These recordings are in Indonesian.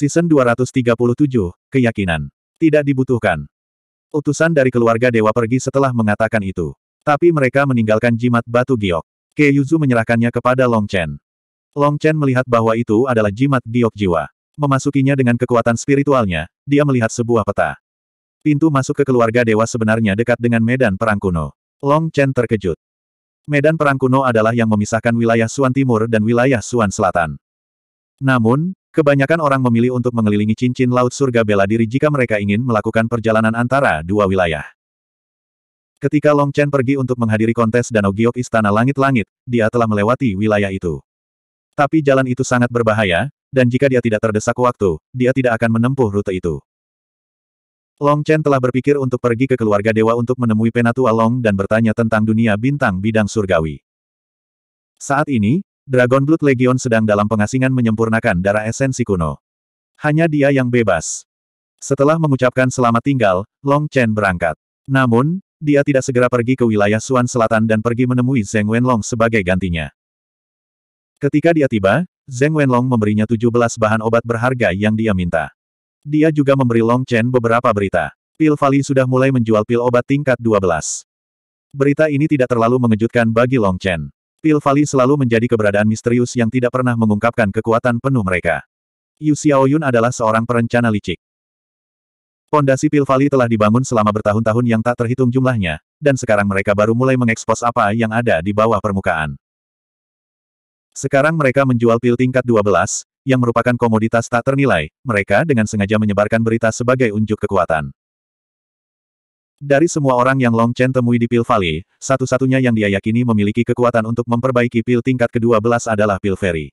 Season 237, Keyakinan. Tidak dibutuhkan. Utusan dari keluarga dewa pergi setelah mengatakan itu. Tapi mereka meninggalkan jimat batu giok. Ke Yuzu menyerahkannya kepada Long Chen. Long Chen melihat bahwa itu adalah jimat giok jiwa. Memasukinya dengan kekuatan spiritualnya, dia melihat sebuah peta. Pintu masuk ke keluarga dewa sebenarnya dekat dengan medan perang kuno. Long Chen terkejut. Medan perang kuno adalah yang memisahkan wilayah Suan Timur dan wilayah Suan Selatan. Namun, Kebanyakan orang memilih untuk mengelilingi cincin laut surga bela diri jika mereka ingin melakukan perjalanan antara dua wilayah. Ketika Long Chen pergi untuk menghadiri kontes Danau Giok Istana Langit-Langit, dia telah melewati wilayah itu. Tapi jalan itu sangat berbahaya, dan jika dia tidak terdesak waktu, dia tidak akan menempuh rute itu. Long Chen telah berpikir untuk pergi ke keluarga dewa untuk menemui Penatua Long dan bertanya tentang dunia bintang bidang surgawi. Saat ini, Dragon Blood Legion sedang dalam pengasingan menyempurnakan darah esensi kuno. Hanya dia yang bebas. Setelah mengucapkan selamat tinggal, Long Chen berangkat. Namun, dia tidak segera pergi ke wilayah Suan Selatan dan pergi menemui Zheng Wenlong sebagai gantinya. Ketika dia tiba, Zheng Wenlong memberinya 17 bahan obat berharga yang dia minta. Dia juga memberi Long Chen beberapa berita. Pil Valley sudah mulai menjual pil obat tingkat 12. Berita ini tidak terlalu mengejutkan bagi Long Chen. Pil Vali selalu menjadi keberadaan misterius yang tidak pernah mengungkapkan kekuatan penuh mereka. Yu Xiaoyun adalah seorang perencana licik. Pondasi Pil Vali telah dibangun selama bertahun-tahun yang tak terhitung jumlahnya, dan sekarang mereka baru mulai mengekspos apa yang ada di bawah permukaan. Sekarang mereka menjual pil tingkat 12, yang merupakan komoditas tak ternilai, mereka dengan sengaja menyebarkan berita sebagai unjuk kekuatan. Dari semua orang yang Long Chen temui di Pil Valley, satu-satunya yang dia yakini memiliki kekuatan untuk memperbaiki pil tingkat ke-12 adalah pil Ferry.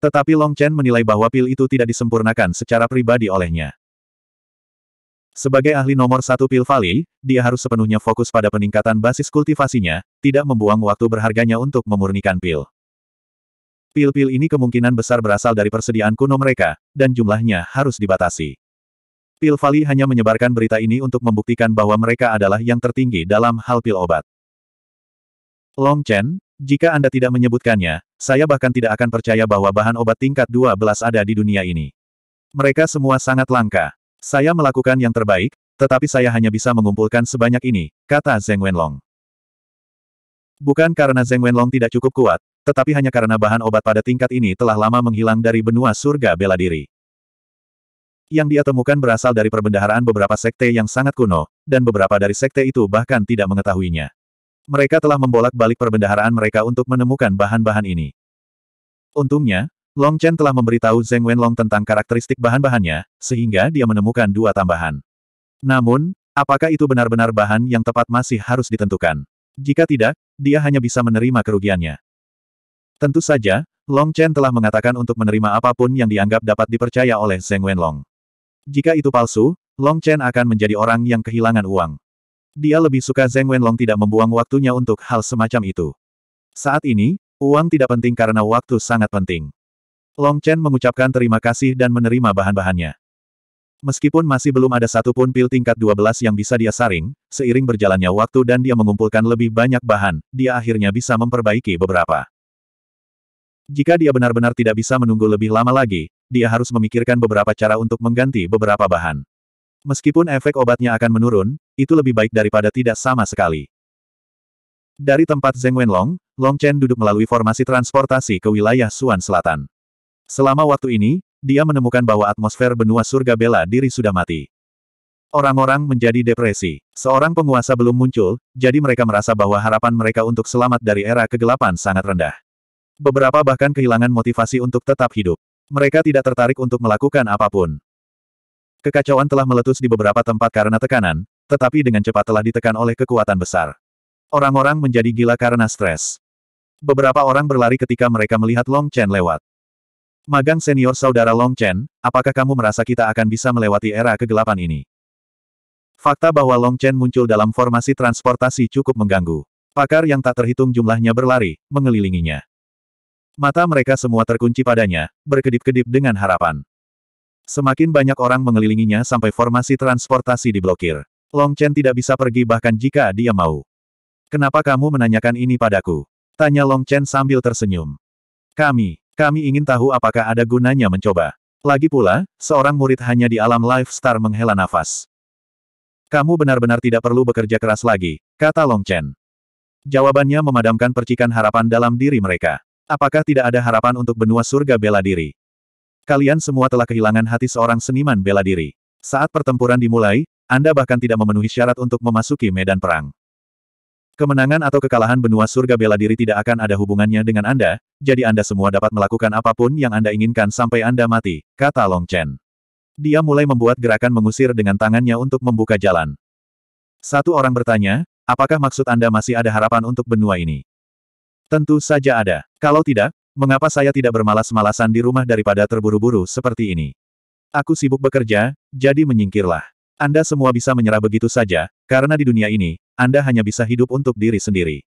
Tetapi Long Chen menilai bahwa pil itu tidak disempurnakan secara pribadi olehnya. Sebagai ahli nomor satu Pil Valley, dia harus sepenuhnya fokus pada peningkatan basis kultivasinya, tidak membuang waktu berharganya untuk memurnikan pil. Pil-pil ini kemungkinan besar berasal dari persediaan kuno mereka, dan jumlahnya harus dibatasi. Pil Vali hanya menyebarkan berita ini untuk membuktikan bahwa mereka adalah yang tertinggi dalam hal pil obat. Long Chen, jika Anda tidak menyebutkannya, saya bahkan tidak akan percaya bahwa bahan obat tingkat 12 ada di dunia ini. Mereka semua sangat langka. Saya melakukan yang terbaik, tetapi saya hanya bisa mengumpulkan sebanyak ini, kata Zeng Wenlong. Bukan karena Zeng Wenlong tidak cukup kuat, tetapi hanya karena bahan obat pada tingkat ini telah lama menghilang dari benua surga bela diri. Yang dia temukan berasal dari perbendaharaan beberapa sekte yang sangat kuno, dan beberapa dari sekte itu bahkan tidak mengetahuinya. Mereka telah membolak-balik perbendaharaan mereka untuk menemukan bahan-bahan ini. Untungnya, Long Chen telah memberitahu Zeng Wenlong tentang karakteristik bahan-bahannya, sehingga dia menemukan dua tambahan. Namun, apakah itu benar-benar bahan yang tepat masih harus ditentukan? Jika tidak, dia hanya bisa menerima kerugiannya. Tentu saja, Long Chen telah mengatakan untuk menerima apapun yang dianggap dapat dipercaya oleh Zeng Wenlong. Jika itu palsu, Long Chen akan menjadi orang yang kehilangan uang. Dia lebih suka Zeng Wenlong tidak membuang waktunya untuk hal semacam itu. Saat ini, uang tidak penting karena waktu sangat penting. Long Chen mengucapkan terima kasih dan menerima bahan-bahannya. Meskipun masih belum ada satupun pil tingkat 12 yang bisa dia saring, seiring berjalannya waktu dan dia mengumpulkan lebih banyak bahan, dia akhirnya bisa memperbaiki beberapa. Jika dia benar-benar tidak bisa menunggu lebih lama lagi, dia harus memikirkan beberapa cara untuk mengganti beberapa bahan. Meskipun efek obatnya akan menurun, itu lebih baik daripada tidak sama sekali. Dari tempat Zeng Wenlong, Long Chen duduk melalui formasi transportasi ke wilayah Suan Selatan. Selama waktu ini, dia menemukan bahwa atmosfer benua surga bela diri sudah mati. Orang-orang menjadi depresi. Seorang penguasa belum muncul, jadi mereka merasa bahwa harapan mereka untuk selamat dari era kegelapan sangat rendah. Beberapa bahkan kehilangan motivasi untuk tetap hidup. Mereka tidak tertarik untuk melakukan apapun. Kekacauan telah meletus di beberapa tempat karena tekanan, tetapi dengan cepat telah ditekan oleh kekuatan besar. Orang-orang menjadi gila karena stres. Beberapa orang berlari ketika mereka melihat Long Chen lewat. Magang senior saudara Long Chen, apakah kamu merasa kita akan bisa melewati era kegelapan ini? Fakta bahwa Long Chen muncul dalam formasi transportasi cukup mengganggu. Pakar yang tak terhitung jumlahnya berlari, mengelilinginya. Mata mereka semua terkunci padanya, berkedip-kedip dengan harapan. Semakin banyak orang mengelilinginya sampai formasi transportasi diblokir. Long Chen tidak bisa pergi bahkan jika dia mau. Kenapa kamu menanyakan ini padaku? Tanya Long Chen sambil tersenyum. Kami, kami ingin tahu apakah ada gunanya mencoba. Lagi pula, seorang murid hanya di alam Life Star menghela nafas. Kamu benar-benar tidak perlu bekerja keras lagi, kata Long Chen. Jawabannya memadamkan percikan harapan dalam diri mereka. Apakah tidak ada harapan untuk benua surga bela diri? Kalian semua telah kehilangan hati seorang seniman bela diri. Saat pertempuran dimulai, Anda bahkan tidak memenuhi syarat untuk memasuki medan perang. Kemenangan atau kekalahan benua surga bela diri tidak akan ada hubungannya dengan Anda, jadi Anda semua dapat melakukan apapun yang Anda inginkan sampai Anda mati, kata Long Chen. Dia mulai membuat gerakan mengusir dengan tangannya untuk membuka jalan. Satu orang bertanya, apakah maksud Anda masih ada harapan untuk benua ini? Tentu saja ada. Kalau tidak, mengapa saya tidak bermalas-malasan di rumah daripada terburu-buru seperti ini? Aku sibuk bekerja, jadi menyingkirlah. Anda semua bisa menyerah begitu saja, karena di dunia ini, Anda hanya bisa hidup untuk diri sendiri.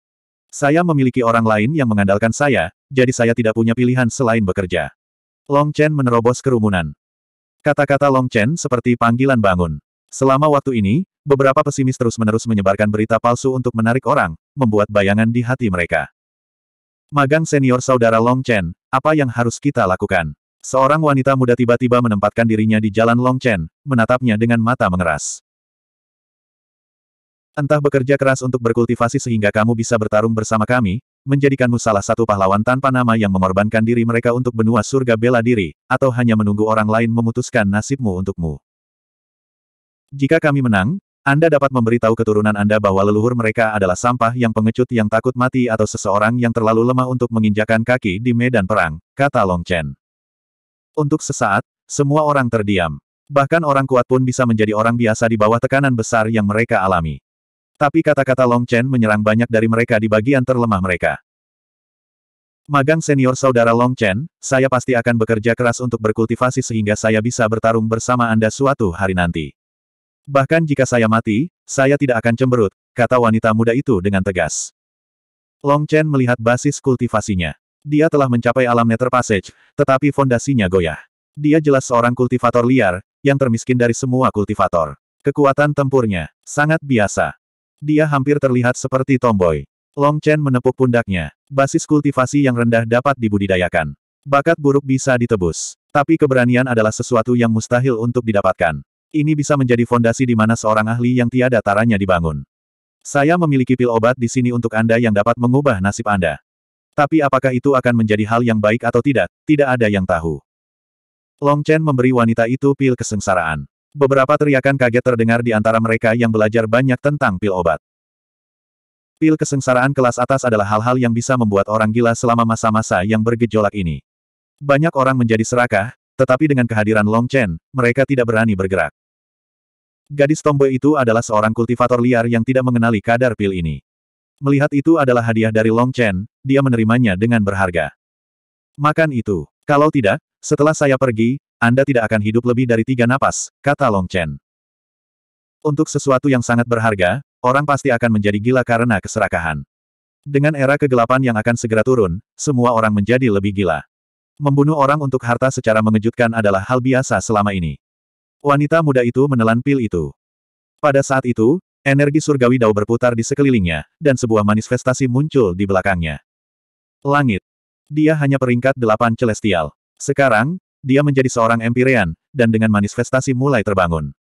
Saya memiliki orang lain yang mengandalkan saya, jadi saya tidak punya pilihan selain bekerja. Long Chen menerobos kerumunan. Kata-kata Long Chen seperti panggilan bangun. Selama waktu ini, beberapa pesimis terus-menerus menyebarkan berita palsu untuk menarik orang, membuat bayangan di hati mereka. Magang senior saudara Long Chen, apa yang harus kita lakukan? Seorang wanita muda tiba-tiba menempatkan dirinya di jalan Long Chen, menatapnya dengan mata mengeras. Entah bekerja keras untuk berkultivasi sehingga kamu bisa bertarung bersama kami, menjadikanmu salah satu pahlawan tanpa nama yang mengorbankan diri mereka untuk benua surga bela diri, atau hanya menunggu orang lain memutuskan nasibmu untukmu. Jika kami menang, anda dapat memberitahu keturunan Anda bahwa leluhur mereka adalah sampah yang pengecut yang takut mati atau seseorang yang terlalu lemah untuk menginjakan kaki di medan perang, kata Long Chen. Untuk sesaat, semua orang terdiam. Bahkan orang kuat pun bisa menjadi orang biasa di bawah tekanan besar yang mereka alami. Tapi kata-kata Long Chen menyerang banyak dari mereka di bagian terlemah mereka. Magang senior saudara Long Chen, saya pasti akan bekerja keras untuk berkultivasi sehingga saya bisa bertarung bersama Anda suatu hari nanti. Bahkan jika saya mati, saya tidak akan cemberut, kata wanita muda itu dengan tegas. Long Chen melihat basis kultivasinya. Dia telah mencapai alam nether passage, tetapi fondasinya goyah. Dia jelas seorang kultivator liar, yang termiskin dari semua kultivator. Kekuatan tempurnya, sangat biasa. Dia hampir terlihat seperti tomboy. Long Chen menepuk pundaknya. Basis kultivasi yang rendah dapat dibudidayakan. Bakat buruk bisa ditebus. Tapi keberanian adalah sesuatu yang mustahil untuk didapatkan. Ini bisa menjadi fondasi di mana seorang ahli yang tiada taranya dibangun. Saya memiliki pil obat di sini untuk Anda yang dapat mengubah nasib Anda. Tapi apakah itu akan menjadi hal yang baik atau tidak, tidak ada yang tahu. Long Chen memberi wanita itu pil kesengsaraan. Beberapa teriakan kaget terdengar di antara mereka yang belajar banyak tentang pil obat. Pil kesengsaraan kelas atas adalah hal-hal yang bisa membuat orang gila selama masa-masa yang bergejolak ini. Banyak orang menjadi serakah, tetapi dengan kehadiran Long Chen, mereka tidak berani bergerak. Gadis tomboy itu adalah seorang kultivator liar yang tidak mengenali kadar pil ini. Melihat itu adalah hadiah dari Long Chen, dia menerimanya dengan berharga. Makan itu. Kalau tidak, setelah saya pergi, Anda tidak akan hidup lebih dari tiga napas, kata Long Chen. Untuk sesuatu yang sangat berharga, orang pasti akan menjadi gila karena keserakahan. Dengan era kegelapan yang akan segera turun, semua orang menjadi lebih gila. Membunuh orang untuk harta secara mengejutkan adalah hal biasa selama ini. Wanita muda itu menelan pil itu. Pada saat itu, energi surgawi dao berputar di sekelilingnya, dan sebuah manifestasi muncul di belakangnya. Langit. Dia hanya peringkat delapan celestial. Sekarang, dia menjadi seorang empirean, dan dengan manifestasi mulai terbangun.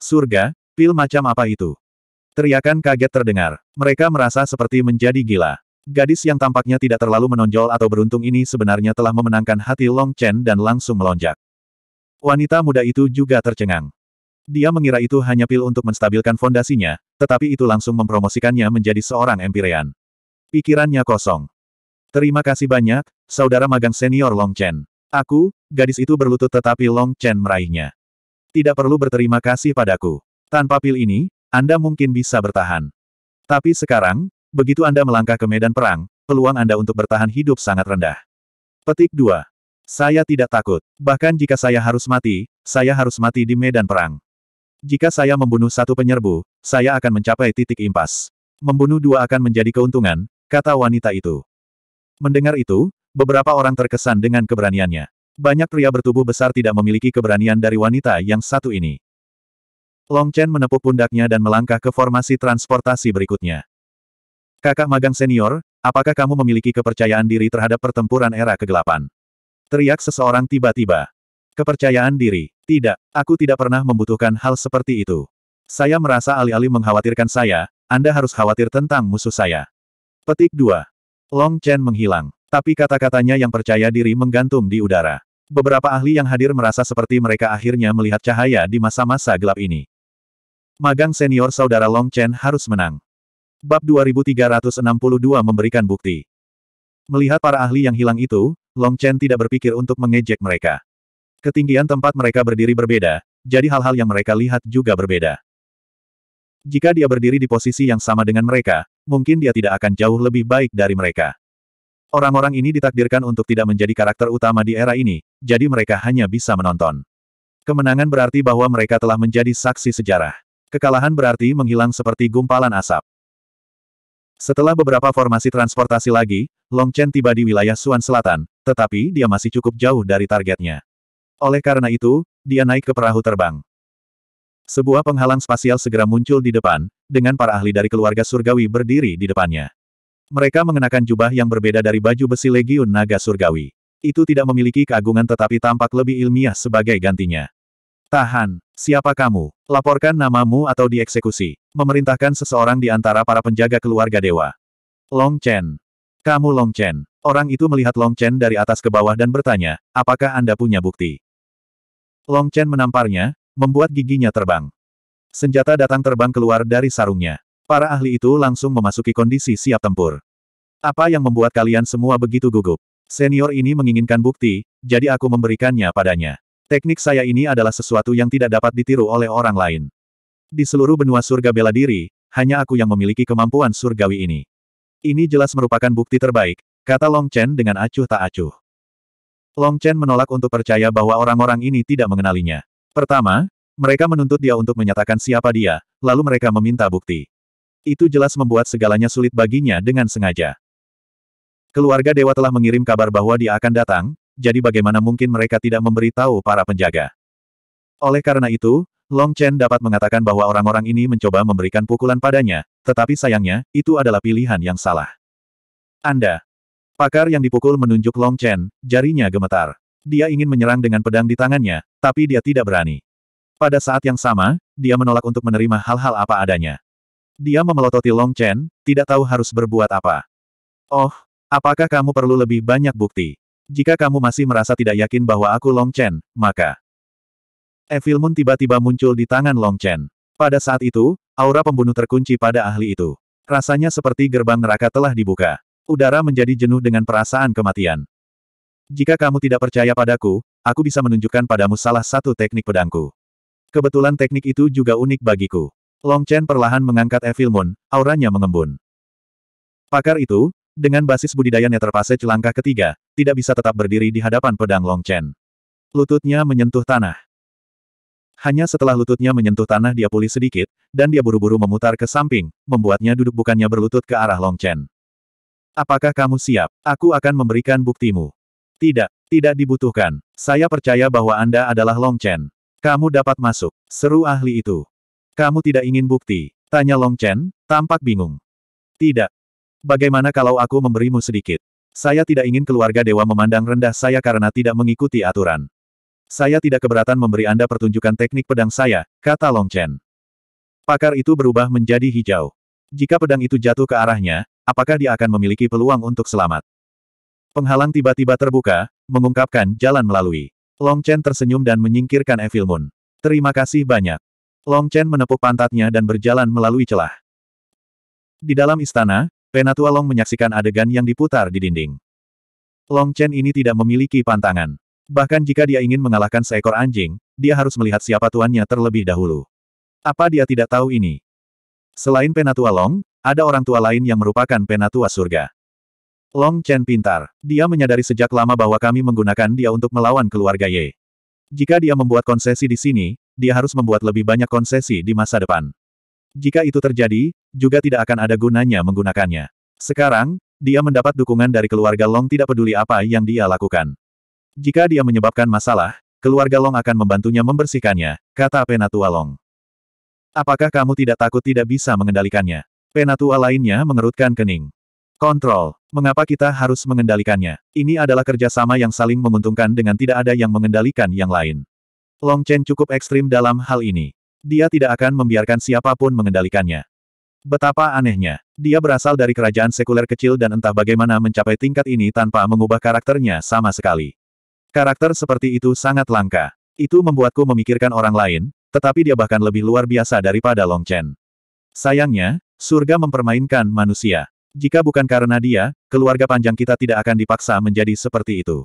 Surga, pil macam apa itu? Teriakan kaget terdengar. Mereka merasa seperti menjadi gila. Gadis yang tampaknya tidak terlalu menonjol atau beruntung ini sebenarnya telah memenangkan hati Long Chen dan langsung melonjak. Wanita muda itu juga tercengang. Dia mengira itu hanya pil untuk menstabilkan fondasinya, tetapi itu langsung mempromosikannya menjadi seorang empirean. Pikirannya kosong. Terima kasih banyak, saudara magang senior Long Chen. Aku, gadis itu berlutut tetapi Long Chen meraihnya. Tidak perlu berterima kasih padaku. Tanpa pil ini, Anda mungkin bisa bertahan. Tapi sekarang, begitu Anda melangkah ke medan perang, peluang Anda untuk bertahan hidup sangat rendah. Petik 2. Saya tidak takut. Bahkan jika saya harus mati, saya harus mati di medan perang. Jika saya membunuh satu penyerbu, saya akan mencapai titik impas. Membunuh dua akan menjadi keuntungan, kata wanita itu. Mendengar itu, beberapa orang terkesan dengan keberaniannya. Banyak pria bertubuh besar tidak memiliki keberanian dari wanita yang satu ini. Long Chen menepuk pundaknya dan melangkah ke formasi transportasi berikutnya. Kakak magang senior, apakah kamu memiliki kepercayaan diri terhadap pertempuran era kegelapan? Teriak seseorang tiba-tiba. Kepercayaan diri. Tidak, aku tidak pernah membutuhkan hal seperti itu. Saya merasa alih-alih mengkhawatirkan saya, Anda harus khawatir tentang musuh saya. Petik 2. Long Chen menghilang. Tapi kata-katanya yang percaya diri menggantung di udara. Beberapa ahli yang hadir merasa seperti mereka akhirnya melihat cahaya di masa-masa gelap ini. Magang senior saudara Long Chen harus menang. Bab 2362 memberikan bukti. Melihat para ahli yang hilang itu, Long Chen tidak berpikir untuk mengejek mereka. Ketinggian tempat mereka berdiri berbeda, jadi hal-hal yang mereka lihat juga berbeda. Jika dia berdiri di posisi yang sama dengan mereka, mungkin dia tidak akan jauh lebih baik dari mereka. Orang-orang ini ditakdirkan untuk tidak menjadi karakter utama di era ini, jadi mereka hanya bisa menonton. Kemenangan berarti bahwa mereka telah menjadi saksi sejarah. Kekalahan berarti menghilang seperti gumpalan asap. Setelah beberapa formasi transportasi lagi, Long Chen tiba di wilayah Suan Selatan, tetapi dia masih cukup jauh dari targetnya. Oleh karena itu, dia naik ke perahu terbang. Sebuah penghalang spasial segera muncul di depan, dengan para ahli dari keluarga surgawi berdiri di depannya. Mereka mengenakan jubah yang berbeda dari baju besi Legiun Naga Surgawi. Itu tidak memiliki keagungan tetapi tampak lebih ilmiah sebagai gantinya. Tahan! Siapa kamu? Laporkan namamu atau dieksekusi. Memerintahkan seseorang di antara para penjaga keluarga dewa. Long Chen. Kamu Long Chen. Orang itu melihat Long Chen dari atas ke bawah dan bertanya, apakah Anda punya bukti? Long Chen menamparnya, membuat giginya terbang. Senjata datang terbang keluar dari sarungnya. Para ahli itu langsung memasuki kondisi siap tempur. Apa yang membuat kalian semua begitu gugup? Senior ini menginginkan bukti, jadi aku memberikannya padanya. Teknik saya ini adalah sesuatu yang tidak dapat ditiru oleh orang lain. Di seluruh benua surga bela diri, hanya aku yang memiliki kemampuan surgawi ini. Ini jelas merupakan bukti terbaik, kata Long Chen dengan acuh tak acuh. Long Chen menolak untuk percaya bahwa orang-orang ini tidak mengenalinya. Pertama, mereka menuntut dia untuk menyatakan siapa dia, lalu mereka meminta bukti. Itu jelas membuat segalanya sulit baginya dengan sengaja. Keluarga dewa telah mengirim kabar bahwa dia akan datang, jadi bagaimana mungkin mereka tidak memberi tahu para penjaga. Oleh karena itu, Long Chen dapat mengatakan bahwa orang-orang ini mencoba memberikan pukulan padanya, tetapi sayangnya, itu adalah pilihan yang salah. Anda. Pakar yang dipukul menunjuk Long Chen, jarinya gemetar. Dia ingin menyerang dengan pedang di tangannya, tapi dia tidak berani. Pada saat yang sama, dia menolak untuk menerima hal-hal apa adanya. Dia memelototi Long Chen, tidak tahu harus berbuat apa. Oh, apakah kamu perlu lebih banyak bukti? Jika kamu masih merasa tidak yakin bahwa aku Long Chen, maka... Evil Moon tiba-tiba muncul di tangan Long Chen. Pada saat itu, aura pembunuh terkunci pada ahli itu. Rasanya seperti gerbang neraka telah dibuka. Udara menjadi jenuh dengan perasaan kematian. Jika kamu tidak percaya padaku, aku bisa menunjukkan padamu salah satu teknik pedangku. Kebetulan teknik itu juga unik bagiku. Long Chen perlahan mengangkat Evil Moon, auranya mengembun. Pakar itu, dengan basis budidayanya terpase langkah ketiga, tidak bisa tetap berdiri di hadapan pedang Long Chen. Lututnya menyentuh tanah. Hanya setelah lututnya menyentuh tanah dia pulih sedikit, dan dia buru-buru memutar ke samping, membuatnya duduk bukannya berlutut ke arah Long Chen. Apakah kamu siap? Aku akan memberikan buktimu. Tidak, tidak dibutuhkan. Saya percaya bahwa Anda adalah Long Chen. Kamu dapat masuk, seru ahli itu. Kamu tidak ingin bukti? Tanya Long Chen, tampak bingung. Tidak, Bagaimana kalau aku memberimu sedikit? Saya tidak ingin keluarga dewa memandang rendah saya karena tidak mengikuti aturan. Saya tidak keberatan memberi Anda pertunjukan teknik pedang saya, kata Long Chen. Pakar itu berubah menjadi hijau. Jika pedang itu jatuh ke arahnya, apakah dia akan memiliki peluang untuk selamat? Penghalang tiba-tiba terbuka, mengungkapkan jalan melalui. Long Chen tersenyum dan menyingkirkan Evil Moon. Terima kasih banyak. Long Chen menepuk pantatnya dan berjalan melalui celah. Di dalam istana, Penatua Long menyaksikan adegan yang diputar di dinding. Long Chen ini tidak memiliki pantangan. Bahkan jika dia ingin mengalahkan seekor anjing, dia harus melihat siapa tuannya terlebih dahulu. Apa dia tidak tahu ini? Selain Penatua Long, ada orang tua lain yang merupakan Penatua Surga. Long Chen pintar. Dia menyadari sejak lama bahwa kami menggunakan dia untuk melawan keluarga Ye. Jika dia membuat konsesi di sini, dia harus membuat lebih banyak konsesi di masa depan. Jika itu terjadi, juga tidak akan ada gunanya menggunakannya. Sekarang, dia mendapat dukungan dari keluarga Long tidak peduli apa yang dia lakukan. Jika dia menyebabkan masalah, keluarga Long akan membantunya membersihkannya, kata Penatua Long. Apakah kamu tidak takut tidak bisa mengendalikannya? Penatua lainnya mengerutkan kening. Kontrol. Mengapa kita harus mengendalikannya? Ini adalah kerjasama yang saling menguntungkan dengan tidak ada yang mengendalikan yang lain. Long Chen cukup ekstrim dalam hal ini. Dia tidak akan membiarkan siapapun mengendalikannya. Betapa anehnya, dia berasal dari kerajaan sekuler kecil dan entah bagaimana mencapai tingkat ini tanpa mengubah karakternya sama sekali. Karakter seperti itu sangat langka. Itu membuatku memikirkan orang lain, tetapi dia bahkan lebih luar biasa daripada Long Chen. Sayangnya, surga mempermainkan manusia. Jika bukan karena dia, keluarga panjang kita tidak akan dipaksa menjadi seperti itu.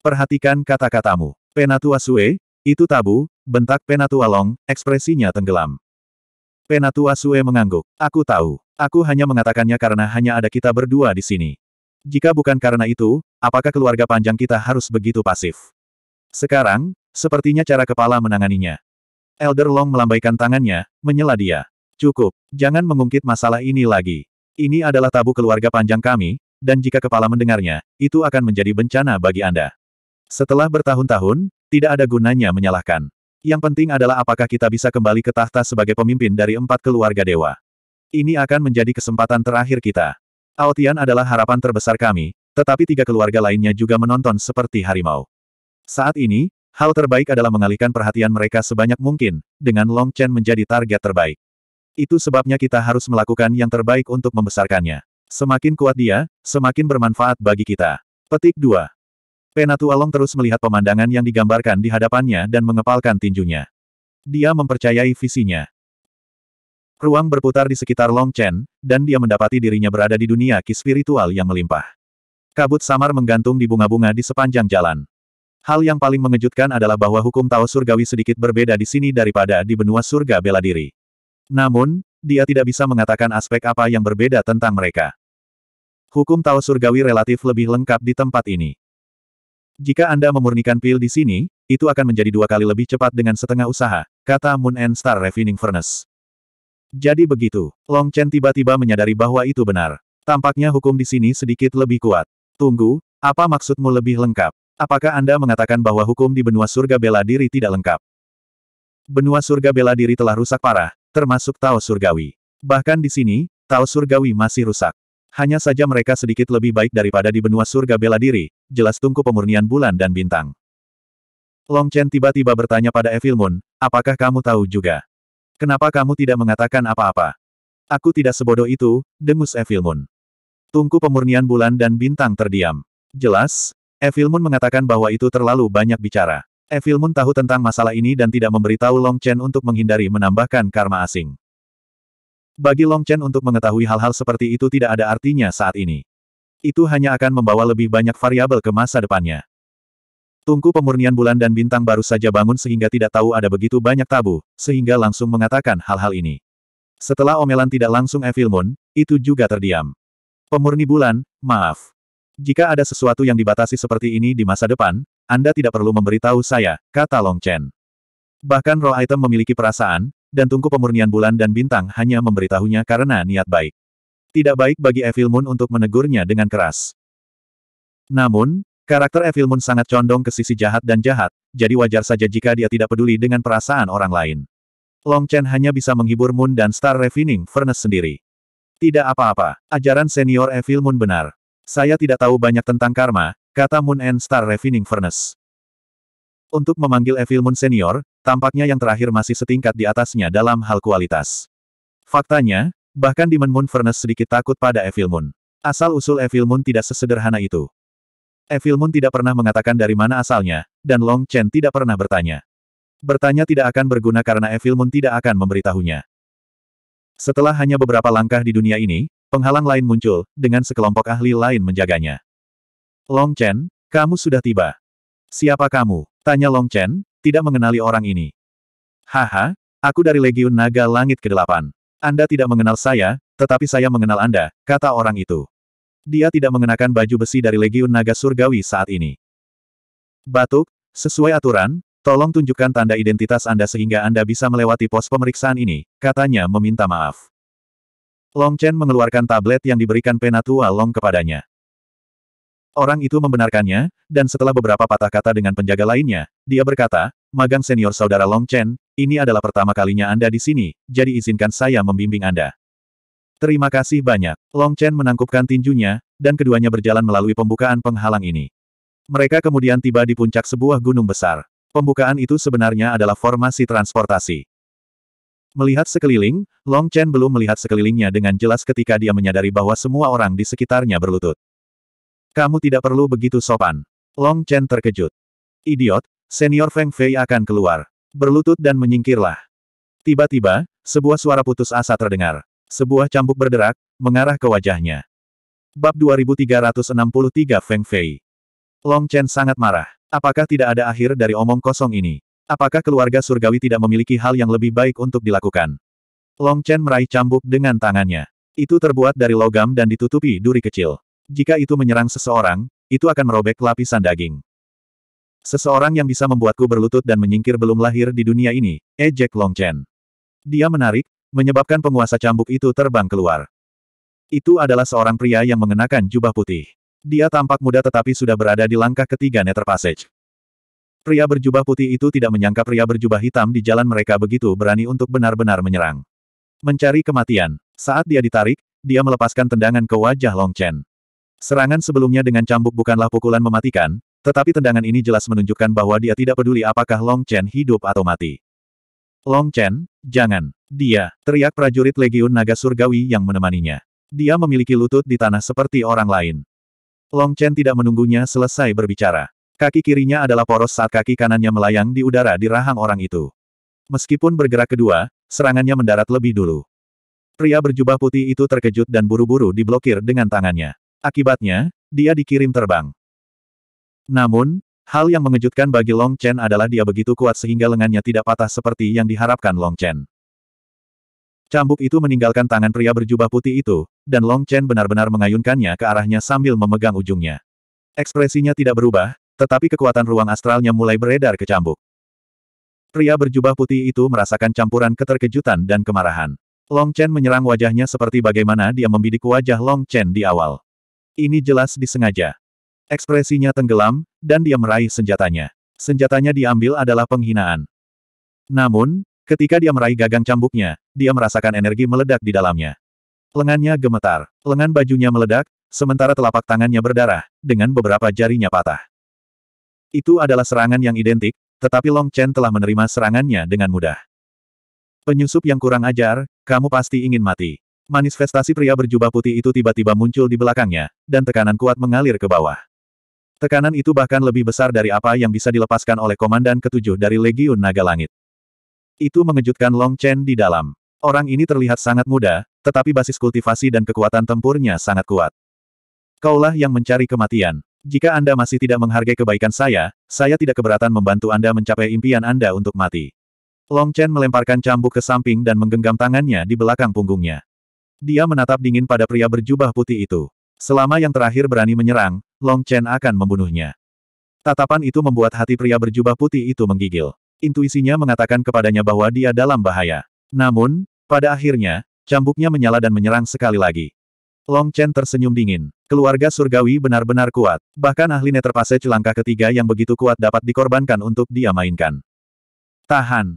Perhatikan kata-katamu. Penatua Sue, itu tabu, bentak Penatua Long, ekspresinya tenggelam. Penatua Sue mengangguk. Aku tahu. Aku hanya mengatakannya karena hanya ada kita berdua di sini. Jika bukan karena itu, apakah keluarga panjang kita harus begitu pasif? Sekarang, sepertinya cara kepala menanganinya. Elder Long melambaikan tangannya, menyela dia. Cukup, jangan mengungkit masalah ini lagi. Ini adalah tabu keluarga panjang kami, dan jika kepala mendengarnya, itu akan menjadi bencana bagi Anda. Setelah bertahun-tahun, tidak ada gunanya menyalahkan. Yang penting adalah apakah kita bisa kembali ke tahta sebagai pemimpin dari empat keluarga dewa. Ini akan menjadi kesempatan terakhir kita. Aotian adalah harapan terbesar kami, tetapi tiga keluarga lainnya juga menonton seperti harimau. Saat ini, hal terbaik adalah mengalihkan perhatian mereka sebanyak mungkin, dengan Long Chen menjadi target terbaik. Itu sebabnya kita harus melakukan yang terbaik untuk membesarkannya. Semakin kuat dia, semakin bermanfaat bagi kita. Petik 2. Penatu Long terus melihat pemandangan yang digambarkan di hadapannya dan mengepalkan tinjunya. Dia mempercayai visinya. Ruang berputar di sekitar Long Chen, dan dia mendapati dirinya berada di dunia ki spiritual yang melimpah. Kabut samar menggantung di bunga-bunga di sepanjang jalan. Hal yang paling mengejutkan adalah bahwa hukum Tao surgawi sedikit berbeda di sini daripada di benua surga bela diri. Namun, dia tidak bisa mengatakan aspek apa yang berbeda tentang mereka. Hukum Tao surgawi relatif lebih lengkap di tempat ini. Jika Anda memurnikan pil di sini, itu akan menjadi dua kali lebih cepat dengan setengah usaha, kata Moon and Star Refining Furnace. Jadi begitu, Long Chen tiba-tiba menyadari bahwa itu benar. Tampaknya hukum di sini sedikit lebih kuat. Tunggu, apa maksudmu lebih lengkap? Apakah Anda mengatakan bahwa hukum di benua surga bela diri tidak lengkap? Benua surga bela diri telah rusak parah, termasuk Tao Surgawi. Bahkan di sini, Tao Surgawi masih rusak. Hanya saja mereka sedikit lebih baik daripada di benua surga bela diri, jelas tungku pemurnian bulan dan bintang. Long Chen tiba-tiba bertanya pada Evil Moon, apakah kamu tahu juga? Kenapa kamu tidak mengatakan apa-apa? Aku tidak sebodoh itu, dengus Evil Moon. Tungku pemurnian bulan dan bintang terdiam. Jelas, Evil Moon mengatakan bahwa itu terlalu banyak bicara. Evil Moon tahu tentang masalah ini dan tidak memberitahu Long Chen untuk menghindari menambahkan karma asing. Bagi Long Chen untuk mengetahui hal-hal seperti itu tidak ada artinya saat ini. Itu hanya akan membawa lebih banyak variabel ke masa depannya. Tungku pemurnian bulan dan bintang baru saja bangun sehingga tidak tahu ada begitu banyak tabu, sehingga langsung mengatakan hal-hal ini. Setelah omelan tidak langsung Evil Moon, itu juga terdiam. Pemurni bulan, maaf. Jika ada sesuatu yang dibatasi seperti ini di masa depan, anda tidak perlu memberitahu saya, kata Long Chen. Bahkan roh item memiliki perasaan, dan tungku pemurnian bulan dan bintang hanya memberitahunya karena niat baik. Tidak baik bagi Evil Moon untuk menegurnya dengan keras. Namun, karakter Evil Moon sangat condong ke sisi jahat dan jahat, jadi wajar saja jika dia tidak peduli dengan perasaan orang lain. Long Chen hanya bisa menghibur Moon dan Star Refining Furnace sendiri. Tidak apa-apa, ajaran senior Evil Moon benar. Saya tidak tahu banyak tentang karma, kata Moon and Star Refining Furnace. Untuk memanggil Evil Moon Senior, Tampaknya yang terakhir masih setingkat di atasnya dalam hal kualitas. Faktanya, bahkan Demon Moon Furnace sedikit takut pada Evil Moon. Asal-usul Evil Moon tidak sesederhana itu. Evil Moon tidak pernah mengatakan dari mana asalnya, dan Long Chen tidak pernah bertanya. Bertanya tidak akan berguna karena Evil Moon tidak akan memberitahunya. Setelah hanya beberapa langkah di dunia ini, penghalang lain muncul, dengan sekelompok ahli lain menjaganya. Long Chen, kamu sudah tiba. Siapa kamu? Tanya Long Chen, tidak mengenali orang ini. Haha, aku dari Legiun Naga Langit ke-8. Anda tidak mengenal saya, tetapi saya mengenal Anda, kata orang itu. Dia tidak mengenakan baju besi dari Legiun Naga Surgawi saat ini. Batuk, sesuai aturan, tolong tunjukkan tanda identitas Anda sehingga Anda bisa melewati pos pemeriksaan ini, katanya meminta maaf. Long Chen mengeluarkan tablet yang diberikan penatua Long kepadanya. Orang itu membenarkannya, dan setelah beberapa patah kata dengan penjaga lainnya, dia berkata, Magang senior saudara Long Chen, ini adalah pertama kalinya Anda di sini, jadi izinkan saya membimbing Anda. Terima kasih banyak. Long Chen menangkupkan tinjunya, dan keduanya berjalan melalui pembukaan penghalang ini. Mereka kemudian tiba di puncak sebuah gunung besar. Pembukaan itu sebenarnya adalah formasi transportasi. Melihat sekeliling, Long Chen belum melihat sekelilingnya dengan jelas ketika dia menyadari bahwa semua orang di sekitarnya berlutut. Kamu tidak perlu begitu sopan. Long Chen terkejut. Idiot, Senior Feng Fei akan keluar. Berlutut dan menyingkirlah. Tiba-tiba, sebuah suara putus asa terdengar. Sebuah cambuk berderak, mengarah ke wajahnya. Bab 2363 Feng Fei. Long Chen sangat marah. Apakah tidak ada akhir dari omong kosong ini? Apakah keluarga surgawi tidak memiliki hal yang lebih baik untuk dilakukan? Long Chen meraih cambuk dengan tangannya. Itu terbuat dari logam dan ditutupi duri kecil. Jika itu menyerang seseorang, itu akan merobek lapisan daging. Seseorang yang bisa membuatku berlutut dan menyingkir belum lahir di dunia ini, ejek Long Chen. Dia menarik, menyebabkan penguasa cambuk itu terbang keluar. Itu adalah seorang pria yang mengenakan jubah putih. Dia tampak muda tetapi sudah berada di langkah ketiga Nether Passage. Pria berjubah putih itu tidak menyangka pria berjubah hitam di jalan mereka begitu berani untuk benar-benar menyerang. Mencari kematian. Saat dia ditarik, dia melepaskan tendangan ke wajah Long Chen. Serangan sebelumnya dengan cambuk bukanlah pukulan mematikan, tetapi tendangan ini jelas menunjukkan bahwa dia tidak peduli apakah Long Chen hidup atau mati. Long Chen, jangan. Dia, teriak prajurit Legiun Naga Surgawi yang menemaninya. Dia memiliki lutut di tanah seperti orang lain. Long Chen tidak menunggunya selesai berbicara. Kaki kirinya adalah poros saat kaki kanannya melayang di udara di rahang orang itu. Meskipun bergerak kedua, serangannya mendarat lebih dulu. Pria berjubah putih itu terkejut dan buru-buru diblokir dengan tangannya. Akibatnya, dia dikirim terbang. Namun, hal yang mengejutkan bagi Long Chen adalah dia begitu kuat sehingga lengannya tidak patah seperti yang diharapkan Long Chen. Cambuk itu meninggalkan tangan pria berjubah putih itu, dan Long Chen benar-benar mengayunkannya ke arahnya sambil memegang ujungnya. Ekspresinya tidak berubah, tetapi kekuatan ruang astralnya mulai beredar ke cambuk. Pria berjubah putih itu merasakan campuran keterkejutan dan kemarahan. Long Chen menyerang wajahnya seperti bagaimana dia membidik wajah Long Chen di awal. Ini jelas disengaja. Ekspresinya tenggelam, dan dia meraih senjatanya. Senjatanya diambil adalah penghinaan. Namun, ketika dia meraih gagang cambuknya, dia merasakan energi meledak di dalamnya. Lengannya gemetar, lengan bajunya meledak, sementara telapak tangannya berdarah, dengan beberapa jarinya patah. Itu adalah serangan yang identik, tetapi Long Chen telah menerima serangannya dengan mudah. Penyusup yang kurang ajar, kamu pasti ingin mati. Manifestasi pria berjubah putih itu tiba-tiba muncul di belakangnya, dan tekanan kuat mengalir ke bawah. Tekanan itu bahkan lebih besar dari apa yang bisa dilepaskan oleh Komandan Ketujuh dari Legiun Naga Langit. Itu mengejutkan Long Chen di dalam. Orang ini terlihat sangat muda, tetapi basis kultivasi dan kekuatan tempurnya sangat kuat. Kaulah yang mencari kematian. Jika Anda masih tidak menghargai kebaikan saya, saya tidak keberatan membantu Anda mencapai impian Anda untuk mati. Long Chen melemparkan cambuk ke samping dan menggenggam tangannya di belakang punggungnya. Dia menatap dingin pada pria berjubah putih itu. Selama yang terakhir berani menyerang, Long Chen akan membunuhnya. Tatapan itu membuat hati pria berjubah putih itu menggigil. Intuisinya mengatakan kepadanya bahwa dia dalam bahaya. Namun, pada akhirnya, cambuknya menyala dan menyerang sekali lagi. Long Chen tersenyum dingin. Keluarga surgawi benar-benar kuat. Bahkan ahli Netherpassage celangka ketiga yang begitu kuat dapat dikorbankan untuk dia mainkan. Tahan.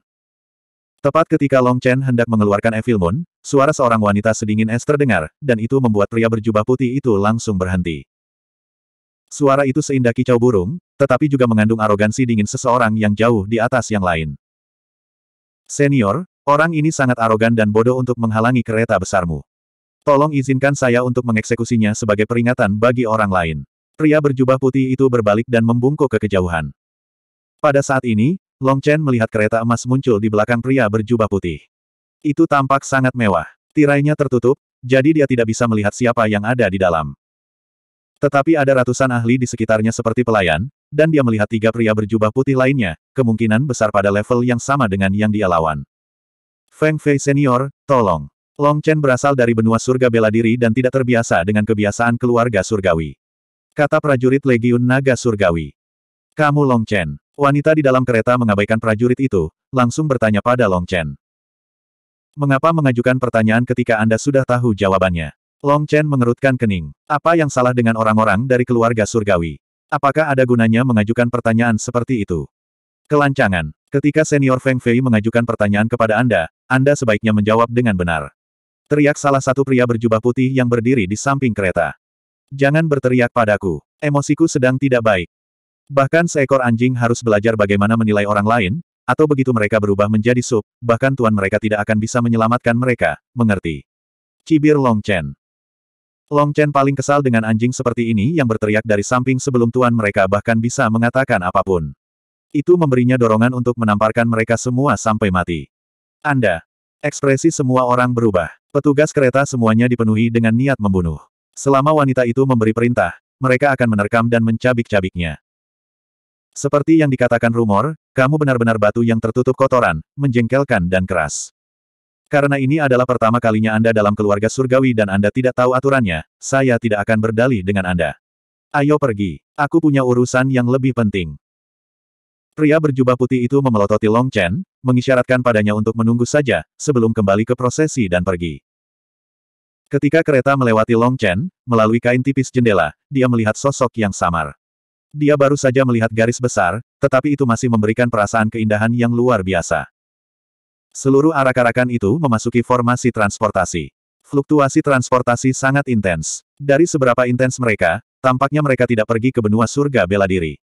Tepat ketika Long Chen hendak mengeluarkan Evil Moon, suara seorang wanita sedingin es terdengar, dan itu membuat pria berjubah putih itu langsung berhenti. Suara itu seindah kicau burung, tetapi juga mengandung arogansi dingin seseorang yang jauh di atas yang lain. Senior, orang ini sangat arogan dan bodoh untuk menghalangi kereta besarmu. Tolong izinkan saya untuk mengeksekusinya sebagai peringatan bagi orang lain. Pria berjubah putih itu berbalik dan membungkuk ke kejauhan. Pada saat ini, Long Chen melihat kereta emas muncul di belakang pria berjubah putih. Itu tampak sangat mewah. Tirainya tertutup, jadi dia tidak bisa melihat siapa yang ada di dalam. Tetapi ada ratusan ahli di sekitarnya seperti pelayan, dan dia melihat tiga pria berjubah putih lainnya, kemungkinan besar pada level yang sama dengan yang dia lawan. Feng Fei Senior, tolong. Long Chen berasal dari benua surga bela diri dan tidak terbiasa dengan kebiasaan keluarga surgawi. Kata prajurit Legiun Naga Surgawi. Kamu Long Chen. Wanita di dalam kereta mengabaikan prajurit itu, langsung bertanya pada Long Chen. Mengapa mengajukan pertanyaan ketika Anda sudah tahu jawabannya? Long Chen mengerutkan kening. Apa yang salah dengan orang-orang dari keluarga surgawi? Apakah ada gunanya mengajukan pertanyaan seperti itu? Kelancangan. Ketika senior Feng Fei mengajukan pertanyaan kepada Anda, Anda sebaiknya menjawab dengan benar. Teriak salah satu pria berjubah putih yang berdiri di samping kereta. Jangan berteriak padaku. Emosiku sedang tidak baik. Bahkan seekor anjing harus belajar bagaimana menilai orang lain, atau begitu mereka berubah menjadi sup, bahkan tuan mereka tidak akan bisa menyelamatkan mereka, mengerti. Cibir Long Chen. Long Chen paling kesal dengan anjing seperti ini yang berteriak dari samping sebelum tuan mereka bahkan bisa mengatakan apapun. Itu memberinya dorongan untuk menamparkan mereka semua sampai mati. Anda. Ekspresi semua orang berubah. Petugas kereta semuanya dipenuhi dengan niat membunuh. Selama wanita itu memberi perintah, mereka akan menerkam dan mencabik-cabiknya. Seperti yang dikatakan rumor, kamu benar-benar batu yang tertutup kotoran, menjengkelkan dan keras. Karena ini adalah pertama kalinya Anda dalam keluarga surgawi dan Anda tidak tahu aturannya, saya tidak akan berdalih dengan Anda. Ayo pergi, aku punya urusan yang lebih penting. Pria berjubah putih itu memelototi Long Chen, mengisyaratkan padanya untuk menunggu saja, sebelum kembali ke prosesi dan pergi. Ketika kereta melewati Long Chen, melalui kain tipis jendela, dia melihat sosok yang samar. Dia baru saja melihat garis besar, tetapi itu masih memberikan perasaan keindahan yang luar biasa. Seluruh arak-arakan itu memasuki formasi transportasi. Fluktuasi transportasi sangat intens. Dari seberapa intens mereka, tampaknya mereka tidak pergi ke benua surga bela diri.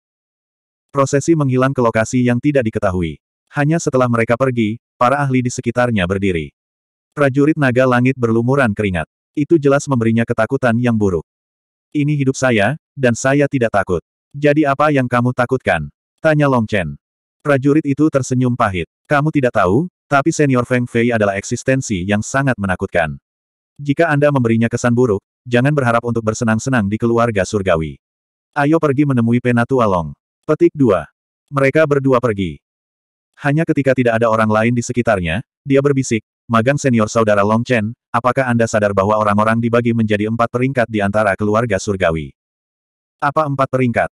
Prosesi menghilang ke lokasi yang tidak diketahui. Hanya setelah mereka pergi, para ahli di sekitarnya berdiri. Prajurit naga langit berlumuran keringat. Itu jelas memberinya ketakutan yang buruk. Ini hidup saya, dan saya tidak takut. Jadi apa yang kamu takutkan? Tanya Long Chen. Prajurit itu tersenyum pahit. Kamu tidak tahu, tapi senior Feng Fei adalah eksistensi yang sangat menakutkan. Jika Anda memberinya kesan buruk, jangan berharap untuk bersenang-senang di keluarga surgawi. Ayo pergi menemui Penatua Long. Petik 2. Mereka berdua pergi. Hanya ketika tidak ada orang lain di sekitarnya, dia berbisik, Magang senior saudara Long Chen, apakah Anda sadar bahwa orang-orang dibagi menjadi empat peringkat di antara keluarga surgawi? Apa empat peringkat?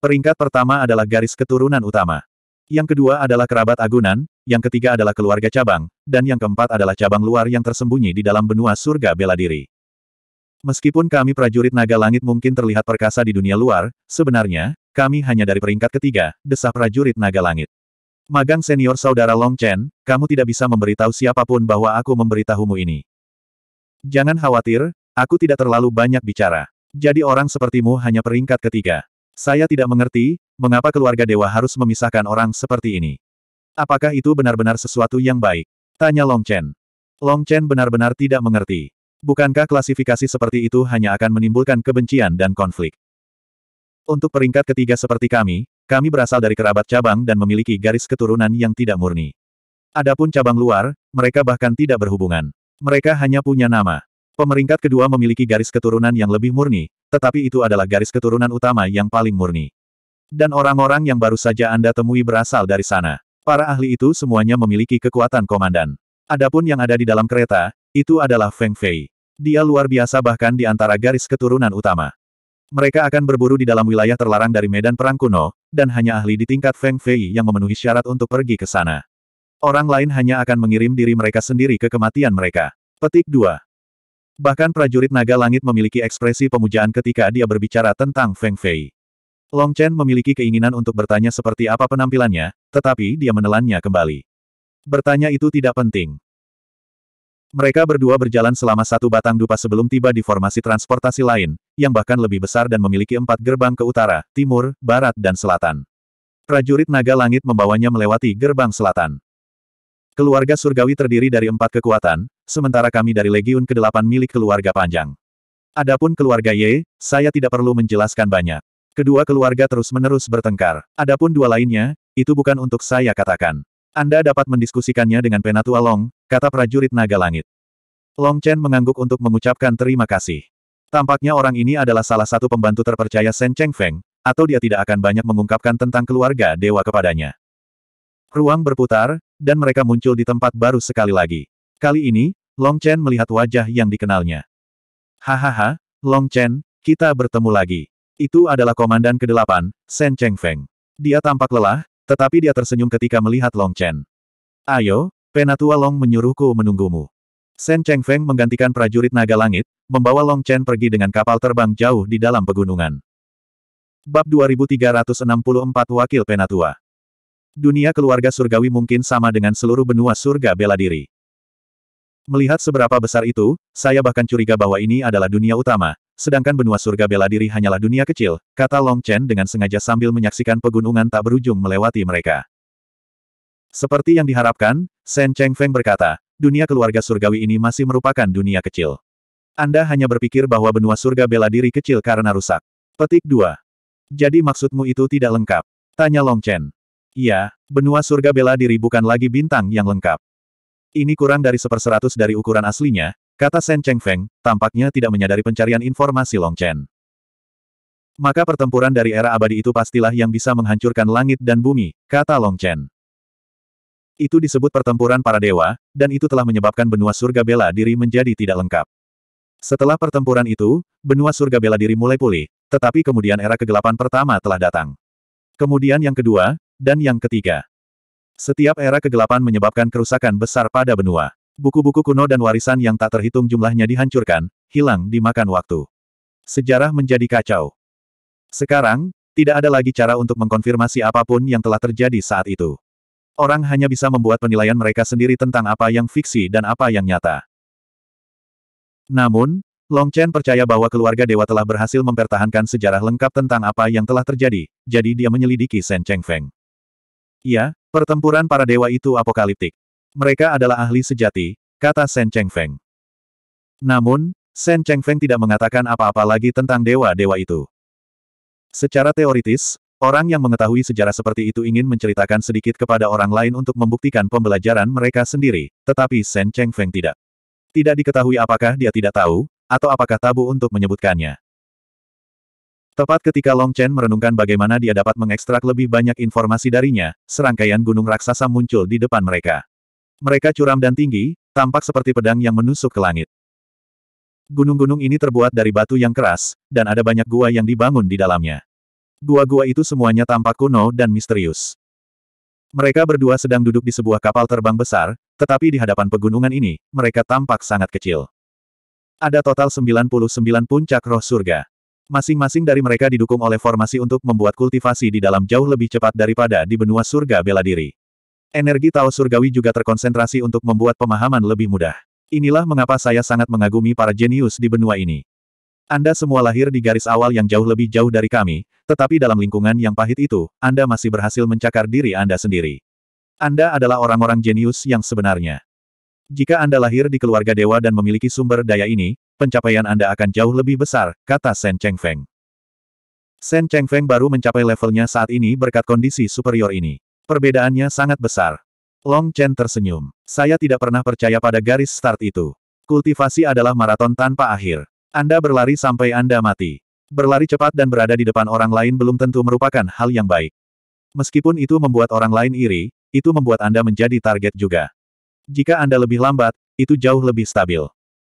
Peringkat pertama adalah garis keturunan utama. Yang kedua adalah kerabat agunan, yang ketiga adalah keluarga cabang, dan yang keempat adalah cabang luar yang tersembunyi di dalam benua surga bela diri. Meskipun kami prajurit naga langit mungkin terlihat perkasa di dunia luar, sebenarnya, kami hanya dari peringkat ketiga, desah prajurit naga langit. Magang senior saudara Long Chen, kamu tidak bisa memberitahu siapapun bahwa aku memberitahumu ini. Jangan khawatir, aku tidak terlalu banyak bicara. Jadi orang sepertimu hanya peringkat ketiga. Saya tidak mengerti, mengapa keluarga dewa harus memisahkan orang seperti ini. Apakah itu benar-benar sesuatu yang baik? Tanya Long Chen. Long Chen benar-benar tidak mengerti. Bukankah klasifikasi seperti itu hanya akan menimbulkan kebencian dan konflik? Untuk peringkat ketiga seperti kami, kami berasal dari kerabat cabang dan memiliki garis keturunan yang tidak murni. Adapun cabang luar, mereka bahkan tidak berhubungan. Mereka hanya punya nama. Pemeringkat kedua memiliki garis keturunan yang lebih murni, tetapi itu adalah garis keturunan utama yang paling murni. Dan orang-orang yang baru saja Anda temui berasal dari sana. Para ahli itu semuanya memiliki kekuatan komandan. Adapun yang ada di dalam kereta, itu adalah Feng Fei. Dia luar biasa bahkan di antara garis keturunan utama. Mereka akan berburu di dalam wilayah terlarang dari medan perang kuno, dan hanya ahli di tingkat Feng Fei yang memenuhi syarat untuk pergi ke sana. Orang lain hanya akan mengirim diri mereka sendiri ke kematian mereka. Petik 2. Bahkan prajurit naga langit memiliki ekspresi pemujaan ketika dia berbicara tentang Feng Fei. Long Chen memiliki keinginan untuk bertanya seperti apa penampilannya, tetapi dia menelannya kembali. Bertanya itu tidak penting. Mereka berdua berjalan selama satu batang dupa sebelum tiba di formasi transportasi lain, yang bahkan lebih besar dan memiliki empat gerbang ke utara, timur, barat dan selatan. Prajurit naga langit membawanya melewati gerbang selatan. Keluarga surgawi terdiri dari empat kekuatan, sementara kami dari Legiun ke-8 milik keluarga panjang. Adapun keluarga Ye, saya tidak perlu menjelaskan banyak. Kedua keluarga terus-menerus bertengkar. Adapun dua lainnya, itu bukan untuk saya katakan. Anda dapat mendiskusikannya dengan Penatua Long, kata prajurit naga langit. Long Chen mengangguk untuk mengucapkan terima kasih. Tampaknya orang ini adalah salah satu pembantu terpercaya Shen Cheng Feng, atau dia tidak akan banyak mengungkapkan tentang keluarga dewa kepadanya. Ruang berputar, dan mereka muncul di tempat baru sekali lagi. Kali ini, Long Chen melihat wajah yang dikenalnya. Hahaha, Long Chen, kita bertemu lagi. Itu adalah komandan ke-8, Shen Feng. Dia tampak lelah, tetapi dia tersenyum ketika melihat Long Chen. Ayo, Penatua Long menyuruhku menunggumu. Shen Cheng Feng menggantikan prajurit naga langit, membawa Long Chen pergi dengan kapal terbang jauh di dalam pegunungan. Bab 2364 Wakil Penatua Dunia keluarga surgawi mungkin sama dengan seluruh benua surga bela diri. Melihat seberapa besar itu, saya bahkan curiga bahwa ini adalah dunia utama, sedangkan benua surga bela diri hanyalah dunia kecil, kata Long Chen dengan sengaja sambil menyaksikan pegunungan tak berujung melewati mereka. Seperti yang diharapkan, Shen Cheng Feng berkata, dunia keluarga surgawi ini masih merupakan dunia kecil. Anda hanya berpikir bahwa benua surga bela diri kecil karena rusak. Petik 2. Jadi maksudmu itu tidak lengkap? Tanya Long Chen. Iya, benua surga bela diri bukan lagi bintang yang lengkap. Ini kurang dari seperseratus dari ukuran aslinya, kata Shen Feng, tampaknya tidak menyadari pencarian informasi Long Chen. Maka pertempuran dari era abadi itu pastilah yang bisa menghancurkan langit dan bumi, kata Long Chen. Itu disebut pertempuran para dewa, dan itu telah menyebabkan benua surga bela diri menjadi tidak lengkap. Setelah pertempuran itu, benua surga bela diri mulai pulih, tetapi kemudian era kegelapan pertama telah datang. Kemudian yang kedua, dan yang ketiga. Setiap era kegelapan menyebabkan kerusakan besar pada benua. Buku-buku kuno dan warisan yang tak terhitung jumlahnya dihancurkan, hilang dimakan waktu. Sejarah menjadi kacau. Sekarang, tidak ada lagi cara untuk mengkonfirmasi apapun yang telah terjadi saat itu. Orang hanya bisa membuat penilaian mereka sendiri tentang apa yang fiksi dan apa yang nyata. Namun, Long Chen percaya bahwa keluarga dewa telah berhasil mempertahankan sejarah lengkap tentang apa yang telah terjadi, jadi dia menyelidiki Shen Cheng Feng. Ia, Pertempuran para dewa itu apokaliptik. Mereka adalah ahli sejati, kata Shen Feng. Namun, Shen Feng tidak mengatakan apa-apa lagi tentang dewa-dewa itu. Secara teoritis, orang yang mengetahui sejarah seperti itu ingin menceritakan sedikit kepada orang lain untuk membuktikan pembelajaran mereka sendiri, tetapi Shen Chengfeng tidak. Tidak diketahui apakah dia tidak tahu, atau apakah tabu untuk menyebutkannya. Tepat ketika Long Chen merenungkan bagaimana dia dapat mengekstrak lebih banyak informasi darinya, serangkaian gunung raksasa muncul di depan mereka. Mereka curam dan tinggi, tampak seperti pedang yang menusuk ke langit. Gunung-gunung ini terbuat dari batu yang keras, dan ada banyak gua yang dibangun di dalamnya. Gua-gua itu semuanya tampak kuno dan misterius. Mereka berdua sedang duduk di sebuah kapal terbang besar, tetapi di hadapan pegunungan ini, mereka tampak sangat kecil. Ada total 99 puncak roh surga. Masing-masing dari mereka didukung oleh formasi untuk membuat kultivasi di dalam jauh lebih cepat daripada di benua surga bela diri. Energi Tao Surgawi juga terkonsentrasi untuk membuat pemahaman lebih mudah. Inilah mengapa saya sangat mengagumi para jenius di benua ini. Anda semua lahir di garis awal yang jauh lebih jauh dari kami, tetapi dalam lingkungan yang pahit itu, Anda masih berhasil mencakar diri Anda sendiri. Anda adalah orang-orang jenius yang sebenarnya. Jika Anda lahir di keluarga dewa dan memiliki sumber daya ini, pencapaian Anda akan jauh lebih besar, kata Shen Chengfeng. Shen Feng baru mencapai levelnya saat ini berkat kondisi superior ini. Perbedaannya sangat besar. Long Chen tersenyum. Saya tidak pernah percaya pada garis start itu. Kultivasi adalah maraton tanpa akhir. Anda berlari sampai Anda mati. Berlari cepat dan berada di depan orang lain belum tentu merupakan hal yang baik. Meskipun itu membuat orang lain iri, itu membuat Anda menjadi target juga. Jika Anda lebih lambat, itu jauh lebih stabil.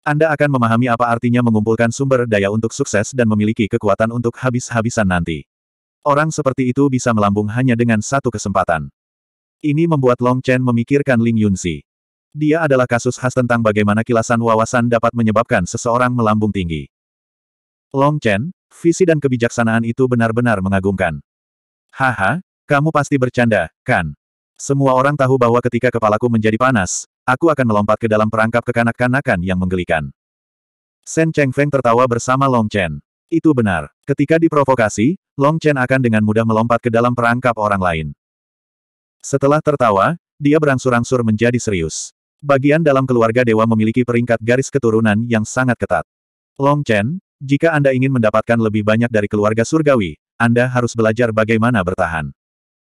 Anda akan memahami apa artinya mengumpulkan sumber daya untuk sukses dan memiliki kekuatan untuk habis-habisan nanti. Orang seperti itu bisa melambung hanya dengan satu kesempatan. Ini membuat Long Chen memikirkan Ling Yunxi. Dia adalah kasus khas tentang bagaimana kilasan wawasan dapat menyebabkan seseorang melambung tinggi. Long Chen, visi dan kebijaksanaan itu benar-benar mengagumkan. Haha, kamu pasti bercanda, kan? Semua orang tahu bahwa ketika kepalaku menjadi panas, Aku akan melompat ke dalam perangkap kekanak-kanakan yang menggelikan. Shen Feng tertawa bersama Long Chen. Itu benar. Ketika diprovokasi, Long Chen akan dengan mudah melompat ke dalam perangkap orang lain. Setelah tertawa, dia berangsur-angsur menjadi serius. Bagian dalam keluarga dewa memiliki peringkat garis keturunan yang sangat ketat. Long Chen, jika Anda ingin mendapatkan lebih banyak dari keluarga surgawi, Anda harus belajar bagaimana bertahan.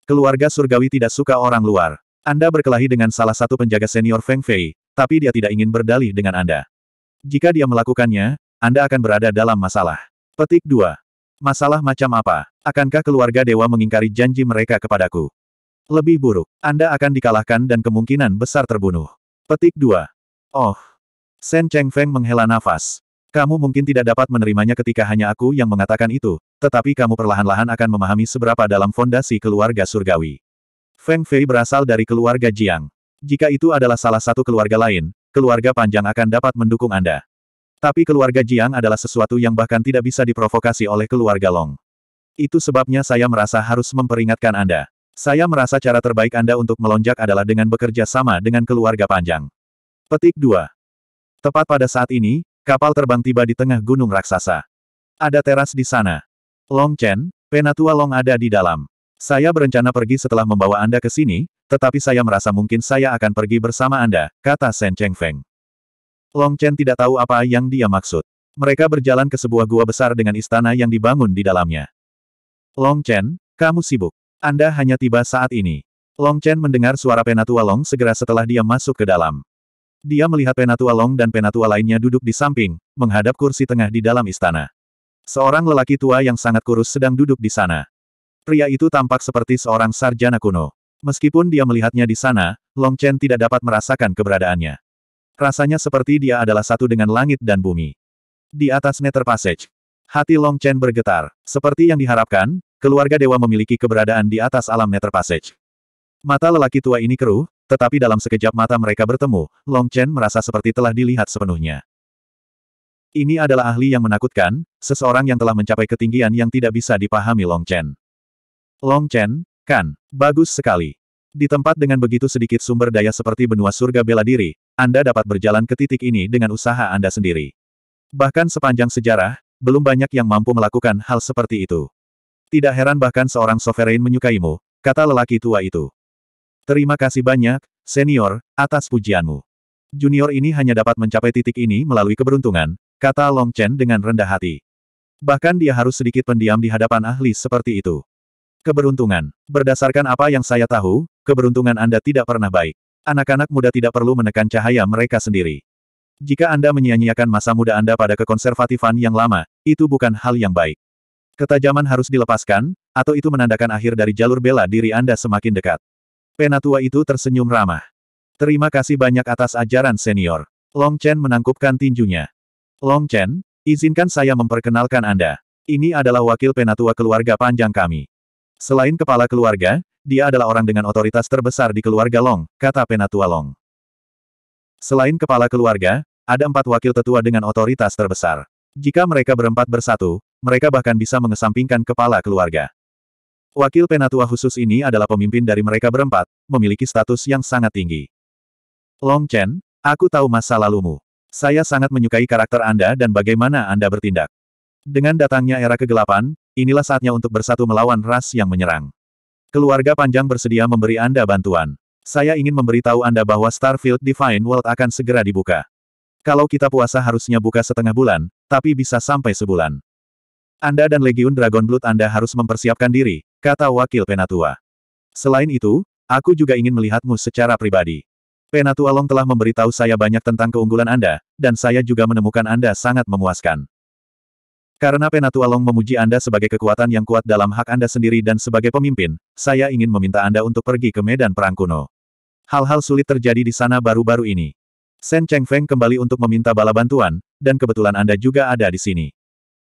Keluarga surgawi tidak suka orang luar. Anda berkelahi dengan salah satu penjaga senior Feng Fei, tapi dia tidak ingin berdalih dengan Anda. Jika dia melakukannya, Anda akan berada dalam masalah. Petik 2. Masalah macam apa? Akankah keluarga dewa mengingkari janji mereka kepadaku? Lebih buruk, Anda akan dikalahkan dan kemungkinan besar terbunuh. Petik 2. Oh. Sen Cheng Feng menghela nafas. Kamu mungkin tidak dapat menerimanya ketika hanya aku yang mengatakan itu, tetapi kamu perlahan-lahan akan memahami seberapa dalam fondasi keluarga surgawi. Feng Fei berasal dari keluarga Jiang. Jika itu adalah salah satu keluarga lain, keluarga panjang akan dapat mendukung Anda. Tapi keluarga Jiang adalah sesuatu yang bahkan tidak bisa diprovokasi oleh keluarga Long. Itu sebabnya saya merasa harus memperingatkan Anda. Saya merasa cara terbaik Anda untuk melonjak adalah dengan bekerja sama dengan keluarga panjang. Petik 2. Tepat pada saat ini, kapal terbang tiba di tengah gunung raksasa. Ada teras di sana. Long Chen, penatua Long ada di dalam. Saya berencana pergi setelah membawa Anda ke sini, tetapi saya merasa mungkin saya akan pergi bersama Anda, kata Shen Cheng Feng. Long Chen tidak tahu apa yang dia maksud. Mereka berjalan ke sebuah gua besar dengan istana yang dibangun di dalamnya. Long Chen, kamu sibuk. Anda hanya tiba saat ini. Long Chen mendengar suara Penatua Long segera setelah dia masuk ke dalam. Dia melihat Penatua Long dan Penatua lainnya duduk di samping, menghadap kursi tengah di dalam istana. Seorang lelaki tua yang sangat kurus sedang duduk di sana. Pria itu tampak seperti seorang sarjana kuno. Meskipun dia melihatnya di sana, Long Chen tidak dapat merasakan keberadaannya. Rasanya seperti dia adalah satu dengan langit dan bumi. Di atas Nether Passage, hati Long Chen bergetar. Seperti yang diharapkan, keluarga dewa memiliki keberadaan di atas alam Nether Passage. Mata lelaki tua ini keruh, tetapi dalam sekejap mata mereka bertemu, Long Chen merasa seperti telah dilihat sepenuhnya. Ini adalah ahli yang menakutkan, seseorang yang telah mencapai ketinggian yang tidak bisa dipahami Long Chen. Long Chen, kan, bagus sekali. Di tempat dengan begitu sedikit sumber daya seperti benua surga bela diri, Anda dapat berjalan ke titik ini dengan usaha Anda sendiri. Bahkan sepanjang sejarah, belum banyak yang mampu melakukan hal seperti itu. Tidak heran bahkan seorang sovereign menyukaimu, kata lelaki tua itu. Terima kasih banyak, senior, atas pujianmu. Junior ini hanya dapat mencapai titik ini melalui keberuntungan, kata Long Chen dengan rendah hati. Bahkan dia harus sedikit pendiam di hadapan ahli seperti itu. Keberuntungan. Berdasarkan apa yang saya tahu, keberuntungan Anda tidak pernah baik. Anak-anak muda tidak perlu menekan cahaya mereka sendiri. Jika Anda menyia-nyiakan masa muda Anda pada kekonservatifan yang lama, itu bukan hal yang baik. Ketajaman harus dilepaskan, atau itu menandakan akhir dari jalur bela diri Anda semakin dekat. Penatua itu tersenyum ramah. Terima kasih banyak atas ajaran senior. Long Chen menangkupkan tinjunya. Long Chen, izinkan saya memperkenalkan Anda. Ini adalah wakil penatua keluarga panjang kami. Selain kepala keluarga, dia adalah orang dengan otoritas terbesar di keluarga Long, kata Penatua Long. Selain kepala keluarga, ada empat wakil tetua dengan otoritas terbesar. Jika mereka berempat bersatu, mereka bahkan bisa mengesampingkan kepala keluarga. Wakil penatua khusus ini adalah pemimpin dari mereka berempat, memiliki status yang sangat tinggi. Long Chen, aku tahu masa lalumu. Saya sangat menyukai karakter Anda dan bagaimana Anda bertindak. Dengan datangnya era kegelapan, inilah saatnya untuk bersatu melawan ras yang menyerang. Keluarga panjang bersedia memberi Anda bantuan. Saya ingin memberitahu Anda bahwa Starfield Divine World akan segera dibuka. Kalau kita puasa harusnya buka setengah bulan, tapi bisa sampai sebulan. Anda dan Legiun Dragon Blood Anda harus mempersiapkan diri, kata Wakil Penatua. Selain itu, aku juga ingin melihatmu secara pribadi. Penatua Long telah memberitahu saya banyak tentang keunggulan Anda, dan saya juga menemukan Anda sangat memuaskan. Karena Penatua Long memuji Anda sebagai kekuatan yang kuat dalam hak Anda sendiri dan sebagai pemimpin, saya ingin meminta Anda untuk pergi ke medan perang kuno. Hal-hal sulit terjadi di sana baru-baru ini. Sen Cheng Feng kembali untuk meminta bala bantuan, dan kebetulan Anda juga ada di sini.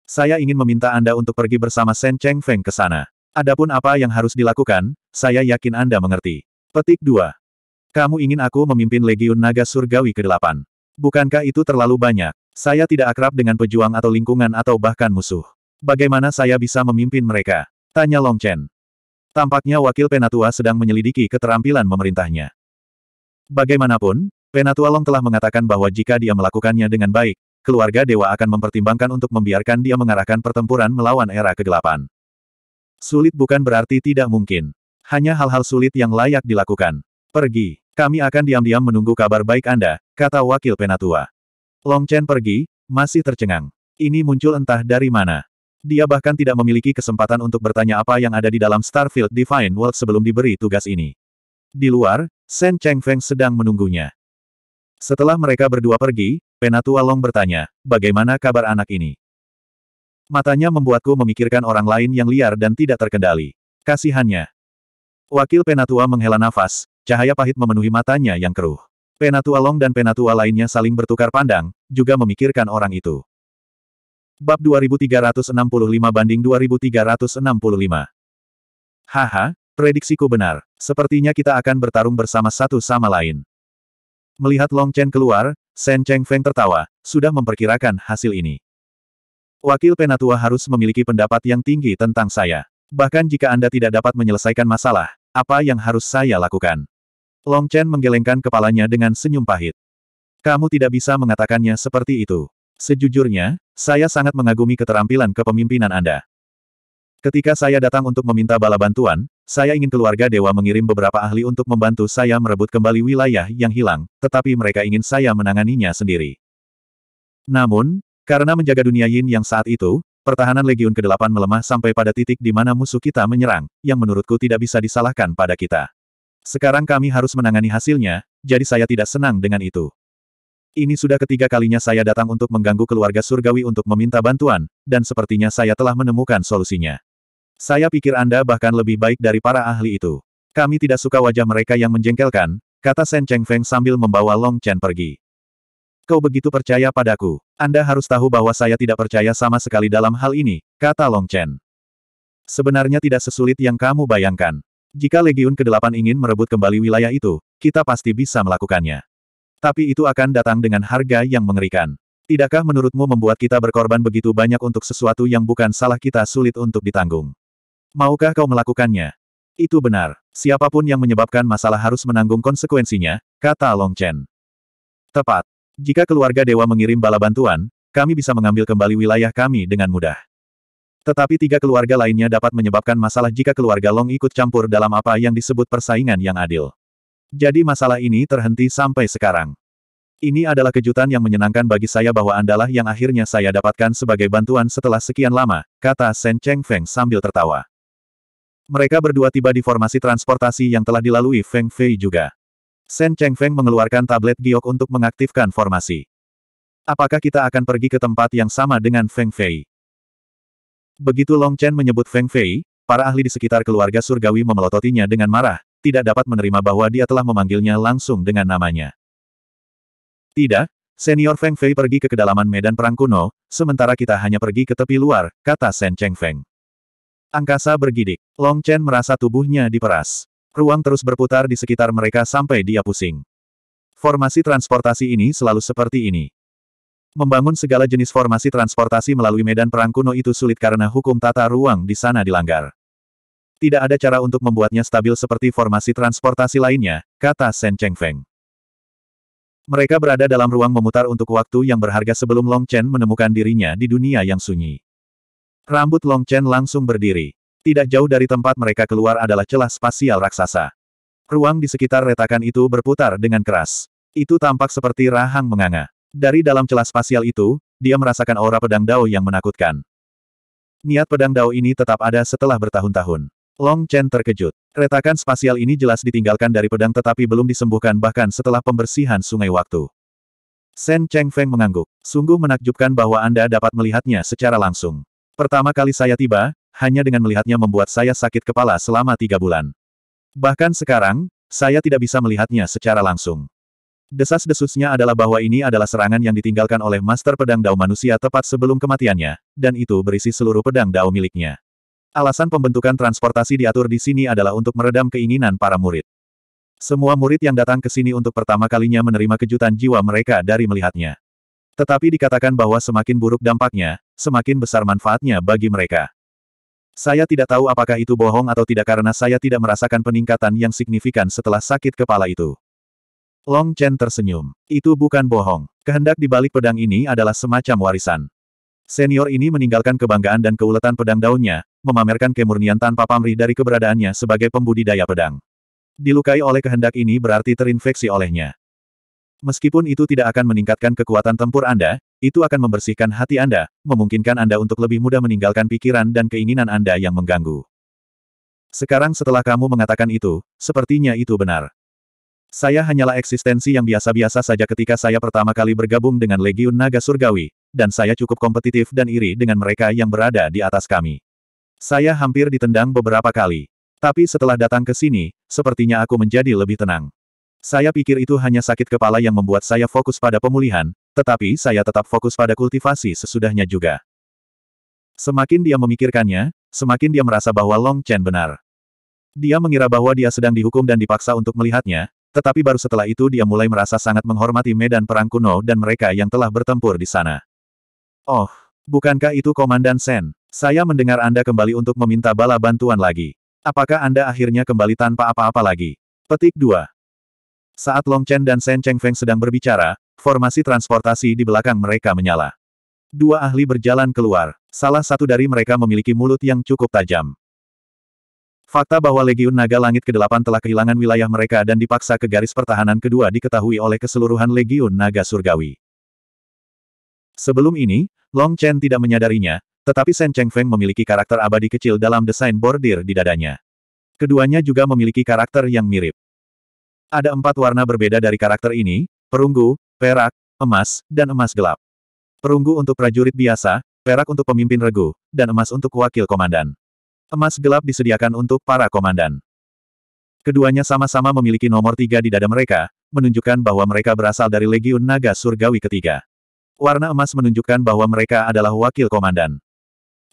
Saya ingin meminta Anda untuk pergi bersama Sen Cheng Feng ke sana. Adapun apa yang harus dilakukan, saya yakin Anda mengerti. Petik 2. Kamu ingin aku memimpin Legiun Naga Surgawi ke-8. Bukankah itu terlalu banyak? Saya tidak akrab dengan pejuang atau lingkungan atau bahkan musuh. Bagaimana saya bisa memimpin mereka? Tanya Long Chen. Tampaknya wakil Penatua sedang menyelidiki keterampilan memerintahnya. Bagaimanapun, Penatua Long telah mengatakan bahwa jika dia melakukannya dengan baik, keluarga dewa akan mempertimbangkan untuk membiarkan dia mengarahkan pertempuran melawan era kegelapan. Sulit bukan berarti tidak mungkin. Hanya hal-hal sulit yang layak dilakukan. Pergi. Kami akan diam-diam menunggu kabar baik Anda, kata wakil Penatua. Long Chen pergi, masih tercengang. Ini muncul entah dari mana. Dia bahkan tidak memiliki kesempatan untuk bertanya apa yang ada di dalam Starfield Divine World sebelum diberi tugas ini. Di luar, Shen Cheng Feng sedang menunggunya. Setelah mereka berdua pergi, Penatua Long bertanya, bagaimana kabar anak ini? Matanya membuatku memikirkan orang lain yang liar dan tidak terkendali. Kasihannya. Wakil Penatua menghela nafas, cahaya pahit memenuhi matanya yang keruh. Penatua Long dan penatua lainnya saling bertukar pandang, juga memikirkan orang itu. Bab 2365 banding 2365. Haha, prediksiku benar. Sepertinya kita akan bertarung bersama satu sama lain. Melihat Long Chen keluar, Shen Cheng Feng tertawa, sudah memperkirakan hasil ini. Wakil penatua harus memiliki pendapat yang tinggi tentang saya. Bahkan jika Anda tidak dapat menyelesaikan masalah, apa yang harus saya lakukan? Long Chen menggelengkan kepalanya dengan senyum pahit. Kamu tidak bisa mengatakannya seperti itu. Sejujurnya, saya sangat mengagumi keterampilan kepemimpinan Anda. Ketika saya datang untuk meminta bala bantuan, saya ingin keluarga dewa mengirim beberapa ahli untuk membantu saya merebut kembali wilayah yang hilang, tetapi mereka ingin saya menanganinya sendiri. Namun, karena menjaga dunia yin yang saat itu, pertahanan Legiun ke-8 melemah sampai pada titik di mana musuh kita menyerang, yang menurutku tidak bisa disalahkan pada kita. Sekarang kami harus menangani hasilnya, jadi saya tidak senang dengan itu. Ini sudah ketiga kalinya saya datang untuk mengganggu keluarga surgawi untuk meminta bantuan, dan sepertinya saya telah menemukan solusinya. Saya pikir Anda bahkan lebih baik dari para ahli itu. Kami tidak suka wajah mereka yang menjengkelkan, kata Shen Cheng Feng sambil membawa Long Chen pergi. Kau begitu percaya padaku. Anda harus tahu bahwa saya tidak percaya sama sekali dalam hal ini, kata Long Chen. Sebenarnya tidak sesulit yang kamu bayangkan. Jika Legiun ke-8 ingin merebut kembali wilayah itu, kita pasti bisa melakukannya. Tapi itu akan datang dengan harga yang mengerikan. Tidakkah menurutmu membuat kita berkorban begitu banyak untuk sesuatu yang bukan salah kita sulit untuk ditanggung? Maukah kau melakukannya? Itu benar. Siapapun yang menyebabkan masalah harus menanggung konsekuensinya, kata Long Chen. Tepat. Jika keluarga dewa mengirim bala bantuan, kami bisa mengambil kembali wilayah kami dengan mudah. Tetapi tiga keluarga lainnya dapat menyebabkan masalah jika keluarga Long ikut campur dalam apa yang disebut persaingan yang adil. Jadi masalah ini terhenti sampai sekarang. Ini adalah kejutan yang menyenangkan bagi saya bahwa andalah yang akhirnya saya dapatkan sebagai bantuan setelah sekian lama, kata Shen Cheng Feng sambil tertawa. Mereka berdua tiba di formasi transportasi yang telah dilalui Feng Fei juga. Shen Cheng Feng mengeluarkan tablet giok untuk mengaktifkan formasi. Apakah kita akan pergi ke tempat yang sama dengan Feng Fei? Begitu Long Chen menyebut Feng Fei, para ahli di sekitar keluarga surgawi memelototinya dengan marah, tidak dapat menerima bahwa dia telah memanggilnya langsung dengan namanya. Tidak, senior Feng Fei pergi ke kedalaman medan perang kuno, sementara kita hanya pergi ke tepi luar, kata Shen Cheng Feng. Angkasa bergidik. Long Chen merasa tubuhnya diperas. Ruang terus berputar di sekitar mereka sampai dia pusing. Formasi transportasi ini selalu seperti ini. Membangun segala jenis formasi transportasi melalui medan perang kuno itu sulit karena hukum tata ruang di sana dilanggar. Tidak ada cara untuk membuatnya stabil seperti formasi transportasi lainnya, kata Shen Cheng Feng. Mereka berada dalam ruang memutar untuk waktu yang berharga sebelum Long Chen menemukan dirinya di dunia yang sunyi. Rambut Long Chen langsung berdiri. Tidak jauh dari tempat mereka keluar adalah celah spasial raksasa. Ruang di sekitar retakan itu berputar dengan keras. Itu tampak seperti rahang menganga. Dari dalam celah spasial itu, dia merasakan aura pedang Dao yang menakutkan. Niat pedang Dao ini tetap ada setelah bertahun-tahun. Long Chen terkejut. Retakan spasial ini jelas ditinggalkan dari pedang tetapi belum disembuhkan bahkan setelah pembersihan sungai waktu. Shen Cheng Feng mengangguk. Sungguh menakjubkan bahwa Anda dapat melihatnya secara langsung. Pertama kali saya tiba, hanya dengan melihatnya membuat saya sakit kepala selama tiga bulan. Bahkan sekarang, saya tidak bisa melihatnya secara langsung. Desas-desusnya adalah bahwa ini adalah serangan yang ditinggalkan oleh Master Pedang Dao manusia tepat sebelum kematiannya, dan itu berisi seluruh pedang Dao miliknya. Alasan pembentukan transportasi diatur di sini adalah untuk meredam keinginan para murid. Semua murid yang datang ke sini untuk pertama kalinya menerima kejutan jiwa mereka dari melihatnya. Tetapi dikatakan bahwa semakin buruk dampaknya, semakin besar manfaatnya bagi mereka. Saya tidak tahu apakah itu bohong atau tidak karena saya tidak merasakan peningkatan yang signifikan setelah sakit kepala itu. Long Chen tersenyum. Itu bukan bohong. Kehendak di balik pedang ini adalah semacam warisan. Senior ini meninggalkan kebanggaan dan keuletan pedang daunnya, memamerkan kemurnian tanpa pamrih dari keberadaannya sebagai pembudidaya pedang. Dilukai oleh kehendak ini berarti terinfeksi olehnya. Meskipun itu tidak akan meningkatkan kekuatan tempur Anda, itu akan membersihkan hati Anda, memungkinkan Anda untuk lebih mudah meninggalkan pikiran dan keinginan Anda yang mengganggu. Sekarang setelah kamu mengatakan itu, sepertinya itu benar. Saya hanyalah eksistensi yang biasa-biasa saja ketika saya pertama kali bergabung dengan Legiun Naga Surgawi, dan saya cukup kompetitif dan iri dengan mereka yang berada di atas kami. Saya hampir ditendang beberapa kali. Tapi setelah datang ke sini, sepertinya aku menjadi lebih tenang. Saya pikir itu hanya sakit kepala yang membuat saya fokus pada pemulihan, tetapi saya tetap fokus pada kultivasi sesudahnya juga. Semakin dia memikirkannya, semakin dia merasa bahwa Long Chen benar. Dia mengira bahwa dia sedang dihukum dan dipaksa untuk melihatnya, tetapi baru setelah itu dia mulai merasa sangat menghormati medan perang kuno dan mereka yang telah bertempur di sana. Oh, bukankah itu Komandan Sen? Saya mendengar Anda kembali untuk meminta bala bantuan lagi. Apakah Anda akhirnya kembali tanpa apa-apa lagi? Petik 2. Saat Long Chen dan Sen Cheng Feng sedang berbicara, formasi transportasi di belakang mereka menyala. Dua ahli berjalan keluar. Salah satu dari mereka memiliki mulut yang cukup tajam. Fakta bahwa Legiun Naga Langit ke-8 telah kehilangan wilayah mereka dan dipaksa ke garis pertahanan kedua diketahui oleh keseluruhan Legiun Naga Surgawi. Sebelum ini, Long Chen tidak menyadarinya, tetapi Shen Cheng Feng memiliki karakter abadi kecil dalam desain bordir di dadanya. Keduanya juga memiliki karakter yang mirip. Ada empat warna berbeda dari karakter ini, perunggu, perak, emas, dan emas gelap. Perunggu untuk prajurit biasa, perak untuk pemimpin regu, dan emas untuk wakil komandan emas gelap disediakan untuk para komandan. Keduanya sama-sama memiliki nomor tiga di dada mereka, menunjukkan bahwa mereka berasal dari Legiun Naga Surgawi ketiga. Warna emas menunjukkan bahwa mereka adalah wakil komandan.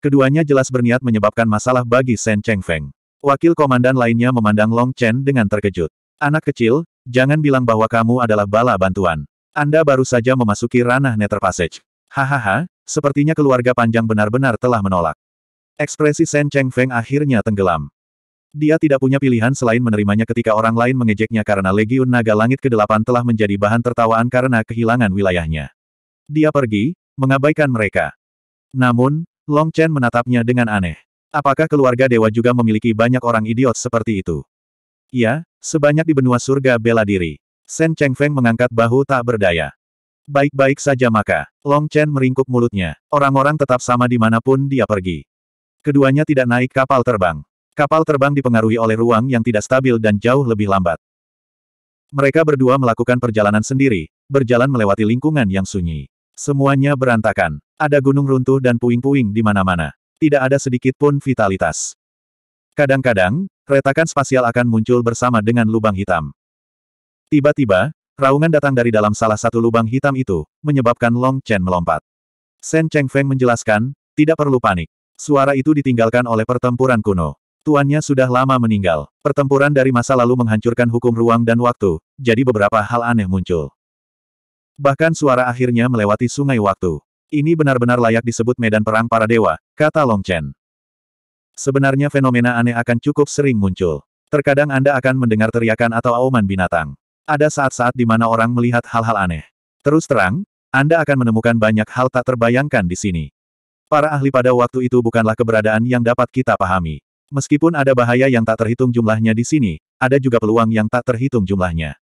Keduanya jelas berniat menyebabkan masalah bagi Shen Cheng Feng. Wakil komandan lainnya memandang Long Chen dengan terkejut. Anak kecil, jangan bilang bahwa kamu adalah bala bantuan. Anda baru saja memasuki ranah Nether Passage. Hahaha, sepertinya keluarga panjang benar-benar telah menolak. Ekspresi Shen Cheng Feng akhirnya tenggelam. Dia tidak punya pilihan selain menerimanya ketika orang lain mengejeknya karena Legiun Naga Langit ke-8 telah menjadi bahan tertawaan karena kehilangan wilayahnya. Dia pergi, mengabaikan mereka. Namun, Long Chen menatapnya dengan aneh. Apakah keluarga dewa juga memiliki banyak orang idiot seperti itu? Ya, sebanyak di benua surga bela diri. Shen Cheng Feng mengangkat bahu tak berdaya. Baik-baik saja maka, Long Chen meringkuk mulutnya. Orang-orang tetap sama dimanapun dia pergi. Keduanya tidak naik kapal terbang. Kapal terbang dipengaruhi oleh ruang yang tidak stabil dan jauh lebih lambat. Mereka berdua melakukan perjalanan sendiri, berjalan melewati lingkungan yang sunyi. Semuanya berantakan. Ada gunung runtuh dan puing-puing di mana-mana. Tidak ada sedikit pun vitalitas. Kadang-kadang, retakan spasial akan muncul bersama dengan lubang hitam. Tiba-tiba, raungan datang dari dalam salah satu lubang hitam itu, menyebabkan Long Chen melompat. Shen Cheng Feng menjelaskan, tidak perlu panik. Suara itu ditinggalkan oleh pertempuran kuno. Tuannya sudah lama meninggal. Pertempuran dari masa lalu menghancurkan hukum ruang dan waktu, jadi beberapa hal aneh muncul. Bahkan suara akhirnya melewati sungai waktu. Ini benar-benar layak disebut medan perang para dewa, kata Long Chen. Sebenarnya fenomena aneh akan cukup sering muncul. Terkadang Anda akan mendengar teriakan atau auman binatang. Ada saat-saat di mana orang melihat hal-hal aneh. Terus terang, Anda akan menemukan banyak hal tak terbayangkan di sini. Para ahli pada waktu itu bukanlah keberadaan yang dapat kita pahami. Meskipun ada bahaya yang tak terhitung jumlahnya di sini, ada juga peluang yang tak terhitung jumlahnya.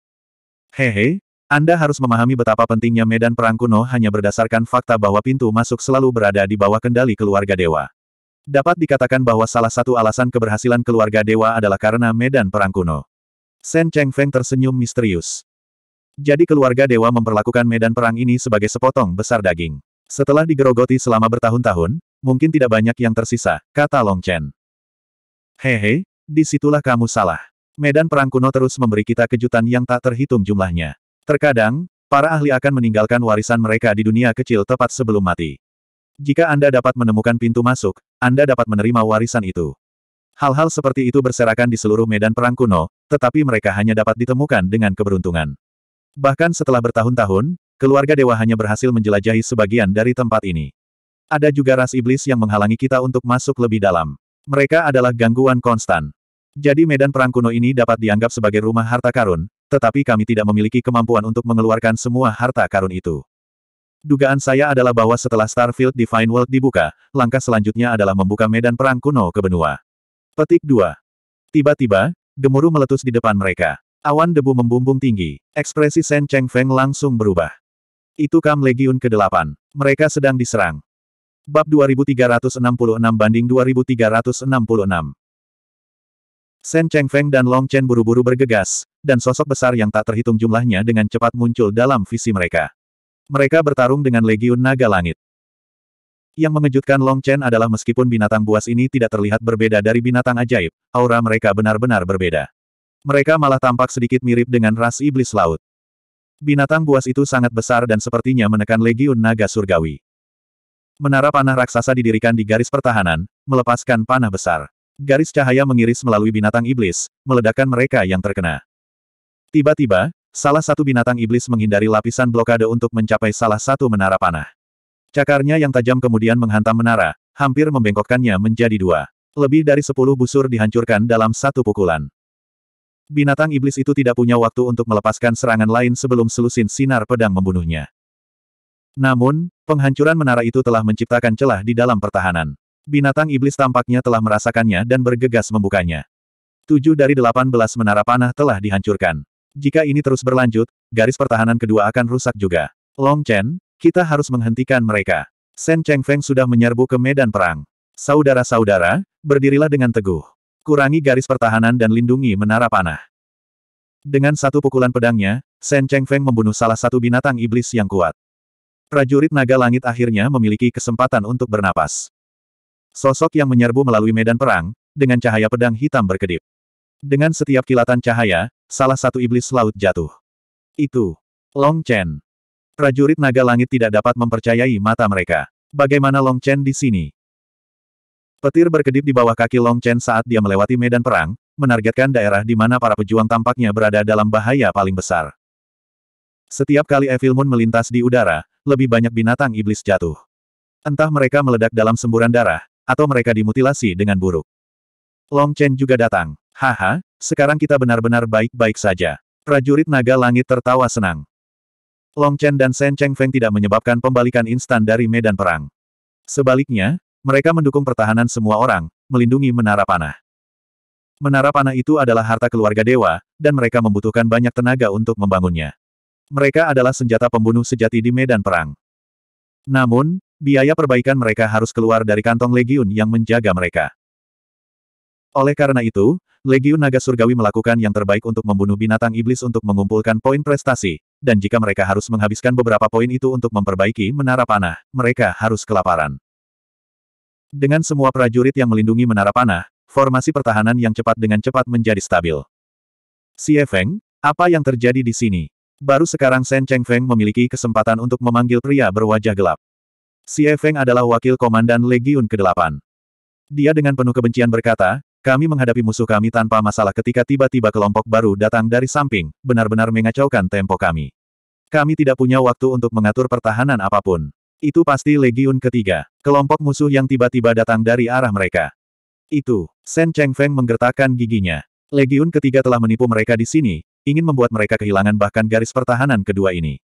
Hehe, Anda harus memahami betapa pentingnya medan perang kuno hanya berdasarkan fakta bahwa pintu masuk selalu berada di bawah kendali keluarga dewa. Dapat dikatakan bahwa salah satu alasan keberhasilan keluarga dewa adalah karena medan perang kuno. Shen Feng tersenyum misterius. Jadi keluarga dewa memperlakukan medan perang ini sebagai sepotong besar daging. Setelah digerogoti selama bertahun-tahun, mungkin tidak banyak yang tersisa, kata Long Chen. Hehe, disitulah kamu salah. Medan perang kuno terus memberi kita kejutan yang tak terhitung jumlahnya. Terkadang, para ahli akan meninggalkan warisan mereka di dunia kecil tepat sebelum mati. Jika Anda dapat menemukan pintu masuk, Anda dapat menerima warisan itu. Hal-hal seperti itu berserakan di seluruh medan perang kuno, tetapi mereka hanya dapat ditemukan dengan keberuntungan. Bahkan setelah bertahun-tahun, Keluarga dewa hanya berhasil menjelajahi sebagian dari tempat ini. Ada juga ras iblis yang menghalangi kita untuk masuk lebih dalam. Mereka adalah gangguan konstan. Jadi medan perang kuno ini dapat dianggap sebagai rumah harta karun, tetapi kami tidak memiliki kemampuan untuk mengeluarkan semua harta karun itu. Dugaan saya adalah bahwa setelah Starfield Divine World dibuka, langkah selanjutnya adalah membuka medan perang kuno ke benua. Petik 2. Tiba-tiba, gemuruh meletus di depan mereka. Awan debu membumbung tinggi. Ekspresi Shen Cheng Feng langsung berubah. Itu Kam Legiun ke-8. Mereka sedang diserang. Bab 2366 banding 2366. Cheng Feng dan Long Chen buru-buru bergegas, dan sosok besar yang tak terhitung jumlahnya dengan cepat muncul dalam visi mereka. Mereka bertarung dengan Legiun Naga Langit. Yang mengejutkan Long Chen adalah meskipun binatang buas ini tidak terlihat berbeda dari binatang ajaib, aura mereka benar-benar berbeda. Mereka malah tampak sedikit mirip dengan ras iblis laut. Binatang buas itu sangat besar dan sepertinya menekan legiun naga surgawi. Menara panah raksasa didirikan di garis pertahanan, melepaskan panah besar. Garis cahaya mengiris melalui binatang iblis, meledakkan mereka yang terkena. Tiba-tiba, salah satu binatang iblis menghindari lapisan blokade untuk mencapai salah satu menara panah. Cakarnya yang tajam kemudian menghantam menara, hampir membengkokkannya menjadi dua. Lebih dari sepuluh busur dihancurkan dalam satu pukulan. Binatang iblis itu tidak punya waktu untuk melepaskan serangan lain sebelum selusin sinar pedang membunuhnya. Namun, penghancuran menara itu telah menciptakan celah di dalam pertahanan. Binatang iblis tampaknya telah merasakannya dan bergegas membukanya. Tujuh dari delapan belas menara panah telah dihancurkan. Jika ini terus berlanjut, garis pertahanan kedua akan rusak juga. Long Chen, kita harus menghentikan mereka. Shen Cheng Feng sudah menyerbu ke medan perang. Saudara-saudara, berdirilah dengan teguh. Kurangi garis pertahanan dan lindungi menara panah. Dengan satu pukulan pedangnya, Shen Cheng Feng membunuh salah satu binatang iblis yang kuat. Prajurit naga langit akhirnya memiliki kesempatan untuk bernapas. Sosok yang menyerbu melalui medan perang, dengan cahaya pedang hitam berkedip. Dengan setiap kilatan cahaya, salah satu iblis laut jatuh. Itu. Long Chen. Prajurit naga langit tidak dapat mempercayai mata mereka. Bagaimana Long Chen di sini? Petir berkedip di bawah kaki Long Chen saat dia melewati medan perang, menargetkan daerah di mana para pejuang tampaknya berada dalam bahaya paling besar. Setiap kali Evil Moon melintas di udara, lebih banyak binatang iblis jatuh. Entah mereka meledak dalam semburan darah, atau mereka dimutilasi dengan buruk. Long Chen juga datang. Haha, sekarang kita benar-benar baik-baik saja. Prajurit naga langit tertawa senang. Long Chen dan Shen Cheng Feng tidak menyebabkan pembalikan instan dari medan perang. Sebaliknya, mereka mendukung pertahanan semua orang, melindungi menara panah. Menara panah itu adalah harta keluarga dewa, dan mereka membutuhkan banyak tenaga untuk membangunnya. Mereka adalah senjata pembunuh sejati di medan perang. Namun, biaya perbaikan mereka harus keluar dari kantong legiun yang menjaga mereka. Oleh karena itu, Legiun Naga Surgawi melakukan yang terbaik untuk membunuh binatang iblis untuk mengumpulkan poin prestasi, dan jika mereka harus menghabiskan beberapa poin itu untuk memperbaiki menara panah, mereka harus kelaparan. Dengan semua prajurit yang melindungi menara panah, formasi pertahanan yang cepat dengan cepat menjadi stabil. Xie Feng, apa yang terjadi di sini? Baru sekarang Shen Cheng Feng memiliki kesempatan untuk memanggil pria berwajah gelap. Xie Feng adalah wakil komandan Legiun ke-8. Dia dengan penuh kebencian berkata, kami menghadapi musuh kami tanpa masalah ketika tiba-tiba kelompok baru datang dari samping, benar-benar mengacaukan tempo kami. Kami tidak punya waktu untuk mengatur pertahanan apapun. Itu pasti Legiun ketiga, kelompok musuh yang tiba-tiba datang dari arah mereka. Itu, Shen Cheng Feng menggertakkan giginya. Legiun ketiga telah menipu mereka di sini, ingin membuat mereka kehilangan bahkan garis pertahanan kedua ini.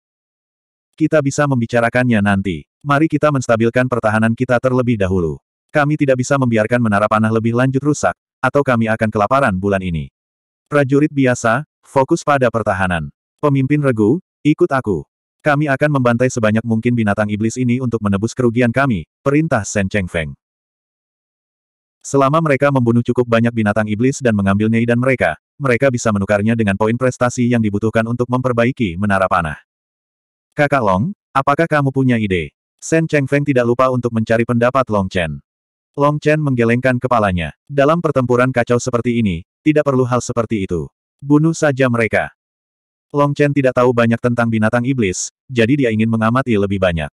Kita bisa membicarakannya nanti. Mari kita menstabilkan pertahanan kita terlebih dahulu. Kami tidak bisa membiarkan menara panah lebih lanjut rusak, atau kami akan kelaparan bulan ini. Prajurit biasa, fokus pada pertahanan. Pemimpin regu, ikut aku. Kami akan membantai sebanyak mungkin binatang iblis ini untuk menebus kerugian kami, perintah Shen Cheng Feng. Selama mereka membunuh cukup banyak binatang iblis dan mengambil Nei dan mereka, mereka bisa menukarnya dengan poin prestasi yang dibutuhkan untuk memperbaiki menara panah. Kakak Long, apakah kamu punya ide? Shen Cheng Feng tidak lupa untuk mencari pendapat Long Chen. Long Chen menggelengkan kepalanya. Dalam pertempuran kacau seperti ini, tidak perlu hal seperti itu. Bunuh saja mereka. Long Chen tidak tahu banyak tentang binatang iblis, jadi dia ingin mengamati lebih banyak.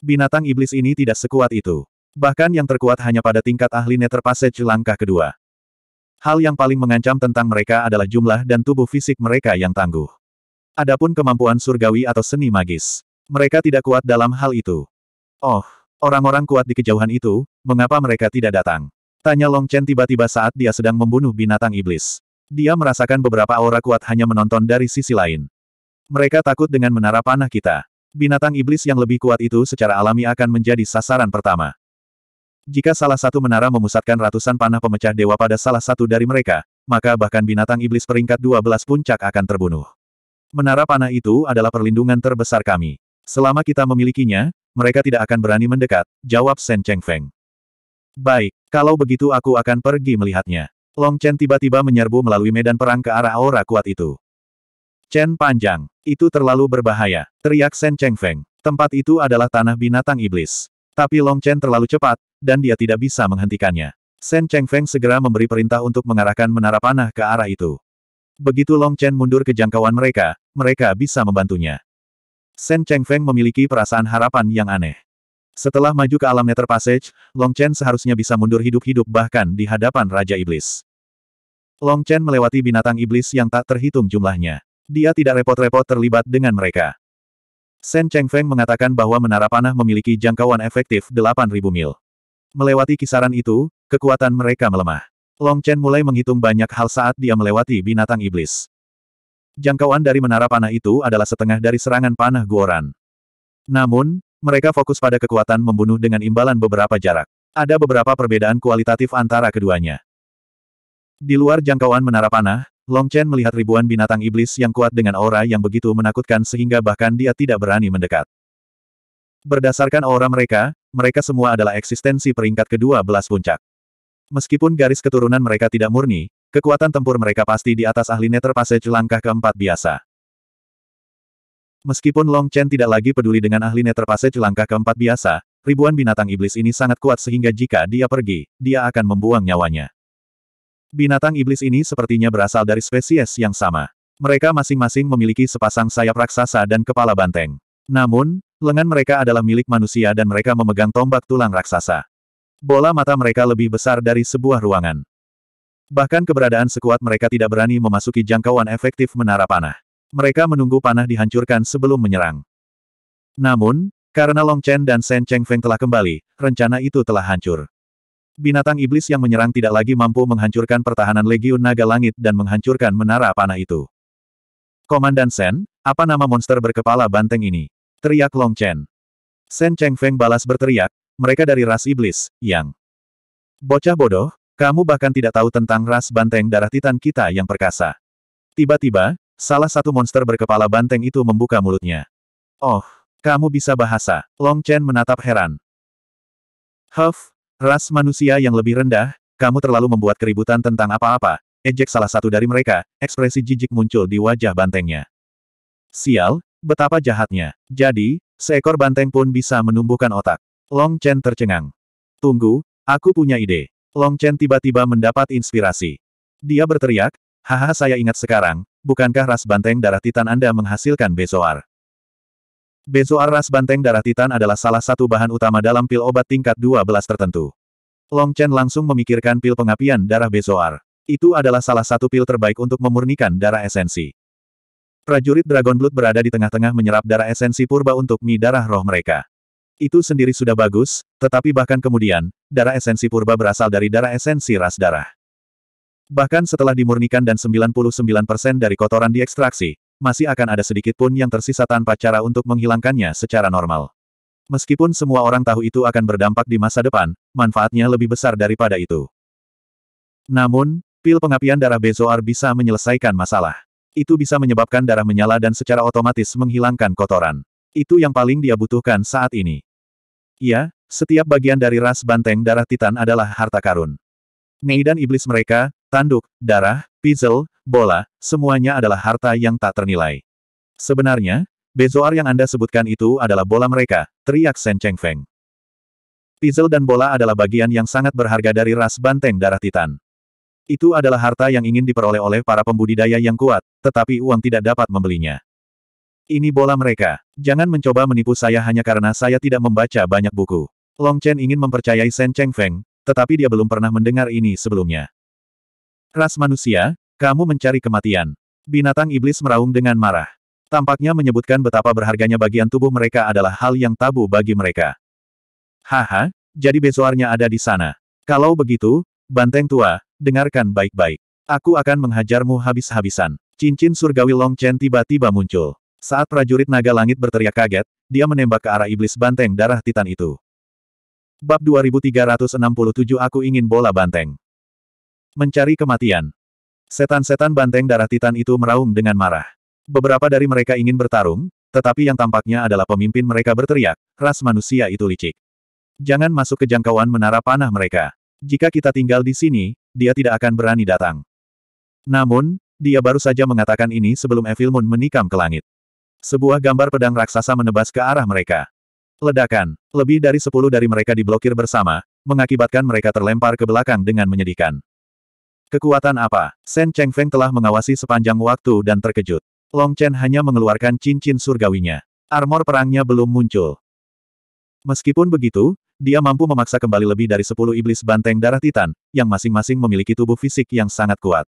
Binatang iblis ini tidak sekuat itu. Bahkan yang terkuat hanya pada tingkat ahli nether passage langkah kedua. Hal yang paling mengancam tentang mereka adalah jumlah dan tubuh fisik mereka yang tangguh. Adapun kemampuan surgawi atau seni magis. Mereka tidak kuat dalam hal itu. Oh, orang-orang kuat di kejauhan itu, mengapa mereka tidak datang? Tanya Long Chen tiba-tiba saat dia sedang membunuh binatang iblis. Dia merasakan beberapa aura kuat hanya menonton dari sisi lain. Mereka takut dengan menara panah kita. Binatang iblis yang lebih kuat itu secara alami akan menjadi sasaran pertama. Jika salah satu menara memusatkan ratusan panah pemecah dewa pada salah satu dari mereka, maka bahkan binatang iblis peringkat 12 puncak akan terbunuh. Menara panah itu adalah perlindungan terbesar kami. Selama kita memilikinya, mereka tidak akan berani mendekat, jawab Shen Cheng Feng. Baik, kalau begitu aku akan pergi melihatnya. Long Chen tiba-tiba menyerbu melalui medan perang ke arah aura kuat itu. Chen panjang, itu terlalu berbahaya, teriak Shen Feng. Tempat itu adalah tanah binatang iblis. Tapi Long Chen terlalu cepat, dan dia tidak bisa menghentikannya. Shen Feng segera memberi perintah untuk mengarahkan menara panah ke arah itu. Begitu Long Chen mundur ke jangkauan mereka, mereka bisa membantunya. Shen Feng memiliki perasaan harapan yang aneh. Setelah maju ke alam Nether Passage, Long Chen seharusnya bisa mundur hidup-hidup bahkan di hadapan Raja Iblis. Long Chen melewati binatang iblis yang tak terhitung jumlahnya. Dia tidak repot-repot terlibat dengan mereka. Shen Chengfeng mengatakan bahwa menara panah memiliki jangkauan efektif 8.000 mil. Melewati kisaran itu, kekuatan mereka melemah. Long Chen mulai menghitung banyak hal saat dia melewati binatang iblis. Jangkauan dari menara panah itu adalah setengah dari serangan panah Guoran. Namun, mereka fokus pada kekuatan membunuh dengan imbalan beberapa jarak. Ada beberapa perbedaan kualitatif antara keduanya. Di luar jangkauan menara panah, Long Chen melihat ribuan binatang iblis yang kuat dengan aura yang begitu menakutkan sehingga bahkan dia tidak berani mendekat. Berdasarkan aura mereka, mereka semua adalah eksistensi peringkat kedua belas puncak. Meskipun garis keturunan mereka tidak murni, kekuatan tempur mereka pasti di atas ahli Nether langkah keempat biasa. Meskipun Long Chen tidak lagi peduli dengan ahli netrapase langkah keempat biasa, ribuan binatang iblis ini sangat kuat sehingga jika dia pergi, dia akan membuang nyawanya. Binatang iblis ini sepertinya berasal dari spesies yang sama. Mereka masing-masing memiliki sepasang sayap raksasa dan kepala banteng. Namun, lengan mereka adalah milik manusia dan mereka memegang tombak tulang raksasa. Bola mata mereka lebih besar dari sebuah ruangan. Bahkan keberadaan sekuat mereka tidak berani memasuki jangkauan efektif menara panah. Mereka menunggu panah dihancurkan sebelum menyerang. Namun, karena Long Chen dan Shen Cheng Feng telah kembali, rencana itu telah hancur. Binatang iblis yang menyerang tidak lagi mampu menghancurkan pertahanan Legiun Naga Langit dan menghancurkan menara panah itu. Komandan Shen, apa nama monster berkepala banteng ini? Teriak Long Chen. Shen Cheng Feng balas berteriak, mereka dari ras iblis, yang... Bocah bodoh, kamu bahkan tidak tahu tentang ras banteng darah titan kita yang perkasa. Tiba-tiba, Salah satu monster berkepala banteng itu membuka mulutnya. Oh, kamu bisa bahasa. Long Chen menatap heran. Huff, ras manusia yang lebih rendah, kamu terlalu membuat keributan tentang apa-apa. Ejek salah satu dari mereka, ekspresi jijik muncul di wajah bantengnya. Sial, betapa jahatnya. Jadi, seekor banteng pun bisa menumbuhkan otak. Long Chen tercengang. Tunggu, aku punya ide. Long Chen tiba-tiba mendapat inspirasi. Dia berteriak, Haha saya ingat sekarang, bukankah ras banteng darah titan Anda menghasilkan bezoar? Bezoar ras banteng darah titan adalah salah satu bahan utama dalam pil obat tingkat 12 tertentu. Long Chen langsung memikirkan pil pengapian darah bezoar. Itu adalah salah satu pil terbaik untuk memurnikan darah esensi. Prajurit Dragon Blood berada di tengah-tengah menyerap darah esensi purba untuk mi darah roh mereka. Itu sendiri sudah bagus, tetapi bahkan kemudian, darah esensi purba berasal dari darah esensi ras darah. Bahkan setelah dimurnikan dan 99% dari kotoran diekstraksi, masih akan ada sedikit pun yang tersisa tanpa cara untuk menghilangkannya secara normal. Meskipun semua orang tahu itu akan berdampak di masa depan, manfaatnya lebih besar daripada itu. Namun, pil pengapian darah Bezoar bisa menyelesaikan masalah. Itu bisa menyebabkan darah menyala dan secara otomatis menghilangkan kotoran. Itu yang paling dia butuhkan saat ini. Ya, setiap bagian dari ras banteng darah Titan adalah harta karun. Nei dan iblis mereka, Tanduk, darah, pizel, bola, semuanya adalah harta yang tak ternilai. Sebenarnya, Bezoar yang Anda sebutkan itu adalah bola mereka, teriak Shen Chengfeng. Pizel dan bola adalah bagian yang sangat berharga dari ras banteng darah titan. Itu adalah harta yang ingin diperoleh oleh para pembudidaya yang kuat, tetapi uang tidak dapat membelinya. Ini bola mereka. Jangan mencoba menipu saya hanya karena saya tidak membaca banyak buku. Long Chen ingin mempercayai Shen Chengfeng, tetapi dia belum pernah mendengar ini sebelumnya. Ras manusia, kamu mencari kematian. Binatang iblis meraung dengan marah. Tampaknya menyebutkan betapa berharganya bagian tubuh mereka adalah hal yang tabu bagi mereka. Haha, jadi besoarnya ada di sana. Kalau begitu, banteng tua, dengarkan baik-baik. Aku akan menghajarmu habis-habisan. Cincin surgawi Long Chen tiba-tiba muncul. Saat prajurit naga langit berteriak kaget, dia menembak ke arah iblis banteng darah titan itu. Bab 2367 Aku ingin bola banteng. Mencari kematian. Setan-setan banteng darah titan itu meraung dengan marah. Beberapa dari mereka ingin bertarung, tetapi yang tampaknya adalah pemimpin mereka berteriak, ras manusia itu licik. Jangan masuk ke jangkauan menara panah mereka. Jika kita tinggal di sini, dia tidak akan berani datang. Namun, dia baru saja mengatakan ini sebelum Evil Moon menikam ke langit. Sebuah gambar pedang raksasa menebas ke arah mereka. Ledakan, lebih dari sepuluh dari mereka diblokir bersama, mengakibatkan mereka terlempar ke belakang dengan menyedihkan. Kekuatan apa? Shen Feng telah mengawasi sepanjang waktu dan terkejut. Long Chen hanya mengeluarkan cincin surgawinya. Armor perangnya belum muncul. Meskipun begitu, dia mampu memaksa kembali lebih dari 10 iblis banteng darah titan, yang masing-masing memiliki tubuh fisik yang sangat kuat.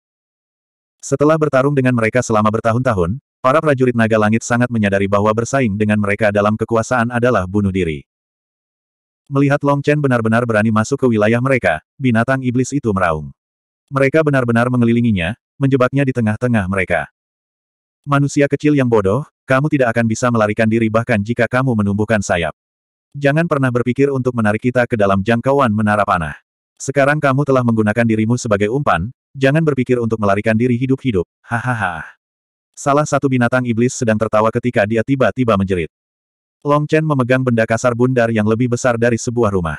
Setelah bertarung dengan mereka selama bertahun-tahun, para prajurit naga langit sangat menyadari bahwa bersaing dengan mereka dalam kekuasaan adalah bunuh diri. Melihat Long Chen benar-benar berani masuk ke wilayah mereka, binatang iblis itu meraung. Mereka benar-benar mengelilinginya, menjebaknya di tengah-tengah mereka. Manusia kecil yang bodoh, kamu tidak akan bisa melarikan diri bahkan jika kamu menumbuhkan sayap. Jangan pernah berpikir untuk menarik kita ke dalam jangkauan menara panah. Sekarang kamu telah menggunakan dirimu sebagai umpan, jangan berpikir untuk melarikan diri hidup-hidup, hahaha. Salah satu binatang iblis sedang tertawa ketika dia tiba-tiba menjerit. Long Chen memegang benda kasar bundar yang lebih besar dari sebuah rumah.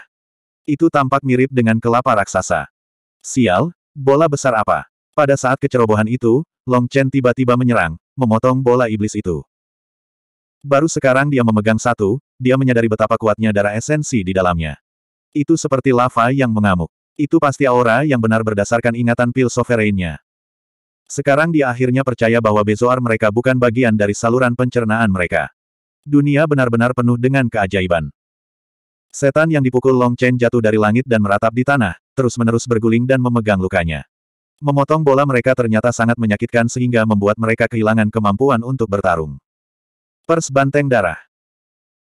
Itu tampak mirip dengan kelapa raksasa. Sial, Bola besar apa? Pada saat kecerobohan itu, Long Chen tiba-tiba menyerang, memotong bola iblis itu. Baru sekarang dia memegang satu, dia menyadari betapa kuatnya darah esensi di dalamnya. Itu seperti lava yang mengamuk. Itu pasti aura yang benar berdasarkan ingatan pil sovereignnya. Sekarang dia akhirnya percaya bahwa bezoar mereka bukan bagian dari saluran pencernaan mereka. Dunia benar-benar penuh dengan keajaiban. Setan yang dipukul Long Chen jatuh dari langit dan meratap di tanah, terus-menerus berguling dan memegang lukanya. Memotong bola mereka ternyata sangat menyakitkan sehingga membuat mereka kehilangan kemampuan untuk bertarung. Pers Banteng Darah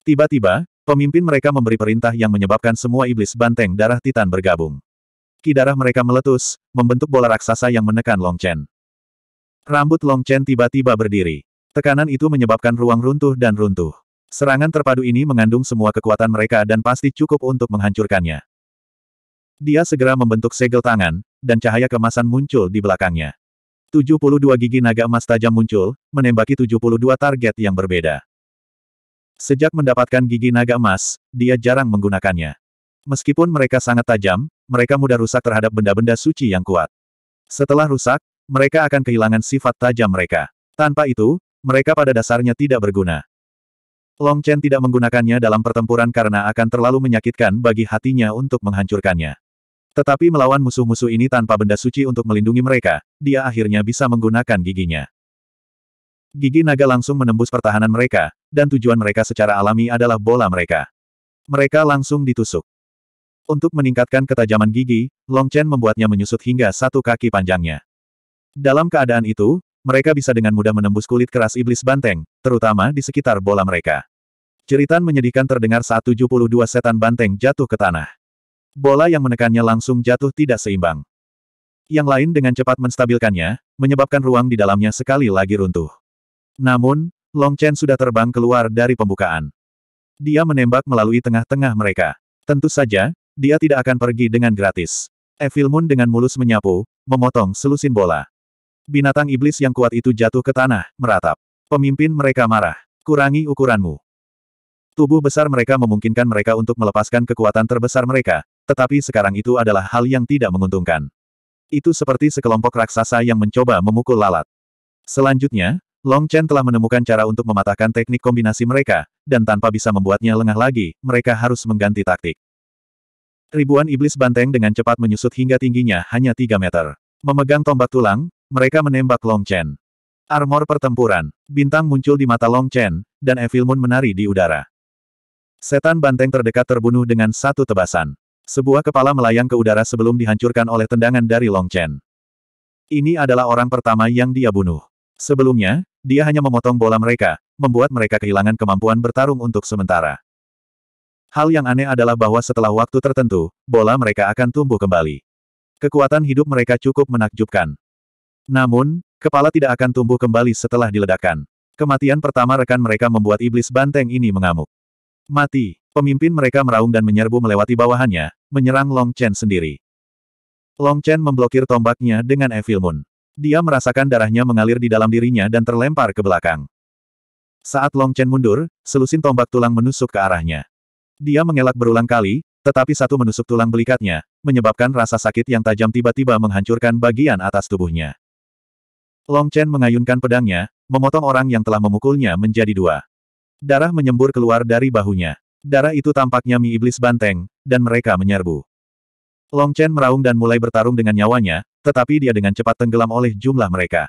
Tiba-tiba, pemimpin mereka memberi perintah yang menyebabkan semua iblis banteng darah Titan bergabung. Kidarah mereka meletus, membentuk bola raksasa yang menekan Long Chen. Rambut Long Chen tiba-tiba berdiri. Tekanan itu menyebabkan ruang runtuh dan runtuh. Serangan terpadu ini mengandung semua kekuatan mereka dan pasti cukup untuk menghancurkannya. Dia segera membentuk segel tangan, dan cahaya kemasan muncul di belakangnya. 72 gigi naga emas tajam muncul, menembaki 72 target yang berbeda. Sejak mendapatkan gigi naga emas, dia jarang menggunakannya. Meskipun mereka sangat tajam, mereka mudah rusak terhadap benda-benda suci yang kuat. Setelah rusak, mereka akan kehilangan sifat tajam mereka. Tanpa itu, mereka pada dasarnya tidak berguna. Long Chen tidak menggunakannya dalam pertempuran karena akan terlalu menyakitkan bagi hatinya untuk menghancurkannya. Tetapi melawan musuh-musuh ini tanpa benda suci untuk melindungi mereka, dia akhirnya bisa menggunakan giginya. Gigi naga langsung menembus pertahanan mereka, dan tujuan mereka secara alami adalah bola mereka. Mereka langsung ditusuk. Untuk meningkatkan ketajaman gigi, Long Chen membuatnya menyusut hingga satu kaki panjangnya. Dalam keadaan itu, mereka bisa dengan mudah menembus kulit keras iblis banteng, terutama di sekitar bola mereka. Ceritan menyedihkan terdengar saat 72 setan banteng jatuh ke tanah. Bola yang menekannya langsung jatuh tidak seimbang. Yang lain dengan cepat menstabilkannya, menyebabkan ruang di dalamnya sekali lagi runtuh. Namun, Long Chen sudah terbang keluar dari pembukaan. Dia menembak melalui tengah-tengah mereka. Tentu saja, dia tidak akan pergi dengan gratis. Evil Moon dengan mulus menyapu, memotong selusin bola. Binatang iblis yang kuat itu jatuh ke tanah, meratap. Pemimpin mereka marah. Kurangi ukuranmu. Tubuh besar mereka memungkinkan mereka untuk melepaskan kekuatan terbesar mereka, tetapi sekarang itu adalah hal yang tidak menguntungkan. Itu seperti sekelompok raksasa yang mencoba memukul lalat. Selanjutnya, Long Chen telah menemukan cara untuk mematahkan teknik kombinasi mereka, dan tanpa bisa membuatnya lengah lagi, mereka harus mengganti taktik. Ribuan iblis banteng dengan cepat menyusut hingga tingginya hanya 3 meter. Memegang tombak tulang, mereka menembak Long Chen. Armor pertempuran, bintang muncul di mata Long Chen, dan Evil Moon menari di udara. Setan banteng terdekat terbunuh dengan satu tebasan. Sebuah kepala melayang ke udara sebelum dihancurkan oleh tendangan dari Long Chen. Ini adalah orang pertama yang dia bunuh. Sebelumnya, dia hanya memotong bola mereka, membuat mereka kehilangan kemampuan bertarung untuk sementara. Hal yang aneh adalah bahwa setelah waktu tertentu, bola mereka akan tumbuh kembali. Kekuatan hidup mereka cukup menakjubkan. Namun, kepala tidak akan tumbuh kembali setelah diledakkan. Kematian pertama rekan mereka membuat iblis banteng ini mengamuk. Mati, pemimpin mereka meraung dan menyerbu melewati bawahannya, menyerang Long Chen sendiri. Long Chen memblokir tombaknya dengan Evil Moon. Dia merasakan darahnya mengalir di dalam dirinya dan terlempar ke belakang. Saat Long Chen mundur, selusin tombak tulang menusuk ke arahnya. Dia mengelak berulang kali, tetapi satu menusuk tulang belikatnya, menyebabkan rasa sakit yang tajam tiba-tiba menghancurkan bagian atas tubuhnya. Long Chen mengayunkan pedangnya, memotong orang yang telah memukulnya menjadi dua. Darah menyembur keluar dari bahunya. Darah itu tampaknya mi iblis banteng, dan mereka menyerbu. Long Chen meraung dan mulai bertarung dengan nyawanya, tetapi dia dengan cepat tenggelam oleh jumlah mereka.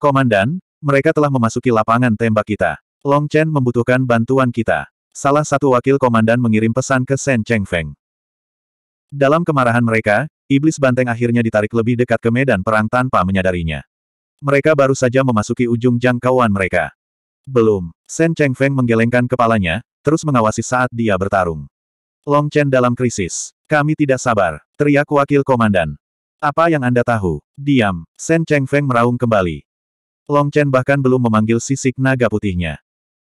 Komandan, mereka telah memasuki lapangan tembak kita. Long Chen membutuhkan bantuan kita. Salah satu wakil komandan mengirim pesan ke Shen Cheng Feng. Dalam kemarahan mereka, iblis banteng akhirnya ditarik lebih dekat ke medan perang tanpa menyadarinya. Mereka baru saja memasuki ujung jangkauan mereka. Belum. Shen Cheng Feng menggelengkan kepalanya, terus mengawasi saat dia bertarung. Long Chen dalam krisis. Kami tidak sabar. Teriak wakil komandan. Apa yang Anda tahu? Diam. Shen Cheng Feng meraung kembali. Long Chen bahkan belum memanggil sisik naga putihnya.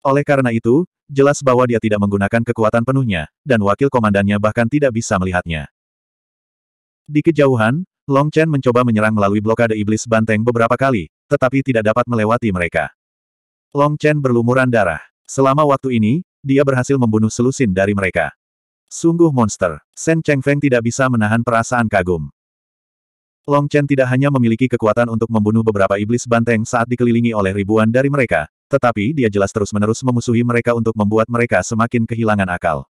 Oleh karena itu, jelas bahwa dia tidak menggunakan kekuatan penuhnya, dan wakil komandannya bahkan tidak bisa melihatnya. Di kejauhan, Long Chen mencoba menyerang melalui blokade iblis banteng beberapa kali, tetapi tidak dapat melewati mereka. Long Chen berlumuran darah. Selama waktu ini, dia berhasil membunuh selusin dari mereka. Sungguh monster, Shen Cheng Feng tidak bisa menahan perasaan kagum. Long Chen tidak hanya memiliki kekuatan untuk membunuh beberapa iblis banteng saat dikelilingi oleh ribuan dari mereka, tetapi dia jelas terus-menerus memusuhi mereka untuk membuat mereka semakin kehilangan akal.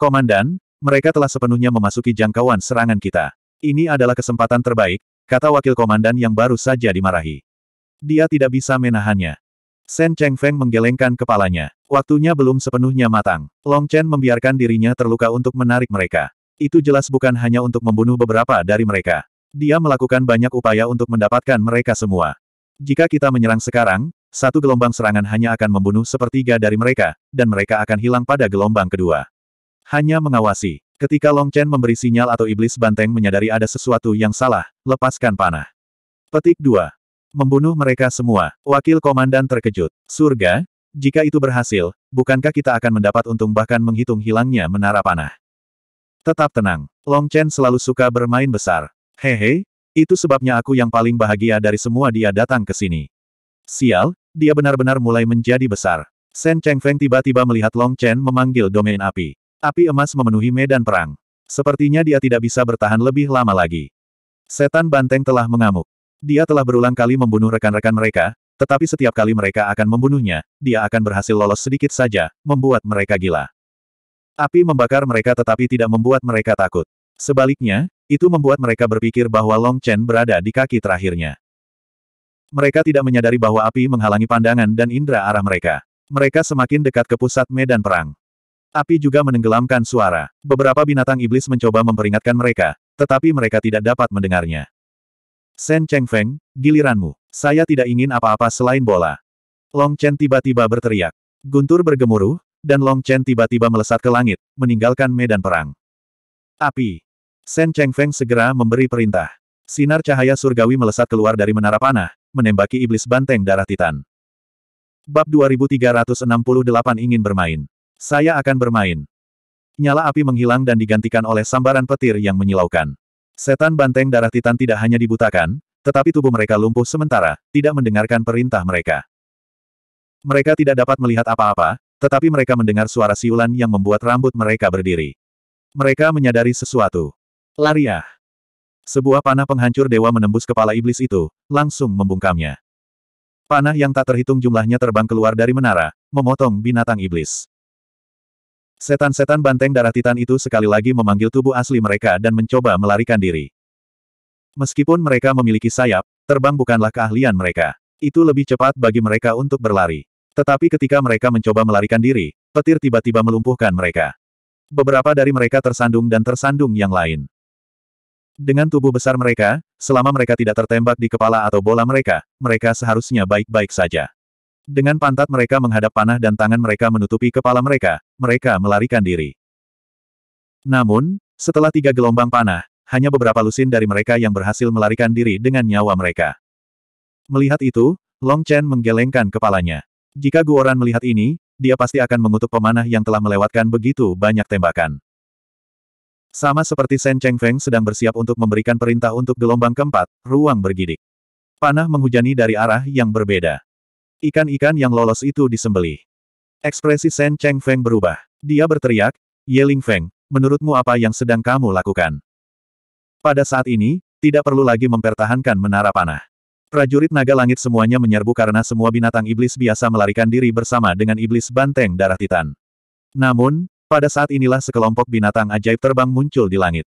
Komandan, mereka telah sepenuhnya memasuki jangkauan serangan kita. Ini adalah kesempatan terbaik, kata wakil komandan yang baru saja dimarahi. Dia tidak bisa menahannya. Shen Cheng Feng menggelengkan kepalanya. Waktunya belum sepenuhnya matang. Long Chen membiarkan dirinya terluka untuk menarik mereka. Itu jelas bukan hanya untuk membunuh beberapa dari mereka. Dia melakukan banyak upaya untuk mendapatkan mereka semua. Jika kita menyerang sekarang, satu gelombang serangan hanya akan membunuh sepertiga dari mereka, dan mereka akan hilang pada gelombang kedua. Hanya mengawasi. Ketika Long Chen memberi sinyal atau iblis banteng menyadari ada sesuatu yang salah, lepaskan panah. Petik 2. Membunuh mereka semua. Wakil komandan terkejut. Surga? Jika itu berhasil, bukankah kita akan mendapat untung bahkan menghitung hilangnya menara panah? Tetap tenang. Long Chen selalu suka bermain besar. Hehe, itu sebabnya aku yang paling bahagia dari semua dia datang ke sini. Sial, dia benar-benar mulai menjadi besar. Sen Feng tiba-tiba melihat Long Chen memanggil domain api. Api emas memenuhi medan perang. Sepertinya dia tidak bisa bertahan lebih lama lagi. Setan banteng telah mengamuk. Dia telah berulang kali membunuh rekan-rekan mereka, tetapi setiap kali mereka akan membunuhnya, dia akan berhasil lolos sedikit saja, membuat mereka gila. Api membakar mereka tetapi tidak membuat mereka takut. Sebaliknya, itu membuat mereka berpikir bahwa Long Chen berada di kaki terakhirnya. Mereka tidak menyadari bahwa api menghalangi pandangan dan indera arah mereka. Mereka semakin dekat ke pusat medan perang. Api juga menenggelamkan suara. Beberapa binatang iblis mencoba memperingatkan mereka, tetapi mereka tidak dapat mendengarnya. Sen Feng, giliranmu. Saya tidak ingin apa-apa selain bola. Long Chen tiba-tiba berteriak. Guntur bergemuruh, dan Long Chen tiba-tiba melesat ke langit, meninggalkan medan perang. Api. Sen Feng segera memberi perintah. Sinar cahaya surgawi melesat keluar dari menara panah, menembaki iblis banteng darah titan. Bab 2368 ingin bermain. Saya akan bermain. Nyala api menghilang dan digantikan oleh sambaran petir yang menyilaukan. Setan banteng darah titan tidak hanya dibutakan, tetapi tubuh mereka lumpuh sementara, tidak mendengarkan perintah mereka. Mereka tidak dapat melihat apa-apa, tetapi mereka mendengar suara siulan yang membuat rambut mereka berdiri. Mereka menyadari sesuatu. Lariah. Sebuah panah penghancur dewa menembus kepala iblis itu, langsung membungkamnya. Panah yang tak terhitung jumlahnya terbang keluar dari menara, memotong binatang iblis. Setan-setan banteng darah titan itu sekali lagi memanggil tubuh asli mereka dan mencoba melarikan diri. Meskipun mereka memiliki sayap, terbang bukanlah keahlian mereka. Itu lebih cepat bagi mereka untuk berlari. Tetapi ketika mereka mencoba melarikan diri, petir tiba-tiba melumpuhkan mereka. Beberapa dari mereka tersandung dan tersandung yang lain. Dengan tubuh besar mereka, selama mereka tidak tertembak di kepala atau bola mereka, mereka seharusnya baik-baik saja. Dengan pantat mereka menghadap panah dan tangan mereka menutupi kepala mereka, mereka melarikan diri. Namun, setelah tiga gelombang panah, hanya beberapa lusin dari mereka yang berhasil melarikan diri dengan nyawa mereka. Melihat itu, Long Chen menggelengkan kepalanya. Jika Guoran melihat ini, dia pasti akan mengutuk pemanah yang telah melewatkan begitu banyak tembakan. Sama seperti Shen Chengfeng sedang bersiap untuk memberikan perintah untuk gelombang keempat, ruang bergidik. Panah menghujani dari arah yang berbeda. Ikan-ikan yang lolos itu disembeli. Ekspresi Shen Cheng Feng berubah. Dia berteriak, Ling Feng, menurutmu apa yang sedang kamu lakukan? Pada saat ini, tidak perlu lagi mempertahankan menara panah. Prajurit naga langit semuanya menyerbu karena semua binatang iblis biasa melarikan diri bersama dengan iblis banteng darah titan. Namun, pada saat inilah sekelompok binatang ajaib terbang muncul di langit.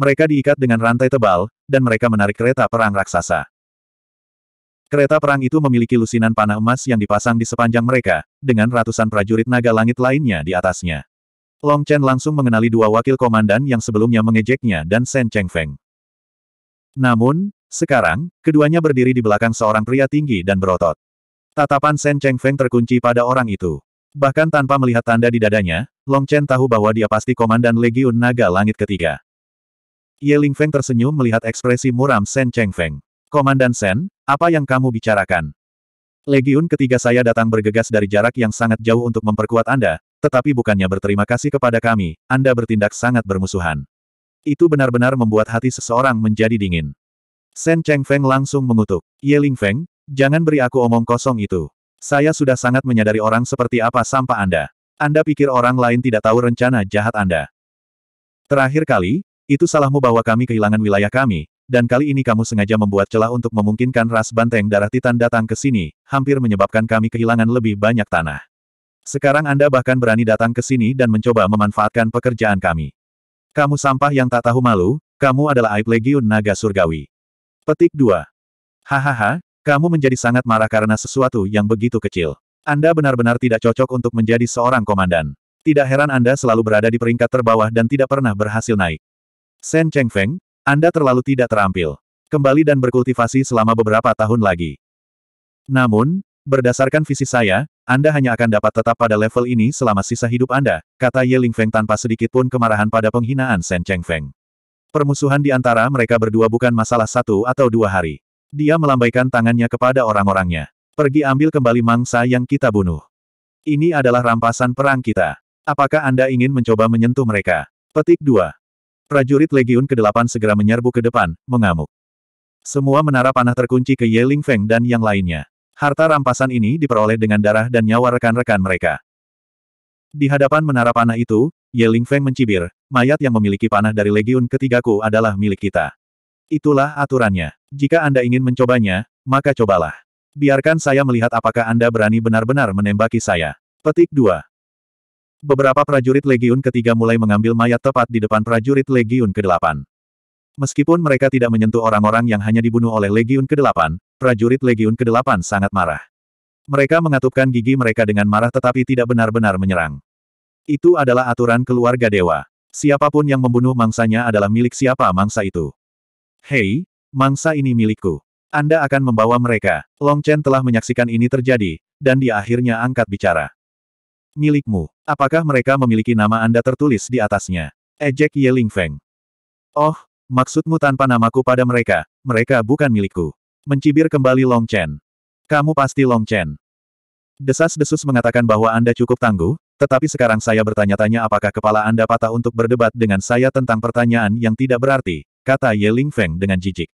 Mereka diikat dengan rantai tebal, dan mereka menarik kereta perang raksasa. Kereta perang itu memiliki lusinan panah emas yang dipasang di sepanjang mereka, dengan ratusan prajurit naga langit lainnya di atasnya. Long Chen langsung mengenali dua wakil komandan yang sebelumnya mengejeknya dan Shen Cheng Feng. Namun, sekarang, keduanya berdiri di belakang seorang pria tinggi dan berotot. Tatapan Shen Cheng Feng terkunci pada orang itu. Bahkan tanpa melihat tanda di dadanya, Long Chen tahu bahwa dia pasti komandan Legiun Naga Langit ketiga. Ye Feng tersenyum melihat ekspresi muram Shen Cheng Feng. Komandan Sen, apa yang kamu bicarakan? Legiun ketiga saya datang bergegas dari jarak yang sangat jauh untuk memperkuat Anda, tetapi bukannya berterima kasih kepada kami, Anda bertindak sangat bermusuhan. Itu benar-benar membuat hati seseorang menjadi dingin. Sen Cheng Feng langsung mengutuk. Ye Ling Feng, jangan beri aku omong kosong itu. Saya sudah sangat menyadari orang seperti apa sampah Anda. Anda pikir orang lain tidak tahu rencana jahat Anda. Terakhir kali, itu salahmu bahwa kami kehilangan wilayah kami, dan kali ini kamu sengaja membuat celah untuk memungkinkan ras banteng darah titan datang ke sini, hampir menyebabkan kami kehilangan lebih banyak tanah. Sekarang Anda bahkan berani datang ke sini dan mencoba memanfaatkan pekerjaan kami. Kamu sampah yang tak tahu malu, kamu adalah aib legiun naga surgawi. Petik 2. Hahaha, kamu menjadi sangat marah karena sesuatu yang begitu kecil. Anda benar-benar tidak cocok untuk menjadi seorang komandan. Tidak heran Anda selalu berada di peringkat terbawah dan tidak pernah berhasil naik. Sen Feng, anda terlalu tidak terampil. Kembali dan berkultivasi selama beberapa tahun lagi. Namun, berdasarkan visi saya, Anda hanya akan dapat tetap pada level ini selama sisa hidup Anda, kata Ye Feng tanpa sedikit pun kemarahan pada penghinaan Shen Feng. Permusuhan di antara mereka berdua bukan masalah satu atau dua hari. Dia melambaikan tangannya kepada orang-orangnya. Pergi ambil kembali mangsa yang kita bunuh. Ini adalah rampasan perang kita. Apakah Anda ingin mencoba menyentuh mereka? Petik 2. Prajurit Legiun ke-8 segera menyerbu ke depan, mengamuk. Semua menara panah terkunci ke Ye Ling Feng dan yang lainnya. Harta rampasan ini diperoleh dengan darah dan nyawa rekan-rekan mereka. Di hadapan menara panah itu, Ye Ling Feng mencibir, mayat yang memiliki panah dari Legiun ketigaku adalah milik kita. Itulah aturannya. Jika Anda ingin mencobanya, maka cobalah. Biarkan saya melihat apakah Anda berani benar-benar menembaki saya. Petik 2 beberapa prajurit Legiun ketiga mulai mengambil mayat tepat di depan prajurit Legiun ke-8. Meskipun mereka tidak menyentuh orang-orang yang hanya dibunuh oleh Legiun ke-8, prajurit Legiun ke-8 sangat marah. Mereka mengatupkan gigi mereka dengan marah tetapi tidak benar-benar menyerang. Itu adalah aturan keluarga dewa. Siapapun yang membunuh mangsanya adalah milik siapa mangsa itu. Hei, mangsa ini milikku. Anda akan membawa mereka. Long Chen telah menyaksikan ini terjadi, dan dia akhirnya angkat bicara. Milikmu. Apakah mereka memiliki nama Anda tertulis di atasnya? Ejek Yeling Feng. Oh, maksudmu tanpa namaku pada mereka, mereka bukan milikku. Mencibir kembali Long Chen. Kamu pasti Long Chen. Desas-desus mengatakan bahwa Anda cukup tangguh, tetapi sekarang saya bertanya-tanya apakah kepala Anda patah untuk berdebat dengan saya tentang pertanyaan yang tidak berarti, kata Ling Feng dengan jijik.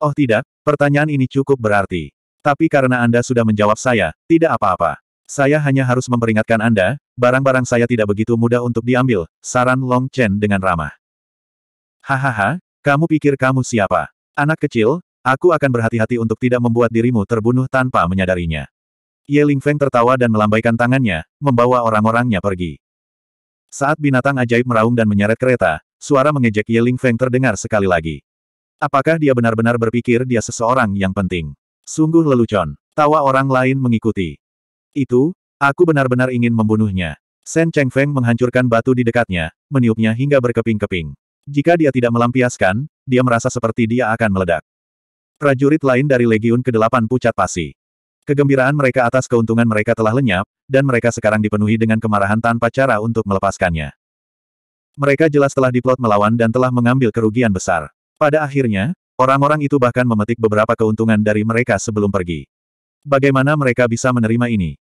Oh tidak, pertanyaan ini cukup berarti. Tapi karena Anda sudah menjawab saya, tidak apa-apa. Saya hanya harus memperingatkan Anda, barang-barang saya tidak begitu mudah untuk diambil, saran Long Chen dengan ramah. Hahaha, kamu pikir kamu siapa? Anak kecil, aku akan berhati-hati untuk tidak membuat dirimu terbunuh tanpa menyadarinya. Ye Feng tertawa dan melambaikan tangannya, membawa orang-orangnya pergi. Saat binatang ajaib meraung dan menyeret kereta, suara mengejek Ye Feng terdengar sekali lagi. Apakah dia benar-benar berpikir dia seseorang yang penting? Sungguh lelucon. Tawa orang lain mengikuti. Itu, aku benar-benar ingin membunuhnya. Shen Cheng Feng menghancurkan batu di dekatnya, meniupnya hingga berkeping-keping. Jika dia tidak melampiaskan, dia merasa seperti dia akan meledak. Prajurit lain dari Legiun ke-8 pucat pasi. Kegembiraan mereka atas keuntungan mereka telah lenyap, dan mereka sekarang dipenuhi dengan kemarahan tanpa cara untuk melepaskannya. Mereka jelas telah diplot melawan dan telah mengambil kerugian besar. Pada akhirnya, orang-orang itu bahkan memetik beberapa keuntungan dari mereka sebelum pergi. Bagaimana mereka bisa menerima ini?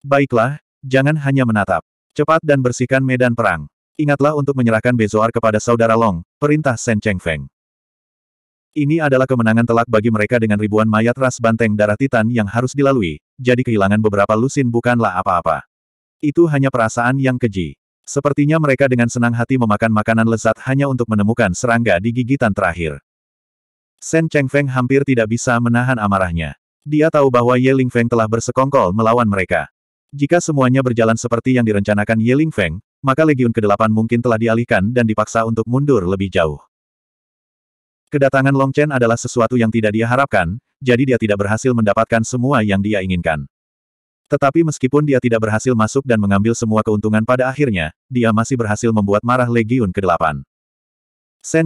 Baiklah, jangan hanya menatap. Cepat dan bersihkan medan perang. Ingatlah untuk menyerahkan Bezoar kepada saudara Long, perintah Shen Cheng Feng. Ini adalah kemenangan telak bagi mereka dengan ribuan mayat ras banteng darah titan yang harus dilalui, jadi kehilangan beberapa lusin bukanlah apa-apa. Itu hanya perasaan yang keji. Sepertinya mereka dengan senang hati memakan makanan lezat hanya untuk menemukan serangga di gigitan terakhir. Shen Feng hampir tidak bisa menahan amarahnya. Dia tahu bahwa Ye Ling Feng telah bersekongkol melawan mereka. Jika semuanya berjalan seperti yang direncanakan Yiling Feng, maka Legiun ke-8 mungkin telah dialihkan dan dipaksa untuk mundur lebih jauh. Kedatangan Long Chen adalah sesuatu yang tidak dia harapkan, jadi dia tidak berhasil mendapatkan semua yang dia inginkan. Tetapi meskipun dia tidak berhasil masuk dan mengambil semua keuntungan pada akhirnya, dia masih berhasil membuat marah Legiun ke-8.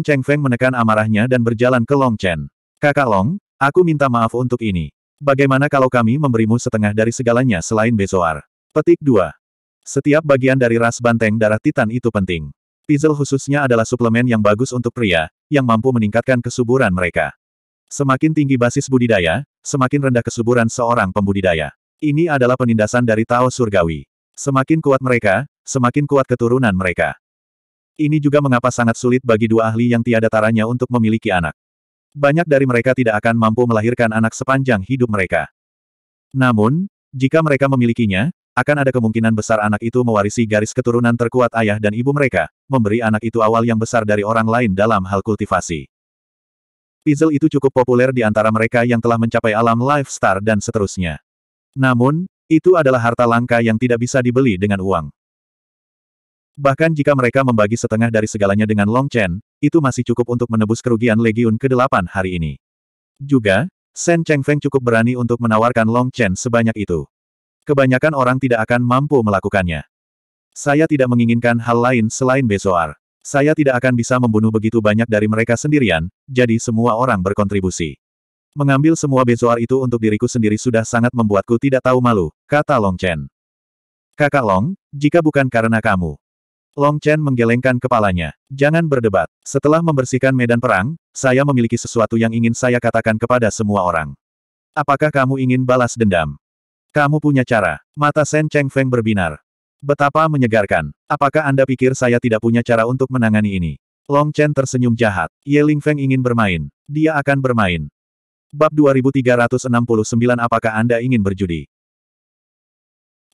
Cheng Feng menekan amarahnya dan berjalan ke Long Chen. Kakak Long, aku minta maaf untuk ini. Bagaimana kalau kami memberimu setengah dari segalanya selain Bezoar? Petik 2. Setiap bagian dari ras banteng darah Titan itu penting. Pizel khususnya adalah suplemen yang bagus untuk pria, yang mampu meningkatkan kesuburan mereka. Semakin tinggi basis budidaya, semakin rendah kesuburan seorang pembudidaya. Ini adalah penindasan dari Tao Surgawi. Semakin kuat mereka, semakin kuat keturunan mereka. Ini juga mengapa sangat sulit bagi dua ahli yang tiada taranya untuk memiliki anak banyak dari mereka tidak akan mampu melahirkan anak sepanjang hidup mereka. Namun, jika mereka memilikinya, akan ada kemungkinan besar anak itu mewarisi garis keturunan terkuat ayah dan ibu mereka, memberi anak itu awal yang besar dari orang lain dalam hal kultivasi. Pizzle itu cukup populer di antara mereka yang telah mencapai alam Life Star dan seterusnya. Namun, itu adalah harta langka yang tidak bisa dibeli dengan uang. Bahkan jika mereka membagi setengah dari segalanya dengan Long Chen, itu masih cukup untuk menebus kerugian Legiun ke-8 hari ini. Juga, Shen feng cukup berani untuk menawarkan Long Chen sebanyak itu. Kebanyakan orang tidak akan mampu melakukannya. Saya tidak menginginkan hal lain selain Bezoar. Saya tidak akan bisa membunuh begitu banyak dari mereka sendirian, jadi semua orang berkontribusi. Mengambil semua Bezoar itu untuk diriku sendiri sudah sangat membuatku tidak tahu malu, kata Long Chen. Kakak Long, jika bukan karena kamu, Long Chen menggelengkan kepalanya. Jangan berdebat. Setelah membersihkan medan perang, saya memiliki sesuatu yang ingin saya katakan kepada semua orang. Apakah kamu ingin balas dendam? Kamu punya cara. Mata Shen Cheng Feng berbinar. Betapa menyegarkan. Apakah Anda pikir saya tidak punya cara untuk menangani ini? Long Chen tersenyum jahat. Ye Ling Feng ingin bermain. Dia akan bermain. Bab 2369 Apakah Anda ingin berjudi?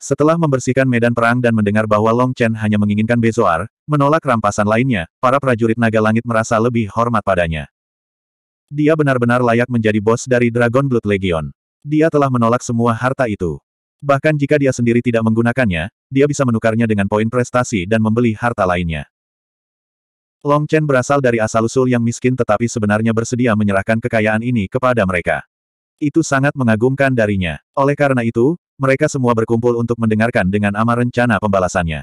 Setelah membersihkan medan perang dan mendengar bahwa Long Chen hanya menginginkan Bezoar, menolak rampasan lainnya, para prajurit naga langit merasa lebih hormat padanya. Dia benar-benar layak menjadi bos dari Dragon Blood Legion. Dia telah menolak semua harta itu. Bahkan jika dia sendiri tidak menggunakannya, dia bisa menukarnya dengan poin prestasi dan membeli harta lainnya. Long Chen berasal dari asal-usul yang miskin tetapi sebenarnya bersedia menyerahkan kekayaan ini kepada mereka. Itu sangat mengagumkan darinya. Oleh karena itu, mereka semua berkumpul untuk mendengarkan dengan amar rencana pembalasannya.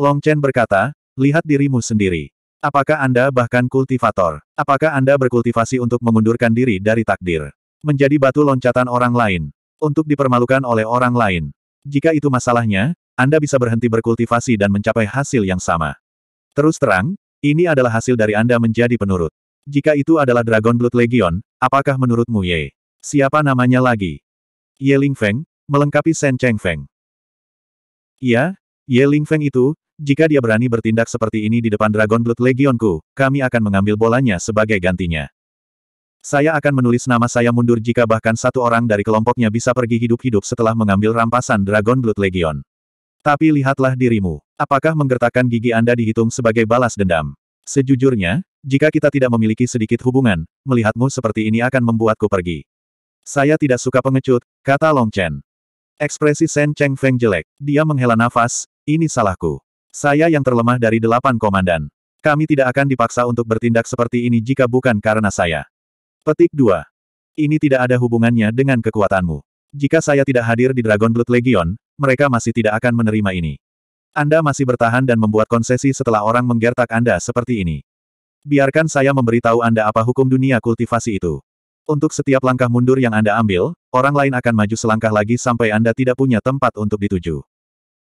Long Chen berkata, lihat dirimu sendiri. Apakah Anda bahkan kultivator? Apakah Anda berkultivasi untuk mengundurkan diri dari takdir? Menjadi batu loncatan orang lain. Untuk dipermalukan oleh orang lain. Jika itu masalahnya, Anda bisa berhenti berkultivasi dan mencapai hasil yang sama. Terus terang, ini adalah hasil dari Anda menjadi penurut. Jika itu adalah Dragon Blood Legion, apakah menurutmu Ye? Siapa namanya lagi? Ye Ling Feng, melengkapi Shen Cheng Feng. Iya, Ye Ling Feng itu, jika dia berani bertindak seperti ini di depan Dragon Blood Legionku, kami akan mengambil bolanya sebagai gantinya. Saya akan menulis nama saya mundur jika bahkan satu orang dari kelompoknya bisa pergi hidup-hidup setelah mengambil rampasan Dragon Blood Legion. Tapi lihatlah dirimu. Apakah menggertakkan gigi Anda dihitung sebagai balas dendam? Sejujurnya, jika kita tidak memiliki sedikit hubungan, melihatmu seperti ini akan membuatku pergi. Saya tidak suka pengecut, kata Long Chen. Ekspresi Shen Cheng Feng jelek. Dia menghela nafas, ini salahku. Saya yang terlemah dari delapan komandan. Kami tidak akan dipaksa untuk bertindak seperti ini jika bukan karena saya. Petik 2. Ini tidak ada hubungannya dengan kekuatanmu. Jika saya tidak hadir di Dragon Blood Legion, mereka masih tidak akan menerima ini. Anda masih bertahan dan membuat konsesi setelah orang menggertak Anda seperti ini. Biarkan saya memberitahu Anda apa hukum dunia kultivasi itu. Untuk setiap langkah mundur yang Anda ambil, orang lain akan maju selangkah lagi sampai Anda tidak punya tempat untuk dituju.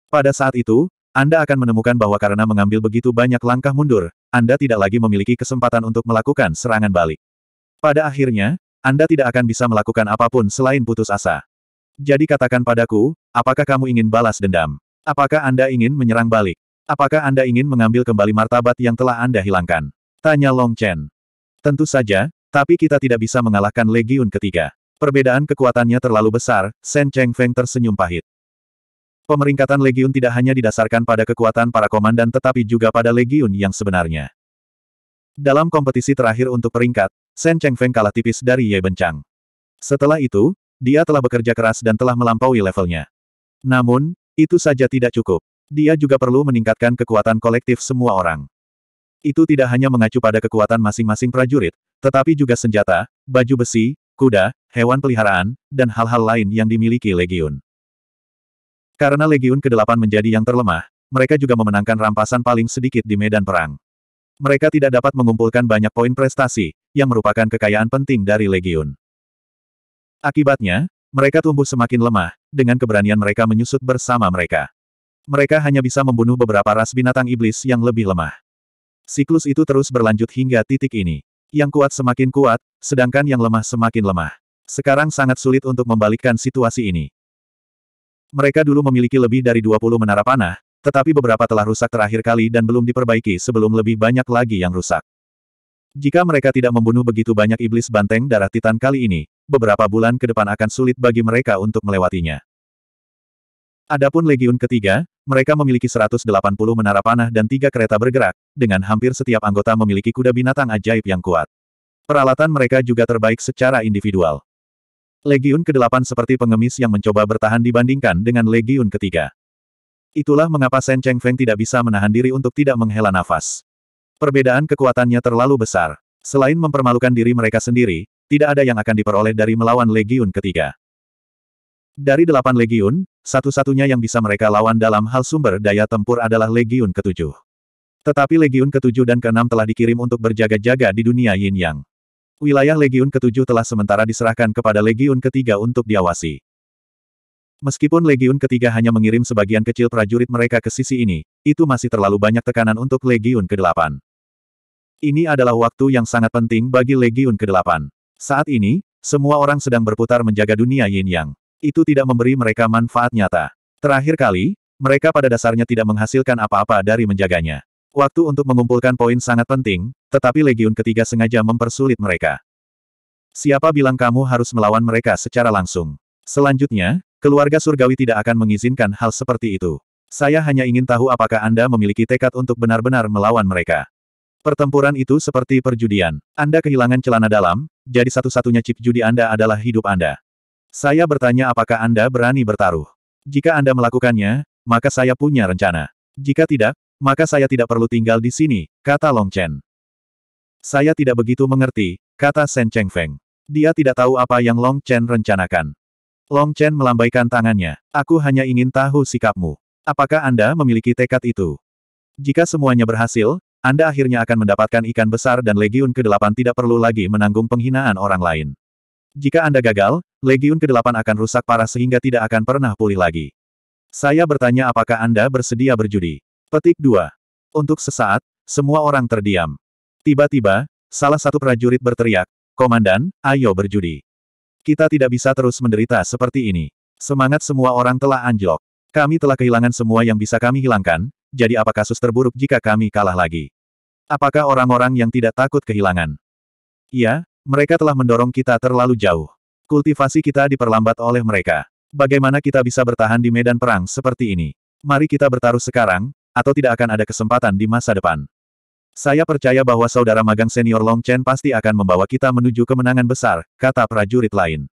Pada saat itu, Anda akan menemukan bahwa karena mengambil begitu banyak langkah mundur, Anda tidak lagi memiliki kesempatan untuk melakukan serangan balik. Pada akhirnya, Anda tidak akan bisa melakukan apapun selain putus asa. Jadi katakan padaku, apakah kamu ingin balas dendam? Apakah Anda ingin menyerang balik? Apakah Anda ingin mengambil kembali martabat yang telah Anda hilangkan? Tanya Long Chen. Tentu saja, tapi kita tidak bisa mengalahkan legiun ketiga. Perbedaan kekuatannya terlalu besar, Shen Cheng Feng tersenyum pahit. Pemeringkatan legiun tidak hanya didasarkan pada kekuatan para komandan tetapi juga pada legiun yang sebenarnya. Dalam kompetisi terakhir untuk peringkat, Shen Cheng Feng kalah tipis dari Ye Bencang. Setelah itu, dia telah bekerja keras dan telah melampaui levelnya. Namun, itu saja tidak cukup. Dia juga perlu meningkatkan kekuatan kolektif semua orang itu tidak hanya mengacu pada kekuatan masing-masing prajurit, tetapi juga senjata, baju besi, kuda, hewan peliharaan, dan hal-hal lain yang dimiliki Legiun. Karena Legiun ke-8 menjadi yang terlemah, mereka juga memenangkan rampasan paling sedikit di medan perang. Mereka tidak dapat mengumpulkan banyak poin prestasi, yang merupakan kekayaan penting dari Legiun. Akibatnya, mereka tumbuh semakin lemah, dengan keberanian mereka menyusut bersama mereka. Mereka hanya bisa membunuh beberapa ras binatang iblis yang lebih lemah. Siklus itu terus berlanjut hingga titik ini. Yang kuat semakin kuat, sedangkan yang lemah semakin lemah. Sekarang sangat sulit untuk membalikkan situasi ini. Mereka dulu memiliki lebih dari 20 menara panah, tetapi beberapa telah rusak terakhir kali dan belum diperbaiki sebelum lebih banyak lagi yang rusak. Jika mereka tidak membunuh begitu banyak iblis banteng darah titan kali ini, beberapa bulan ke depan akan sulit bagi mereka untuk melewatinya. Adapun Legiun ketiga, mereka memiliki 180 menara panah dan tiga kereta bergerak, dengan hampir setiap anggota memiliki kuda binatang ajaib yang kuat. Peralatan mereka juga terbaik secara individual. Legiun ke-8 seperti pengemis yang mencoba bertahan dibandingkan dengan Legiun ketiga. Itulah mengapa Shen Cheng Feng tidak bisa menahan diri untuk tidak menghela nafas. Perbedaan kekuatannya terlalu besar. Selain mempermalukan diri mereka sendiri, tidak ada yang akan diperoleh dari melawan Legiun ketiga. Dari delapan legiun, satu-satunya yang bisa mereka lawan dalam hal sumber daya tempur adalah Legiun ketujuh. Tetapi Legiun ketujuh dan ke-6 telah dikirim untuk berjaga-jaga di dunia Yin Yang. Wilayah Legiun ketujuh telah sementara diserahkan kepada Legiun ketiga untuk diawasi. Meskipun Legiun ketiga hanya mengirim sebagian kecil prajurit mereka ke sisi ini, itu masih terlalu banyak tekanan untuk Legiun ke-8. Ini adalah waktu yang sangat penting bagi Legiun ke-8. Saat ini, semua orang sedang berputar menjaga dunia Yin Yang itu tidak memberi mereka manfaat nyata. Terakhir kali, mereka pada dasarnya tidak menghasilkan apa-apa dari menjaganya. Waktu untuk mengumpulkan poin sangat penting, tetapi Legiun ketiga sengaja mempersulit mereka. Siapa bilang kamu harus melawan mereka secara langsung? Selanjutnya, keluarga surgawi tidak akan mengizinkan hal seperti itu. Saya hanya ingin tahu apakah Anda memiliki tekad untuk benar-benar melawan mereka. Pertempuran itu seperti perjudian. Anda kehilangan celana dalam, jadi satu-satunya chip judi Anda adalah hidup Anda. Saya bertanya apakah Anda berani bertaruh. Jika Anda melakukannya, maka saya punya rencana. Jika tidak, maka saya tidak perlu tinggal di sini, kata Long Chen. Saya tidak begitu mengerti, kata Shen Chengfeng. Dia tidak tahu apa yang Long Chen rencanakan. Long Chen melambaikan tangannya. Aku hanya ingin tahu sikapmu. Apakah Anda memiliki tekad itu? Jika semuanya berhasil, Anda akhirnya akan mendapatkan ikan besar dan legiun ke-8 tidak perlu lagi menanggung penghinaan orang lain. Jika Anda gagal, Legiun ke-8 akan rusak parah sehingga tidak akan pernah pulih lagi. Saya bertanya apakah Anda bersedia berjudi? Petik 2. Untuk sesaat, semua orang terdiam. Tiba-tiba, salah satu prajurit berteriak, Komandan, ayo berjudi. Kita tidak bisa terus menderita seperti ini. Semangat semua orang telah anjlok. Kami telah kehilangan semua yang bisa kami hilangkan, jadi apa kasus terburuk jika kami kalah lagi? Apakah orang-orang yang tidak takut kehilangan? Iya, mereka telah mendorong kita terlalu jauh. Kultivasi kita diperlambat oleh mereka. Bagaimana kita bisa bertahan di medan perang seperti ini? Mari kita bertaruh sekarang, atau tidak akan ada kesempatan di masa depan. Saya percaya bahwa saudara magang senior Long Chen pasti akan membawa kita menuju kemenangan besar, kata prajurit lain.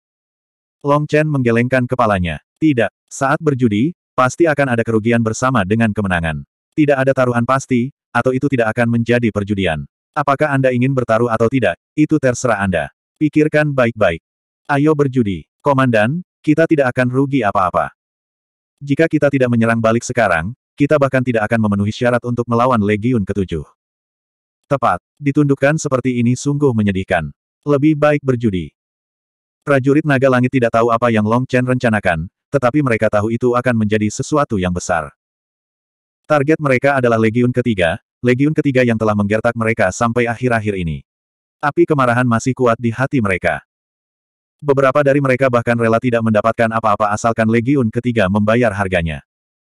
Long Chen menggelengkan kepalanya. Tidak, saat berjudi, pasti akan ada kerugian bersama dengan kemenangan. Tidak ada taruhan pasti, atau itu tidak akan menjadi perjudian. Apakah Anda ingin bertaruh atau tidak, itu terserah Anda. Pikirkan baik-baik. Ayo berjudi. Komandan, kita tidak akan rugi apa-apa. Jika kita tidak menyerang balik sekarang, kita bahkan tidak akan memenuhi syarat untuk melawan Legiun ketujuh. Tepat, ditundukkan seperti ini sungguh menyedihkan. Lebih baik berjudi. Prajurit naga langit tidak tahu apa yang Long Chen rencanakan, tetapi mereka tahu itu akan menjadi sesuatu yang besar. Target mereka adalah Legiun ketiga, Legiun ketiga yang telah menggertak mereka sampai akhir-akhir ini. Api kemarahan masih kuat di hati mereka. Beberapa dari mereka bahkan rela tidak mendapatkan apa-apa asalkan Legiun ketiga membayar harganya.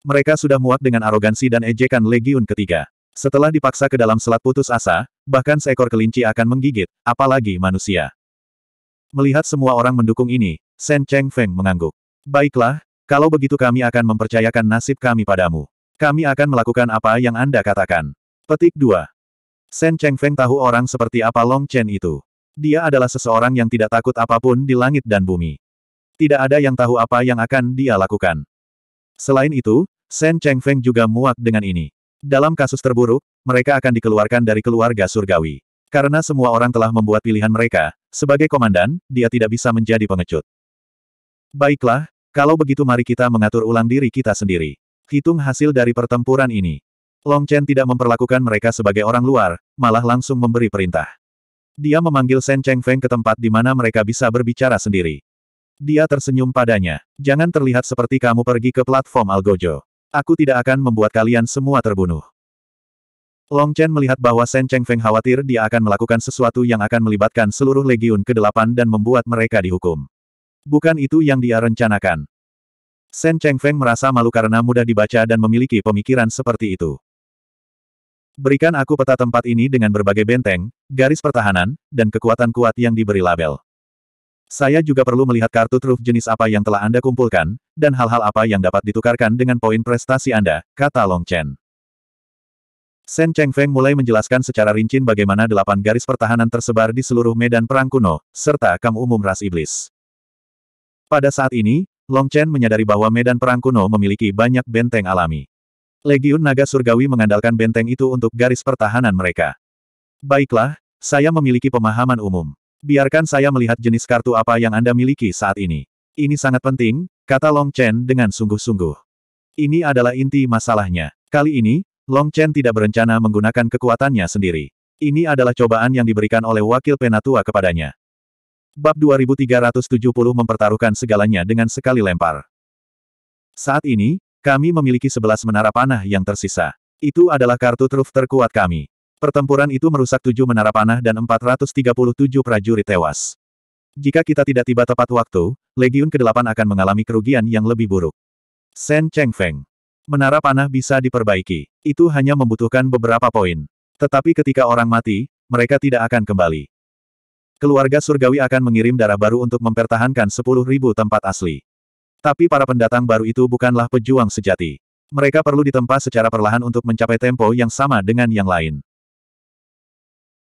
Mereka sudah muak dengan arogansi dan ejekan Legiun ketiga. Setelah dipaksa ke dalam selat putus asa, bahkan seekor kelinci akan menggigit, apalagi manusia. Melihat semua orang mendukung ini, Shen Cheng Feng mengangguk. Baiklah, kalau begitu kami akan mempercayakan nasib kami padamu. Kami akan melakukan apa yang Anda katakan. Petik 2. Shen Cheng Feng tahu orang seperti apa Long Chen itu. Dia adalah seseorang yang tidak takut apapun di langit dan bumi. Tidak ada yang tahu apa yang akan dia lakukan. Selain itu, Shen Cheng Feng juga muak dengan ini. Dalam kasus terburuk, mereka akan dikeluarkan dari keluarga surgawi. Karena semua orang telah membuat pilihan mereka, sebagai komandan, dia tidak bisa menjadi pengecut. Baiklah, kalau begitu mari kita mengatur ulang diri kita sendiri. Hitung hasil dari pertempuran ini. Long Chen tidak memperlakukan mereka sebagai orang luar, malah langsung memberi perintah. Dia memanggil Shen Cheng Feng ke tempat di mana mereka bisa berbicara sendiri. Dia tersenyum padanya. Jangan terlihat seperti kamu pergi ke platform Algojo. Aku tidak akan membuat kalian semua terbunuh. Long Chen melihat bahwa Shen Cheng Feng khawatir dia akan melakukan sesuatu yang akan melibatkan seluruh Legiun ke-8 dan membuat mereka dihukum. Bukan itu yang dia rencanakan. Shen Cheng Feng merasa malu karena mudah dibaca dan memiliki pemikiran seperti itu. Berikan aku peta tempat ini dengan berbagai benteng, garis pertahanan, dan kekuatan kuat yang diberi label. Saya juga perlu melihat kartu truf jenis apa yang telah Anda kumpulkan, dan hal-hal apa yang dapat ditukarkan dengan poin prestasi Anda, kata Long Chen. Cheng Feng mulai menjelaskan secara rinci bagaimana delapan garis pertahanan tersebar di seluruh medan perang kuno, serta kam umum ras iblis. Pada saat ini, Long Chen menyadari bahwa medan perang kuno memiliki banyak benteng alami. Legiun Naga Surgawi mengandalkan benteng itu untuk garis pertahanan mereka. Baiklah, saya memiliki pemahaman umum. Biarkan saya melihat jenis kartu apa yang Anda miliki saat ini. Ini sangat penting, kata Long Chen dengan sungguh-sungguh. Ini adalah inti masalahnya. Kali ini, Long Chen tidak berencana menggunakan kekuatannya sendiri. Ini adalah cobaan yang diberikan oleh wakil penatua kepadanya. Bab 2370 mempertaruhkan segalanya dengan sekali lempar. Saat ini, kami memiliki sebelas menara panah yang tersisa. Itu adalah kartu truf terkuat kami. Pertempuran itu merusak tujuh menara panah dan 437 prajurit tewas. Jika kita tidak tiba tepat waktu, Legiun ke-8 akan mengalami kerugian yang lebih buruk. Sen Cheng Feng. Menara panah bisa diperbaiki. Itu hanya membutuhkan beberapa poin. Tetapi ketika orang mati, mereka tidak akan kembali. Keluarga surgawi akan mengirim darah baru untuk mempertahankan 10.000 tempat asli. Tapi para pendatang baru itu bukanlah pejuang sejati. Mereka perlu ditempa secara perlahan untuk mencapai tempo yang sama dengan yang lain.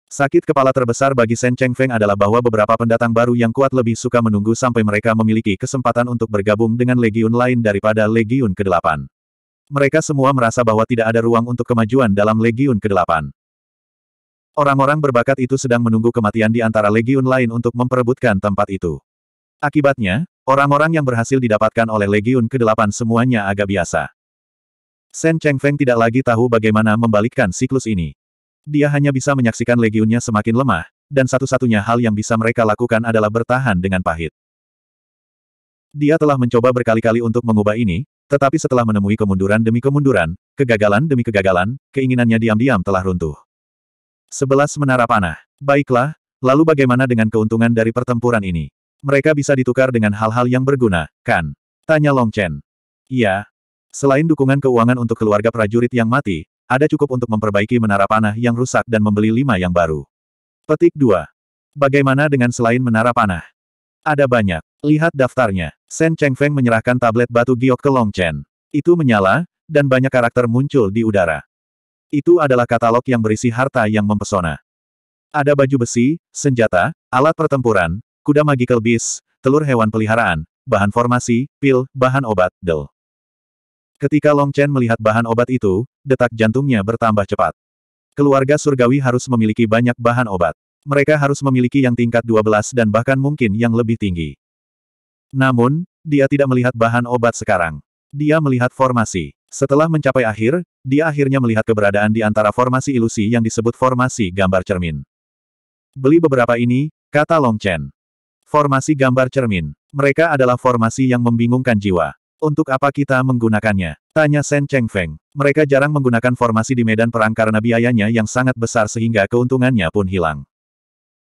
Sakit kepala terbesar bagi Shen Feng adalah bahwa beberapa pendatang baru yang kuat lebih suka menunggu sampai mereka memiliki kesempatan untuk bergabung dengan legiun lain daripada legiun ke-8. Mereka semua merasa bahwa tidak ada ruang untuk kemajuan dalam legiun ke-8. Orang-orang berbakat itu sedang menunggu kematian di antara legiun lain untuk memperebutkan tempat itu. Akibatnya, orang-orang yang berhasil didapatkan oleh Legiun ke-8 semuanya agak biasa. Shen Chengfeng tidak lagi tahu bagaimana membalikkan siklus ini. Dia hanya bisa menyaksikan Legiunnya semakin lemah, dan satu-satunya hal yang bisa mereka lakukan adalah bertahan dengan pahit. Dia telah mencoba berkali-kali untuk mengubah ini, tetapi setelah menemui kemunduran demi kemunduran, kegagalan demi kegagalan, keinginannya diam-diam telah runtuh. Sebelas menara panah. Baiklah, lalu bagaimana dengan keuntungan dari pertempuran ini? Mereka bisa ditukar dengan hal-hal yang berguna, kan? Tanya Long Chen. Iya. Selain dukungan keuangan untuk keluarga prajurit yang mati, ada cukup untuk memperbaiki menara panah yang rusak dan membeli lima yang baru. Petik 2. Bagaimana dengan selain menara panah? Ada banyak. Lihat daftarnya. Shen Cheng Feng menyerahkan tablet batu giok ke Long Chen. Itu menyala, dan banyak karakter muncul di udara. Itu adalah katalog yang berisi harta yang mempesona. Ada baju besi, senjata, alat pertempuran, kuda magical beast, telur hewan peliharaan, bahan formasi, pil, bahan obat, del. Ketika Long Chen melihat bahan obat itu, detak jantungnya bertambah cepat. Keluarga surgawi harus memiliki banyak bahan obat. Mereka harus memiliki yang tingkat 12 dan bahkan mungkin yang lebih tinggi. Namun, dia tidak melihat bahan obat sekarang. Dia melihat formasi. Setelah mencapai akhir, dia akhirnya melihat keberadaan di antara formasi ilusi yang disebut formasi gambar cermin. Beli beberapa ini, kata Long Chen. Formasi gambar cermin. Mereka adalah formasi yang membingungkan jiwa. Untuk apa kita menggunakannya? Tanya Shen Feng. Mereka jarang menggunakan formasi di medan perang karena biayanya yang sangat besar sehingga keuntungannya pun hilang.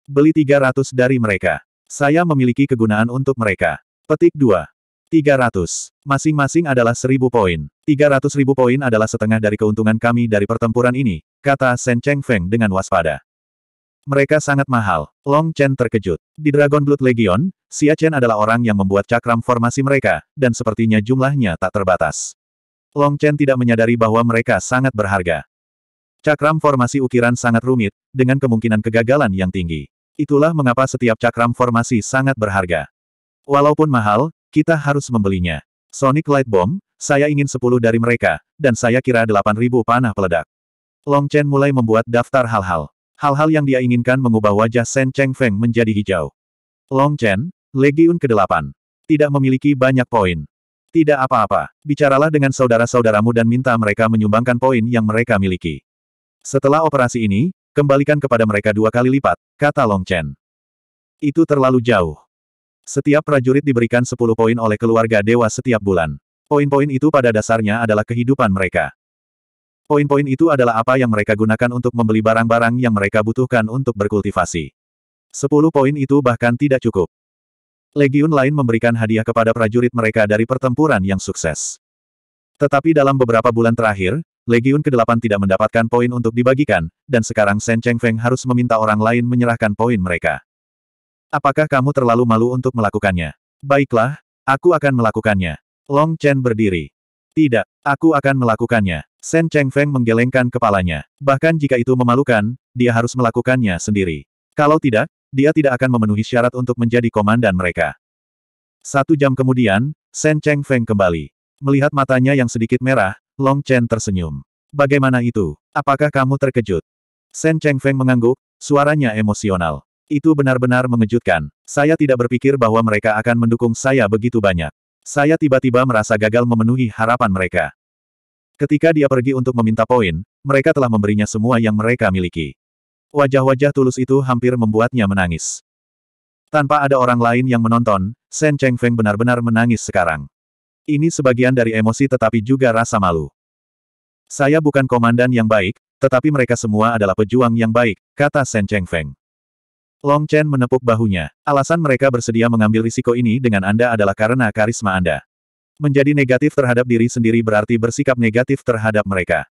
Beli 300 dari mereka. Saya memiliki kegunaan untuk mereka. Petik 2. 300. Masing-masing adalah 1000 poin. 300 ribu poin adalah setengah dari keuntungan kami dari pertempuran ini, kata Shen Feng dengan waspada. Mereka sangat mahal. Long Chen terkejut. Di Dragon Blood Legion, Xia Chen adalah orang yang membuat cakram formasi mereka, dan sepertinya jumlahnya tak terbatas. Long Chen tidak menyadari bahwa mereka sangat berharga. Cakram formasi ukiran sangat rumit, dengan kemungkinan kegagalan yang tinggi. Itulah mengapa setiap cakram formasi sangat berharga. Walaupun mahal, kita harus membelinya. Sonic Light Bomb, saya ingin 10 dari mereka, dan saya kira 8000 panah peledak. Long Chen mulai membuat daftar hal-hal. Hal-hal yang dia inginkan mengubah wajah Shen Feng menjadi hijau. Long Chen, Legiun ke-8. Tidak memiliki banyak poin. Tidak apa-apa. Bicaralah dengan saudara-saudaramu dan minta mereka menyumbangkan poin yang mereka miliki. Setelah operasi ini, kembalikan kepada mereka dua kali lipat, kata Long Chen. Itu terlalu jauh. Setiap prajurit diberikan 10 poin oleh keluarga dewa setiap bulan. Poin-poin itu pada dasarnya adalah kehidupan mereka. Poin-poin itu adalah apa yang mereka gunakan untuk membeli barang-barang yang mereka butuhkan untuk berkultivasi. Sepuluh poin itu bahkan tidak cukup. Legiun lain memberikan hadiah kepada prajurit mereka dari pertempuran yang sukses. Tetapi dalam beberapa bulan terakhir, Legiun ke-8 tidak mendapatkan poin untuk dibagikan, dan sekarang Shen Cheng Feng harus meminta orang lain menyerahkan poin mereka. Apakah kamu terlalu malu untuk melakukannya? Baiklah, aku akan melakukannya. Long Chen berdiri. Tidak, aku akan melakukannya. Shen Feng menggelengkan kepalanya. Bahkan jika itu memalukan, dia harus melakukannya sendiri. Kalau tidak, dia tidak akan memenuhi syarat untuk menjadi komandan mereka. Satu jam kemudian, Shen Feng kembali. Melihat matanya yang sedikit merah, Long Chen tersenyum. Bagaimana itu? Apakah kamu terkejut? Shen Feng mengangguk, suaranya emosional. Itu benar-benar mengejutkan. Saya tidak berpikir bahwa mereka akan mendukung saya begitu banyak. Saya tiba-tiba merasa gagal memenuhi harapan mereka. Ketika dia pergi untuk meminta poin, mereka telah memberinya semua yang mereka miliki. Wajah-wajah tulus itu hampir membuatnya menangis. Tanpa ada orang lain yang menonton, Shen Feng benar-benar menangis sekarang. Ini sebagian dari emosi tetapi juga rasa malu. Saya bukan komandan yang baik, tetapi mereka semua adalah pejuang yang baik, kata Shen Feng. Long Chen menepuk bahunya. Alasan mereka bersedia mengambil risiko ini dengan Anda adalah karena karisma Anda. Menjadi negatif terhadap diri sendiri berarti bersikap negatif terhadap mereka.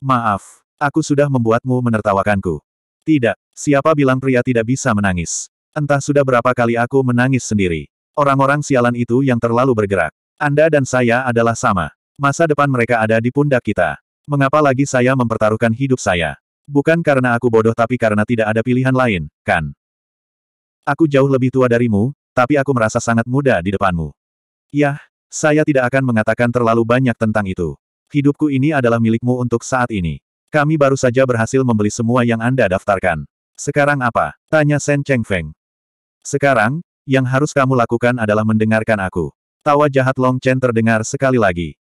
Maaf, aku sudah membuatmu menertawakanku. Tidak, siapa bilang pria tidak bisa menangis? Entah sudah berapa kali aku menangis sendiri. Orang-orang sialan itu yang terlalu bergerak. Anda dan saya adalah sama. Masa depan mereka ada di pundak kita. Mengapa lagi saya mempertaruhkan hidup saya? Bukan karena aku bodoh tapi karena tidak ada pilihan lain, kan? Aku jauh lebih tua darimu, tapi aku merasa sangat muda di depanmu. Yah, saya tidak akan mengatakan terlalu banyak tentang itu. Hidupku ini adalah milikmu untuk saat ini. Kami baru saja berhasil membeli semua yang Anda daftarkan. Sekarang apa? Tanya Shen Feng. Sekarang, yang harus kamu lakukan adalah mendengarkan aku. Tawa jahat Long Chen terdengar sekali lagi.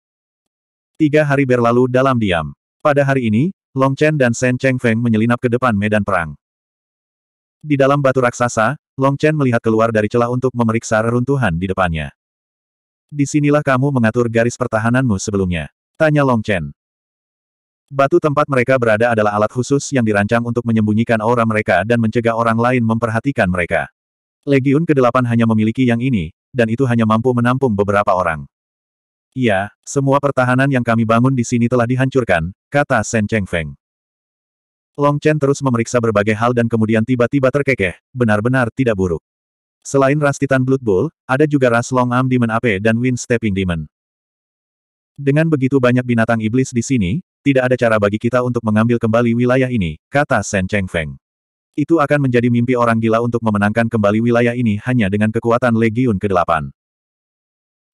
Tiga hari berlalu dalam diam. Pada hari ini, Long Chen dan Shen Feng menyelinap ke depan medan perang. Di dalam batu raksasa, Long Chen melihat keluar dari celah untuk memeriksa reruntuhan di depannya. Di sinilah kamu mengatur garis pertahananmu sebelumnya. Tanya Long Chen. Batu tempat mereka berada adalah alat khusus yang dirancang untuk menyembunyikan aura mereka dan mencegah orang lain memperhatikan mereka. Legiun ke-8 hanya memiliki yang ini, dan itu hanya mampu menampung beberapa orang. Ya, semua pertahanan yang kami bangun di sini telah dihancurkan, kata Shen Feng. Long Chen terus memeriksa berbagai hal dan kemudian tiba-tiba terkekeh, benar-benar tidak buruk. Selain ras Titan Blood Bowl, ada juga ras Long Arm Demon Ape dan Wind Stepping Demon. Dengan begitu banyak binatang iblis di sini, tidak ada cara bagi kita untuk mengambil kembali wilayah ini, kata Shen Cheng Feng. Itu akan menjadi mimpi orang gila untuk memenangkan kembali wilayah ini hanya dengan kekuatan Legion ke-8.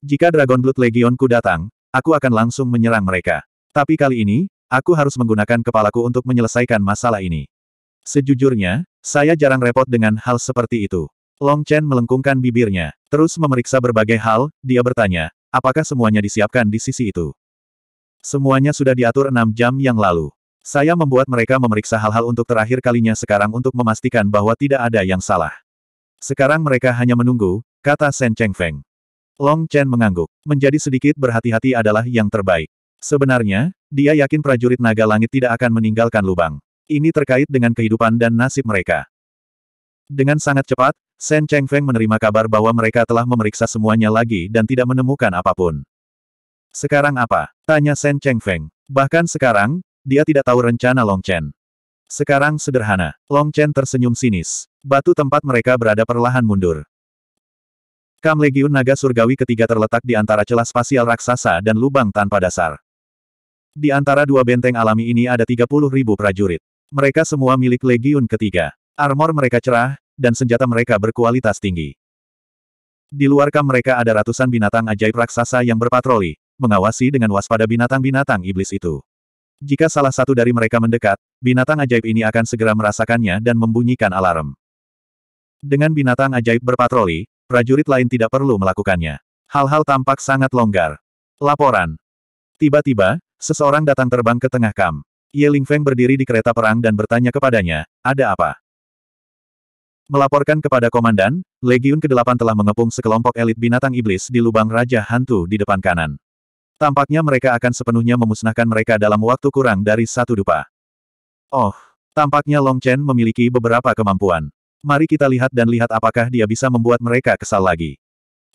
Jika Dragon Blood Legion ku datang, aku akan langsung menyerang mereka. Tapi kali ini, aku harus menggunakan kepalaku untuk menyelesaikan masalah ini. Sejujurnya, saya jarang repot dengan hal seperti itu. Long Chen melengkungkan bibirnya. Terus memeriksa berbagai hal, dia bertanya, apakah semuanya disiapkan di sisi itu? Semuanya sudah diatur enam jam yang lalu. Saya membuat mereka memeriksa hal-hal untuk terakhir kalinya sekarang untuk memastikan bahwa tidak ada yang salah. Sekarang mereka hanya menunggu, kata Shen Cheng Feng. Long Chen mengangguk. Menjadi sedikit berhati-hati adalah yang terbaik. Sebenarnya, dia yakin prajurit naga langit tidak akan meninggalkan lubang. Ini terkait dengan kehidupan dan nasib mereka. Dengan sangat cepat, Shen Feng menerima kabar bahwa mereka telah memeriksa semuanya lagi dan tidak menemukan apapun. Sekarang apa? Tanya Shen Feng. Bahkan sekarang, dia tidak tahu rencana Long Chen. Sekarang sederhana. Long Chen tersenyum sinis. Batu tempat mereka berada perlahan mundur. Kam Legiun Naga Surgawi ketiga terletak di antara celah spasial raksasa dan lubang tanpa dasar. Di antara dua benteng alami ini ada 30 ribu prajurit. Mereka semua milik Legiun ketiga. Armor mereka cerah, dan senjata mereka berkualitas tinggi. Di luar kam mereka ada ratusan binatang ajaib raksasa yang berpatroli, mengawasi dengan waspada binatang-binatang iblis itu. Jika salah satu dari mereka mendekat, binatang ajaib ini akan segera merasakannya dan membunyikan alarm. Dengan binatang ajaib berpatroli, prajurit lain tidak perlu melakukannya. Hal-hal tampak sangat longgar. Laporan. Tiba-tiba, seseorang datang terbang ke tengah kam. Ye Lingfeng berdiri di kereta perang dan bertanya kepadanya, ada apa? Melaporkan kepada komandan, Legiun ke-8 telah mengepung sekelompok elit binatang iblis di lubang Raja Hantu di depan kanan. Tampaknya mereka akan sepenuhnya memusnahkan mereka dalam waktu kurang dari satu dupa. Oh, tampaknya Long Chen memiliki beberapa kemampuan. Mari kita lihat dan lihat apakah dia bisa membuat mereka kesal lagi.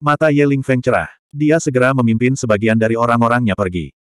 Mata Ye Ling Feng cerah. Dia segera memimpin sebagian dari orang-orangnya pergi.